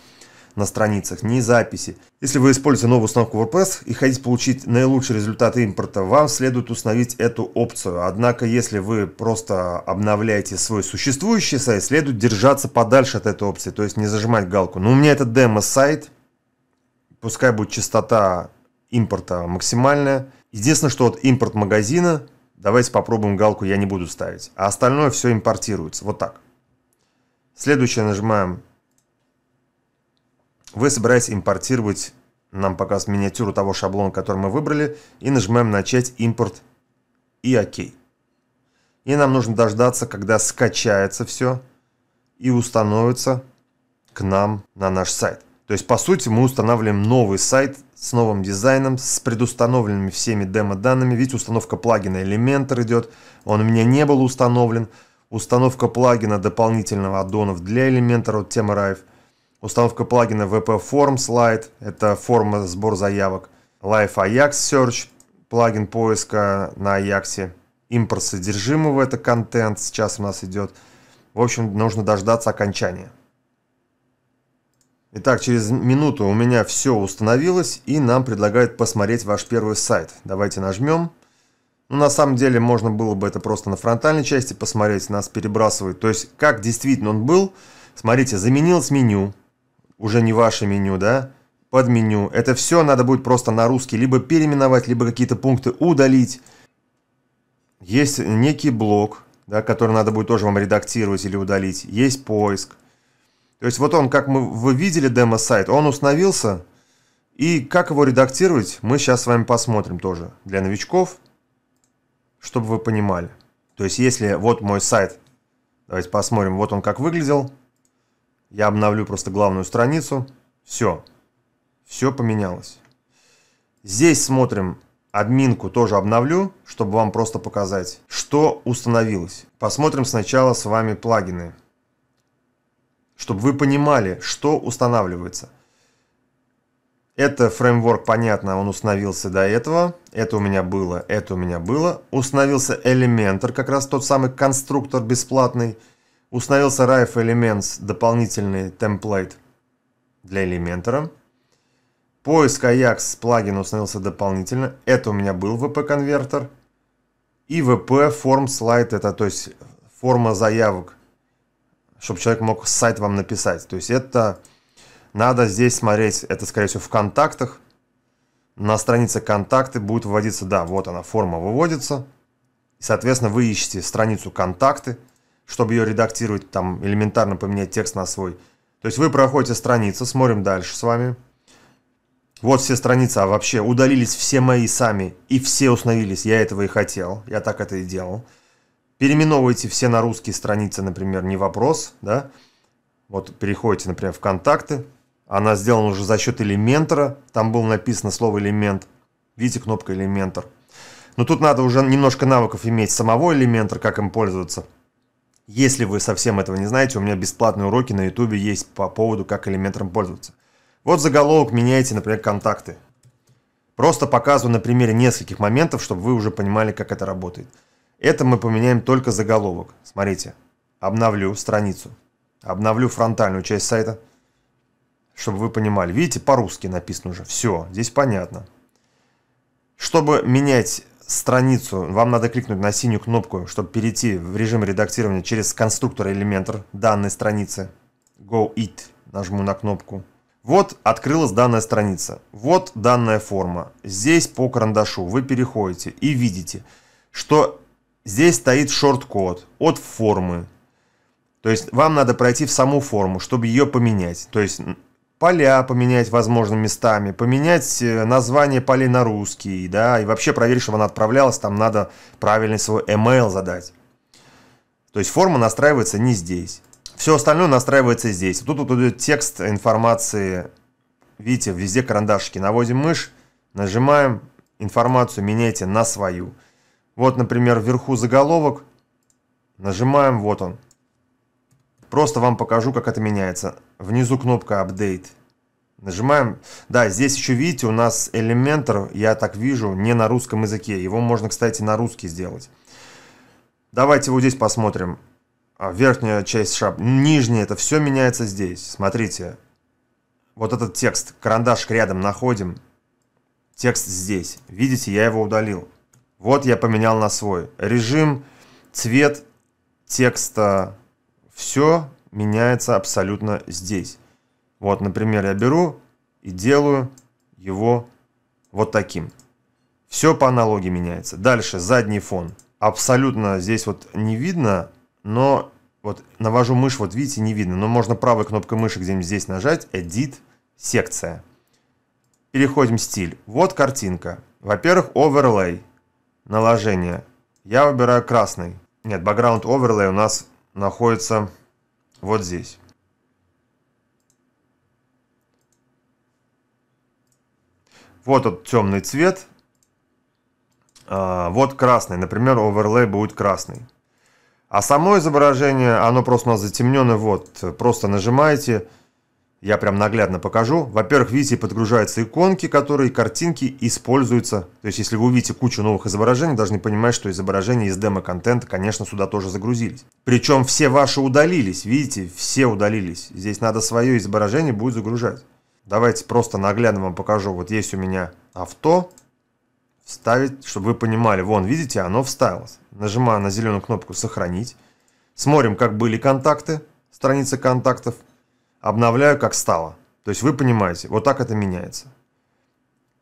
на страницах, ни записи. Если вы используете новую установку WordPress и хотите получить наилучшие результаты импорта, вам следует установить эту опцию. Однако, если вы просто обновляете свой существующий сайт, следует держаться подальше от этой опции, то есть не зажимать галку. Но у меня это демо-сайт, пускай будет частота импорта максимальная. Единственное, что вот импорт магазина, давайте попробуем галку «Я не буду ставить», а остальное все импортируется, вот так. Следующее нажимаем вы собираетесь импортировать, нам показ миниатюру того шаблона, который мы выбрали, и нажимаем «Начать импорт» и «Ок». И нам нужно дождаться, когда скачается все и установится к нам на наш сайт. То есть, по сути, мы устанавливаем новый сайт с новым дизайном, с предустановленными всеми демо-данными. Видите, установка плагина Elementor идет, он у меня не был установлен. Установка плагина дополнительного аддонов для Elementor от Temarive. Установка плагина VP Forms Slide, это форма сбор заявок. Life Ajax Search, плагин поиска на Ajax. Импорт содержимого, это контент, сейчас у нас идет. В общем, нужно дождаться окончания. Итак, через минуту у меня все установилось, и нам предлагают посмотреть ваш первый сайт. Давайте нажмем. Ну, на самом деле, можно было бы это просто на фронтальной части посмотреть, нас перебрасывает. То есть, как действительно он был. Смотрите, заменилось меню, уже не ваше меню, да? Под меню. Это все надо будет просто на русский либо переименовать, либо какие-то пункты удалить. Есть некий блок, да, который надо будет тоже вам редактировать или удалить. Есть поиск. То есть вот он, как мы, вы видели демо-сайт, он установился. И как его редактировать, мы сейчас с вами посмотрим тоже для новичков, чтобы вы понимали. То есть если вот мой сайт, давайте посмотрим, вот он как выглядел. Я обновлю просто главную страницу. Все. Все поменялось. Здесь смотрим админку тоже обновлю, чтобы вам просто показать, что установилось. Посмотрим сначала с вами плагины, чтобы вы понимали, что устанавливается. Это фреймворк, понятно, он установился до этого. Это у меня было, это у меня было. Установился Elementor, как раз тот самый конструктор бесплатный установился Rife Elements, дополнительный темплейт для Elementor. Поиск Ajax плагин установился дополнительно. Это у меня был VP-конвертер. И VP form slide, это то есть форма заявок, чтобы человек мог сайт вам написать. То есть это надо здесь смотреть, это скорее всего в контактах. На странице контакты будет выводиться, да, вот она форма выводится. соответственно, вы ищете страницу контакты, чтобы ее редактировать, там, элементарно поменять текст на свой. То есть вы проходите страницу, смотрим дальше с вами. Вот все страницы, а вообще удалились все мои сами, и все установились, я этого и хотел, я так это и делал. Переименовываете все на русские страницы, например, не вопрос, да. Вот переходите, например, в контакты, она сделана уже за счет элементора, там было написано слово элемент, видите кнопка элементор. Но тут надо уже немножко навыков иметь самого элементора, как им пользоваться – если вы совсем этого не знаете, у меня бесплатные уроки на YouTube есть по поводу, как элементом пользоваться. Вот заголовок меняйте, например, контакты. Просто показываю на примере нескольких моментов, чтобы вы уже понимали, как это работает. Это мы поменяем только заголовок. Смотрите, обновлю страницу, обновлю фронтальную часть сайта, чтобы вы понимали. Видите, по-русски написано уже. Все, здесь понятно. Чтобы менять страницу, вам надо кликнуть на синюю кнопку, чтобы перейти в режим редактирования через конструктор Elementor данной страницы. Go It. Нажму на кнопку. Вот открылась данная страница. Вот данная форма. Здесь по карандашу вы переходите и видите, что здесь стоит шорт-код от формы. То есть вам надо пройти в саму форму, чтобы ее поменять. То есть поля поменять, возможно, местами, поменять э, название полей на русский, да, и вообще проверить, чтобы она отправлялась, там надо правильный свой email задать. То есть форма настраивается не здесь. Все остальное настраивается здесь. Тут, вот идет текст информации, видите, везде карандашики. Наводим мышь, нажимаем, информацию меняйте на свою. Вот, например, вверху заголовок, нажимаем, вот он, Просто вам покажу, как это меняется. Внизу кнопка Update. Нажимаем. Да, здесь еще видите, у нас Elementor, я так вижу, не на русском языке. Его можно, кстати, на русский сделать. Давайте вот здесь посмотрим. А, верхняя часть шап. Нижняя, это все меняется здесь. Смотрите. Вот этот текст, карандаш рядом находим. Текст здесь. Видите, я его удалил. Вот я поменял на свой. Режим, цвет текста все меняется абсолютно здесь. Вот, например, я беру и делаю его вот таким. Все по аналогии меняется. Дальше задний фон. Абсолютно здесь вот не видно, но вот навожу мышь, вот видите, не видно. Но можно правой кнопкой мыши где-нибудь здесь нажать. Edit, секция. Переходим в стиль. Вот картинка. Во-первых, overlay, наложение. Я выбираю красный. Нет, background overlay у нас находится вот здесь. Вот этот темный цвет. А, вот красный. Например, оверлей будет красный. А само изображение, оно просто у нас затемнено. Вот, просто нажимаете я прям наглядно покажу. Во-первых, видите, подгружаются иконки, которые, картинки используются. То есть, если вы увидите кучу новых изображений, должны понимать, что изображения из демо-контента, конечно, сюда тоже загрузились. Причем все ваши удалились, видите, все удалились. Здесь надо свое изображение будет загружать. Давайте просто наглядно вам покажу. Вот есть у меня авто. Вставить, чтобы вы понимали. Вон, видите, оно вставилось. Нажимаю на зеленую кнопку «Сохранить». Смотрим, как были контакты, страница контактов – обновляю как стало. То есть вы понимаете, вот так это меняется.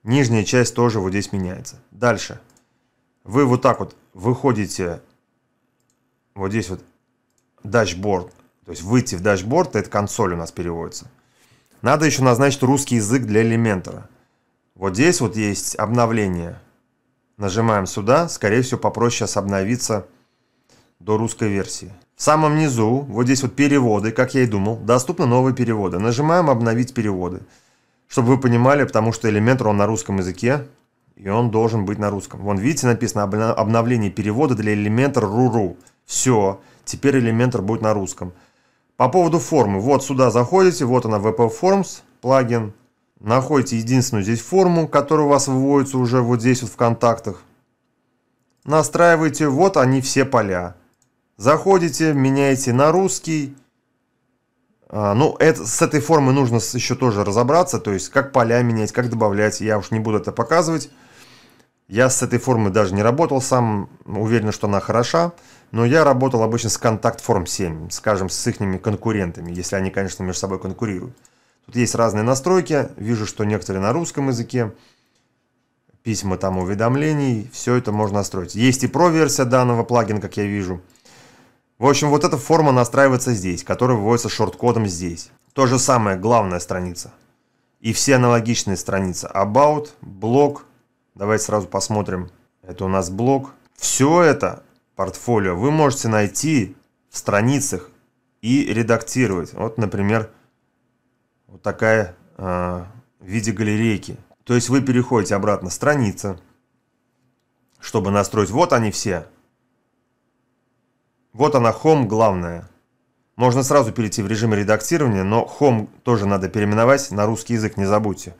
Нижняя часть тоже вот здесь меняется. Дальше. Вы вот так вот выходите вот здесь вот дашборд. То есть выйти в дашборд, это консоль у нас переводится. Надо еще назначить русский язык для элементера. Вот здесь вот есть обновление. Нажимаем сюда. Скорее всего, попроще сейчас обновиться до русской версии. В самом низу, вот здесь вот переводы, как я и думал, доступны новые переводы. Нажимаем «Обновить переводы», чтобы вы понимали, потому что Elementor, он на русском языке, и он должен быть на русском. Вон, видите, написано «Обновление перевода для Elementor RURU». Все, теперь Elementor будет на русском. По поводу формы, вот сюда заходите, вот она VP Forms, плагин, находите единственную здесь форму, которая у вас выводится уже вот здесь вот в контактах, настраиваете, вот они все поля. Заходите, меняете на русский. А, ну, это, с этой формы нужно еще тоже разобраться, то есть как поля менять, как добавлять. Я уж не буду это показывать. Я с этой формы даже не работал сам, уверен, что она хороша. Но я работал обычно с Contact Form 7, скажем, с их конкурентами, если они, конечно, между собой конкурируют. Тут есть разные настройки. Вижу, что некоторые на русском языке. Письма там уведомлений. Все это можно настроить. Есть и про-версия данного плагина, как я вижу. В общем, вот эта форма настраивается здесь, которая выводится шорткодом здесь. То же самое, главная страница. И все аналогичные страницы. About, блок. Давайте сразу посмотрим. Это у нас блок. Все это портфолио вы можете найти в страницах и редактировать. Вот, например, вот такая э, в виде галерейки. То есть вы переходите обратно страница, чтобы настроить. Вот они все. Вот она, Home главное. Можно сразу перейти в режим редактирования, но Home тоже надо переименовать на русский язык, не забудьте.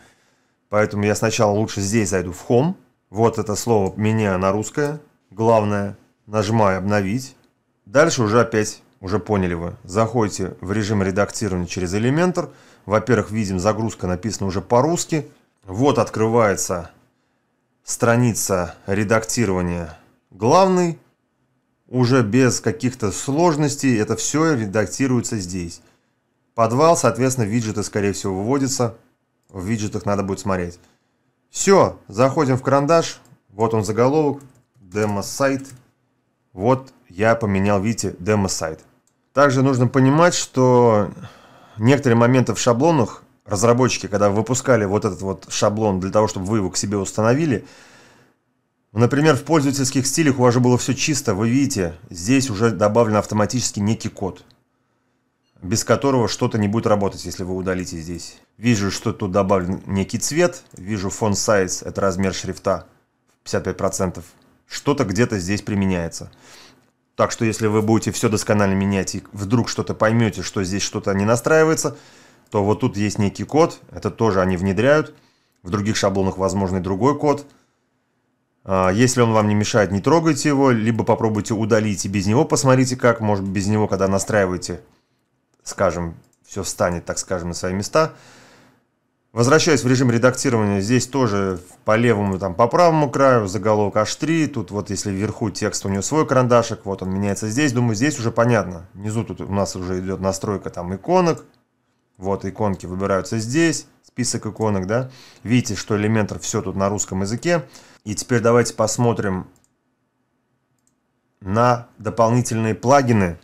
Поэтому я сначала лучше здесь зайду в Home. Вот это слово меня на русское. Главное. Нажимаю «Обновить». Дальше уже опять, уже поняли вы, заходите в режим редактирования через Elementor. Во-первых, видим, загрузка написана уже по-русски. Вот открывается страница редактирования главный уже без каких-то сложностей это все редактируется здесь. Подвал, соответственно, виджеты, скорее всего, выводятся. В виджетах надо будет смотреть. Все, заходим в карандаш. Вот он заголовок. Демо-сайт. Вот я поменял, видите, демо-сайт. Также нужно понимать, что некоторые моменты в шаблонах разработчики, когда выпускали вот этот вот шаблон для того, чтобы вы его к себе установили, Например, в пользовательских стилях у вас же было все чисто, вы видите, здесь уже добавлен автоматически некий код, без которого что-то не будет работать, если вы удалите здесь. Вижу, что тут добавлен некий цвет, вижу фон size, это размер шрифта, 55%. Что-то где-то здесь применяется. Так что если вы будете все досконально менять и вдруг что-то поймете, что здесь что-то не настраивается, то вот тут есть некий код, это тоже они внедряют. В других шаблонах возможный другой код – а, если он вам не мешает, не трогайте его, либо попробуйте удалить и без него посмотрите как. Может быть, без него, когда настраиваете, скажем, все встанет, так скажем, на свои места. Возвращаясь в режим редактирования, здесь тоже по левому, там по правому краю заголовок H3. Тут вот если вверху текст, у него свой карандашик, вот он меняется здесь. Думаю, здесь уже понятно. Внизу тут у нас уже идет настройка там иконок. Вот иконки выбираются здесь, список иконок, да. Видите, что элементов все тут на русском языке. И теперь давайте посмотрим на дополнительные плагины,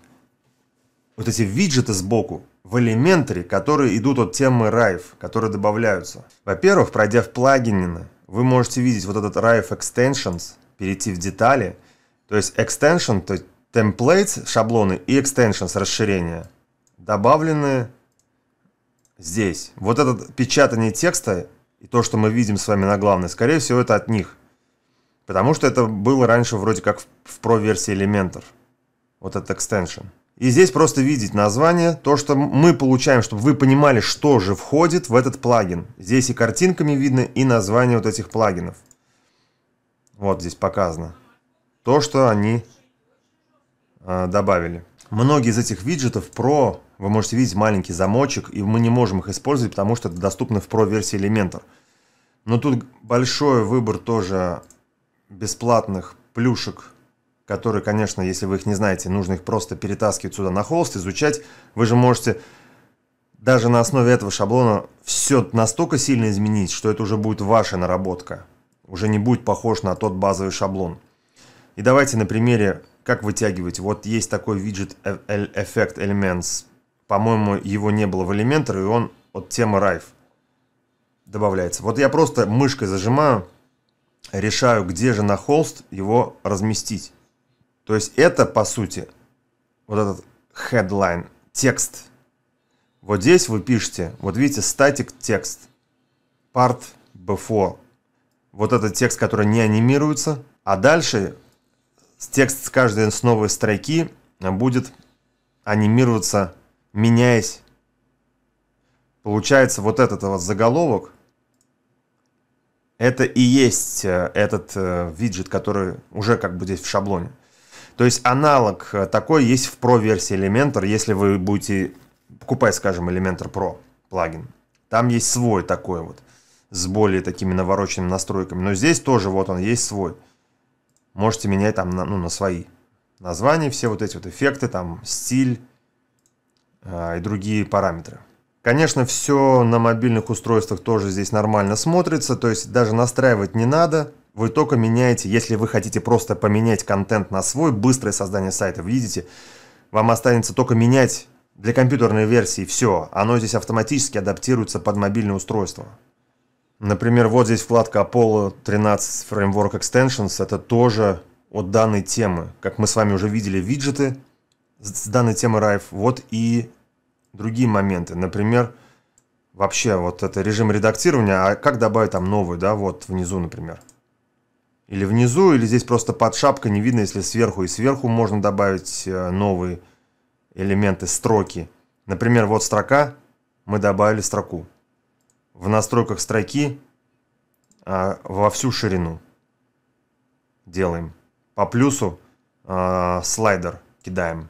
вот эти виджеты сбоку в элементаре, которые идут от темы Rive, которые добавляются. Во-первых, пройдя в плагинины, вы можете видеть вот этот Rive Extensions, перейти в детали, то есть Extension, то есть Templates, шаблоны и Extensions, расширения, добавлены здесь. Вот это печатание текста и то, что мы видим с вами на главной, скорее всего, это от них – Потому что это было раньше вроде как в Pro-версии Elementor. Вот этот экстеншн. И здесь просто видеть название, то, что мы получаем, чтобы вы понимали, что же входит в этот плагин. Здесь и картинками видно, и название вот этих плагинов. Вот здесь показано. То, что они э, добавили. Многие из этих виджетов Pro, вы можете видеть маленький замочек, и мы не можем их использовать, потому что это доступно в Pro-версии Elementor. Но тут большой выбор тоже бесплатных плюшек, которые, конечно, если вы их не знаете, нужно их просто перетаскивать сюда на холст, изучать. Вы же можете даже на основе этого шаблона все настолько сильно изменить, что это уже будет ваша наработка. Уже не будет похож на тот базовый шаблон. И давайте на примере, как вытягивать. Вот есть такой виджет э-, Effect Elements. По-моему, его не было в Elementor, и он от темы Rive добавляется. Вот я просто мышкой зажимаю, решаю, где же на холст его разместить. То есть это, по сути, вот этот headline, текст. Вот здесь вы пишете, вот видите, static текст, part before. Вот этот текст, который не анимируется. А дальше текст с каждой с новой строки будет анимироваться, меняясь. Получается, вот этот вот заголовок это и есть э, этот э, виджет, который уже как бы здесь в шаблоне. То есть аналог э, такой есть в Pro версии Elementor, если вы будете покупать, скажем, Elementor Pro плагин. Там есть свой такой вот, с более такими навороченными настройками. Но здесь тоже вот он есть свой. Можете менять там на, ну, на свои названия, все вот эти вот эффекты, там стиль э, и другие параметры. Конечно, все на мобильных устройствах тоже здесь нормально смотрится, то есть даже настраивать не надо. Вы только меняете, если вы хотите просто поменять контент на свой, быстрое создание сайта, видите, вам останется только менять для компьютерной версии все, оно здесь автоматически адаптируется под мобильное устройство. Например, вот здесь вкладка Apollo 13 Framework Extensions, это тоже от данной темы. Как мы с вами уже видели виджеты с данной темы Rive. вот и другие моменты. Например, вообще вот это режим редактирования, а как добавить там новую, да, вот внизу, например. Или внизу, или здесь просто под шапкой не видно, если сверху и сверху можно добавить э, новые элементы строки. Например, вот строка, мы добавили строку. В настройках строки а, во всю ширину делаем. По плюсу а, слайдер кидаем.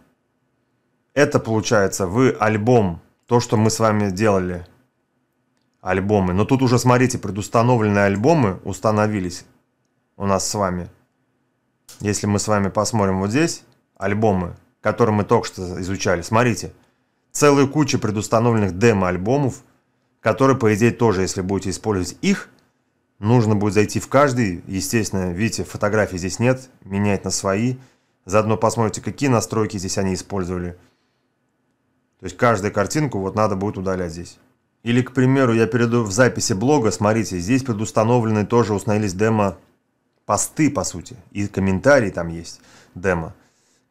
Это получается, вы альбом, то, что мы с вами делали, альбомы. Но тут уже, смотрите, предустановленные альбомы установились у нас с вами. Если мы с вами посмотрим вот здесь, альбомы, которые мы только что изучали, смотрите, целая куча предустановленных демо-альбомов, которые, по идее, тоже, если будете использовать их, нужно будет зайти в каждый. Естественно, видите, фотографий здесь нет, менять на свои. Заодно посмотрите, какие настройки здесь они использовали – то есть каждую картинку вот надо будет удалять здесь. Или, к примеру, я перейду в записи блога, смотрите, здесь предустановлены тоже установились демо посты, по сути, и комментарии там есть демо,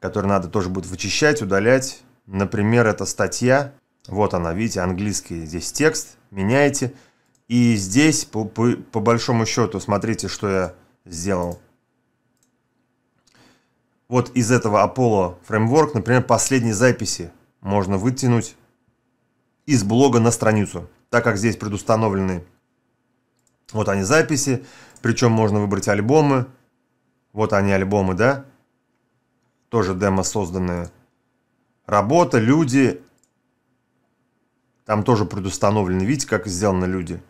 которые надо тоже будет вычищать, удалять. Например, это статья, вот она, видите, английский здесь текст, меняете. И здесь, по, по, по большому счету, смотрите, что я сделал. Вот из этого Apollo Framework, например, последние записи можно вытянуть из блога на страницу, так как здесь предустановлены вот они записи, причем можно выбрать альбомы, вот они альбомы, да, тоже демо созданные, работа, люди, там тоже предустановлены, видите, как сделаны люди,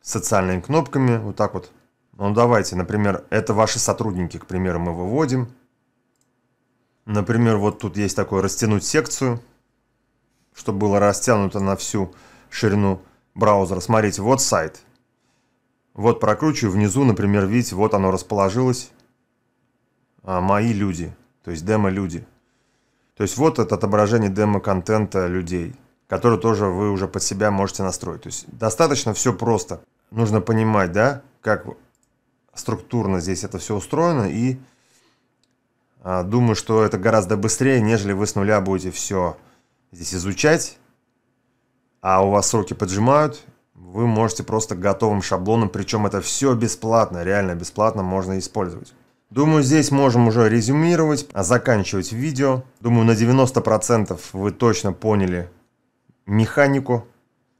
с социальными кнопками, вот так вот. Ну давайте, например, это ваши сотрудники, к примеру, мы выводим. Например, вот тут есть такое «Растянуть секцию» чтобы было растянуто на всю ширину браузера. Смотрите, вот сайт. Вот прокручиваю, внизу, например, видите, вот оно расположилось. А, мои люди, то есть демо-люди. То есть вот это отображение демо-контента людей, который тоже вы уже под себя можете настроить. То есть достаточно все просто. Нужно понимать, да, как структурно здесь это все устроено и а, думаю, что это гораздо быстрее, нежели вы с нуля будете все здесь изучать, а у вас руки поджимают, вы можете просто готовым шаблоном, причем это все бесплатно, реально бесплатно можно использовать. Думаю, здесь можем уже резюмировать, а заканчивать видео. Думаю, на 90% вы точно поняли механику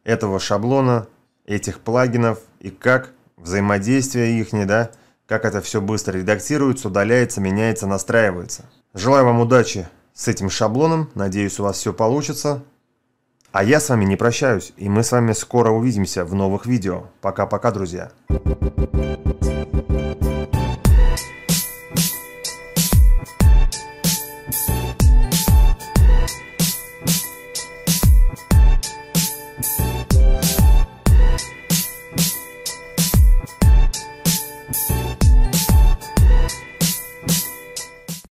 этого шаблона, этих плагинов и как взаимодействие их, не да, как это все быстро редактируется, удаляется, меняется, настраивается. Желаю вам удачи с этим шаблоном, надеюсь, у вас все получится. А я с вами не прощаюсь, и мы с вами скоро увидимся в новых видео. Пока-пока, друзья. Thank you.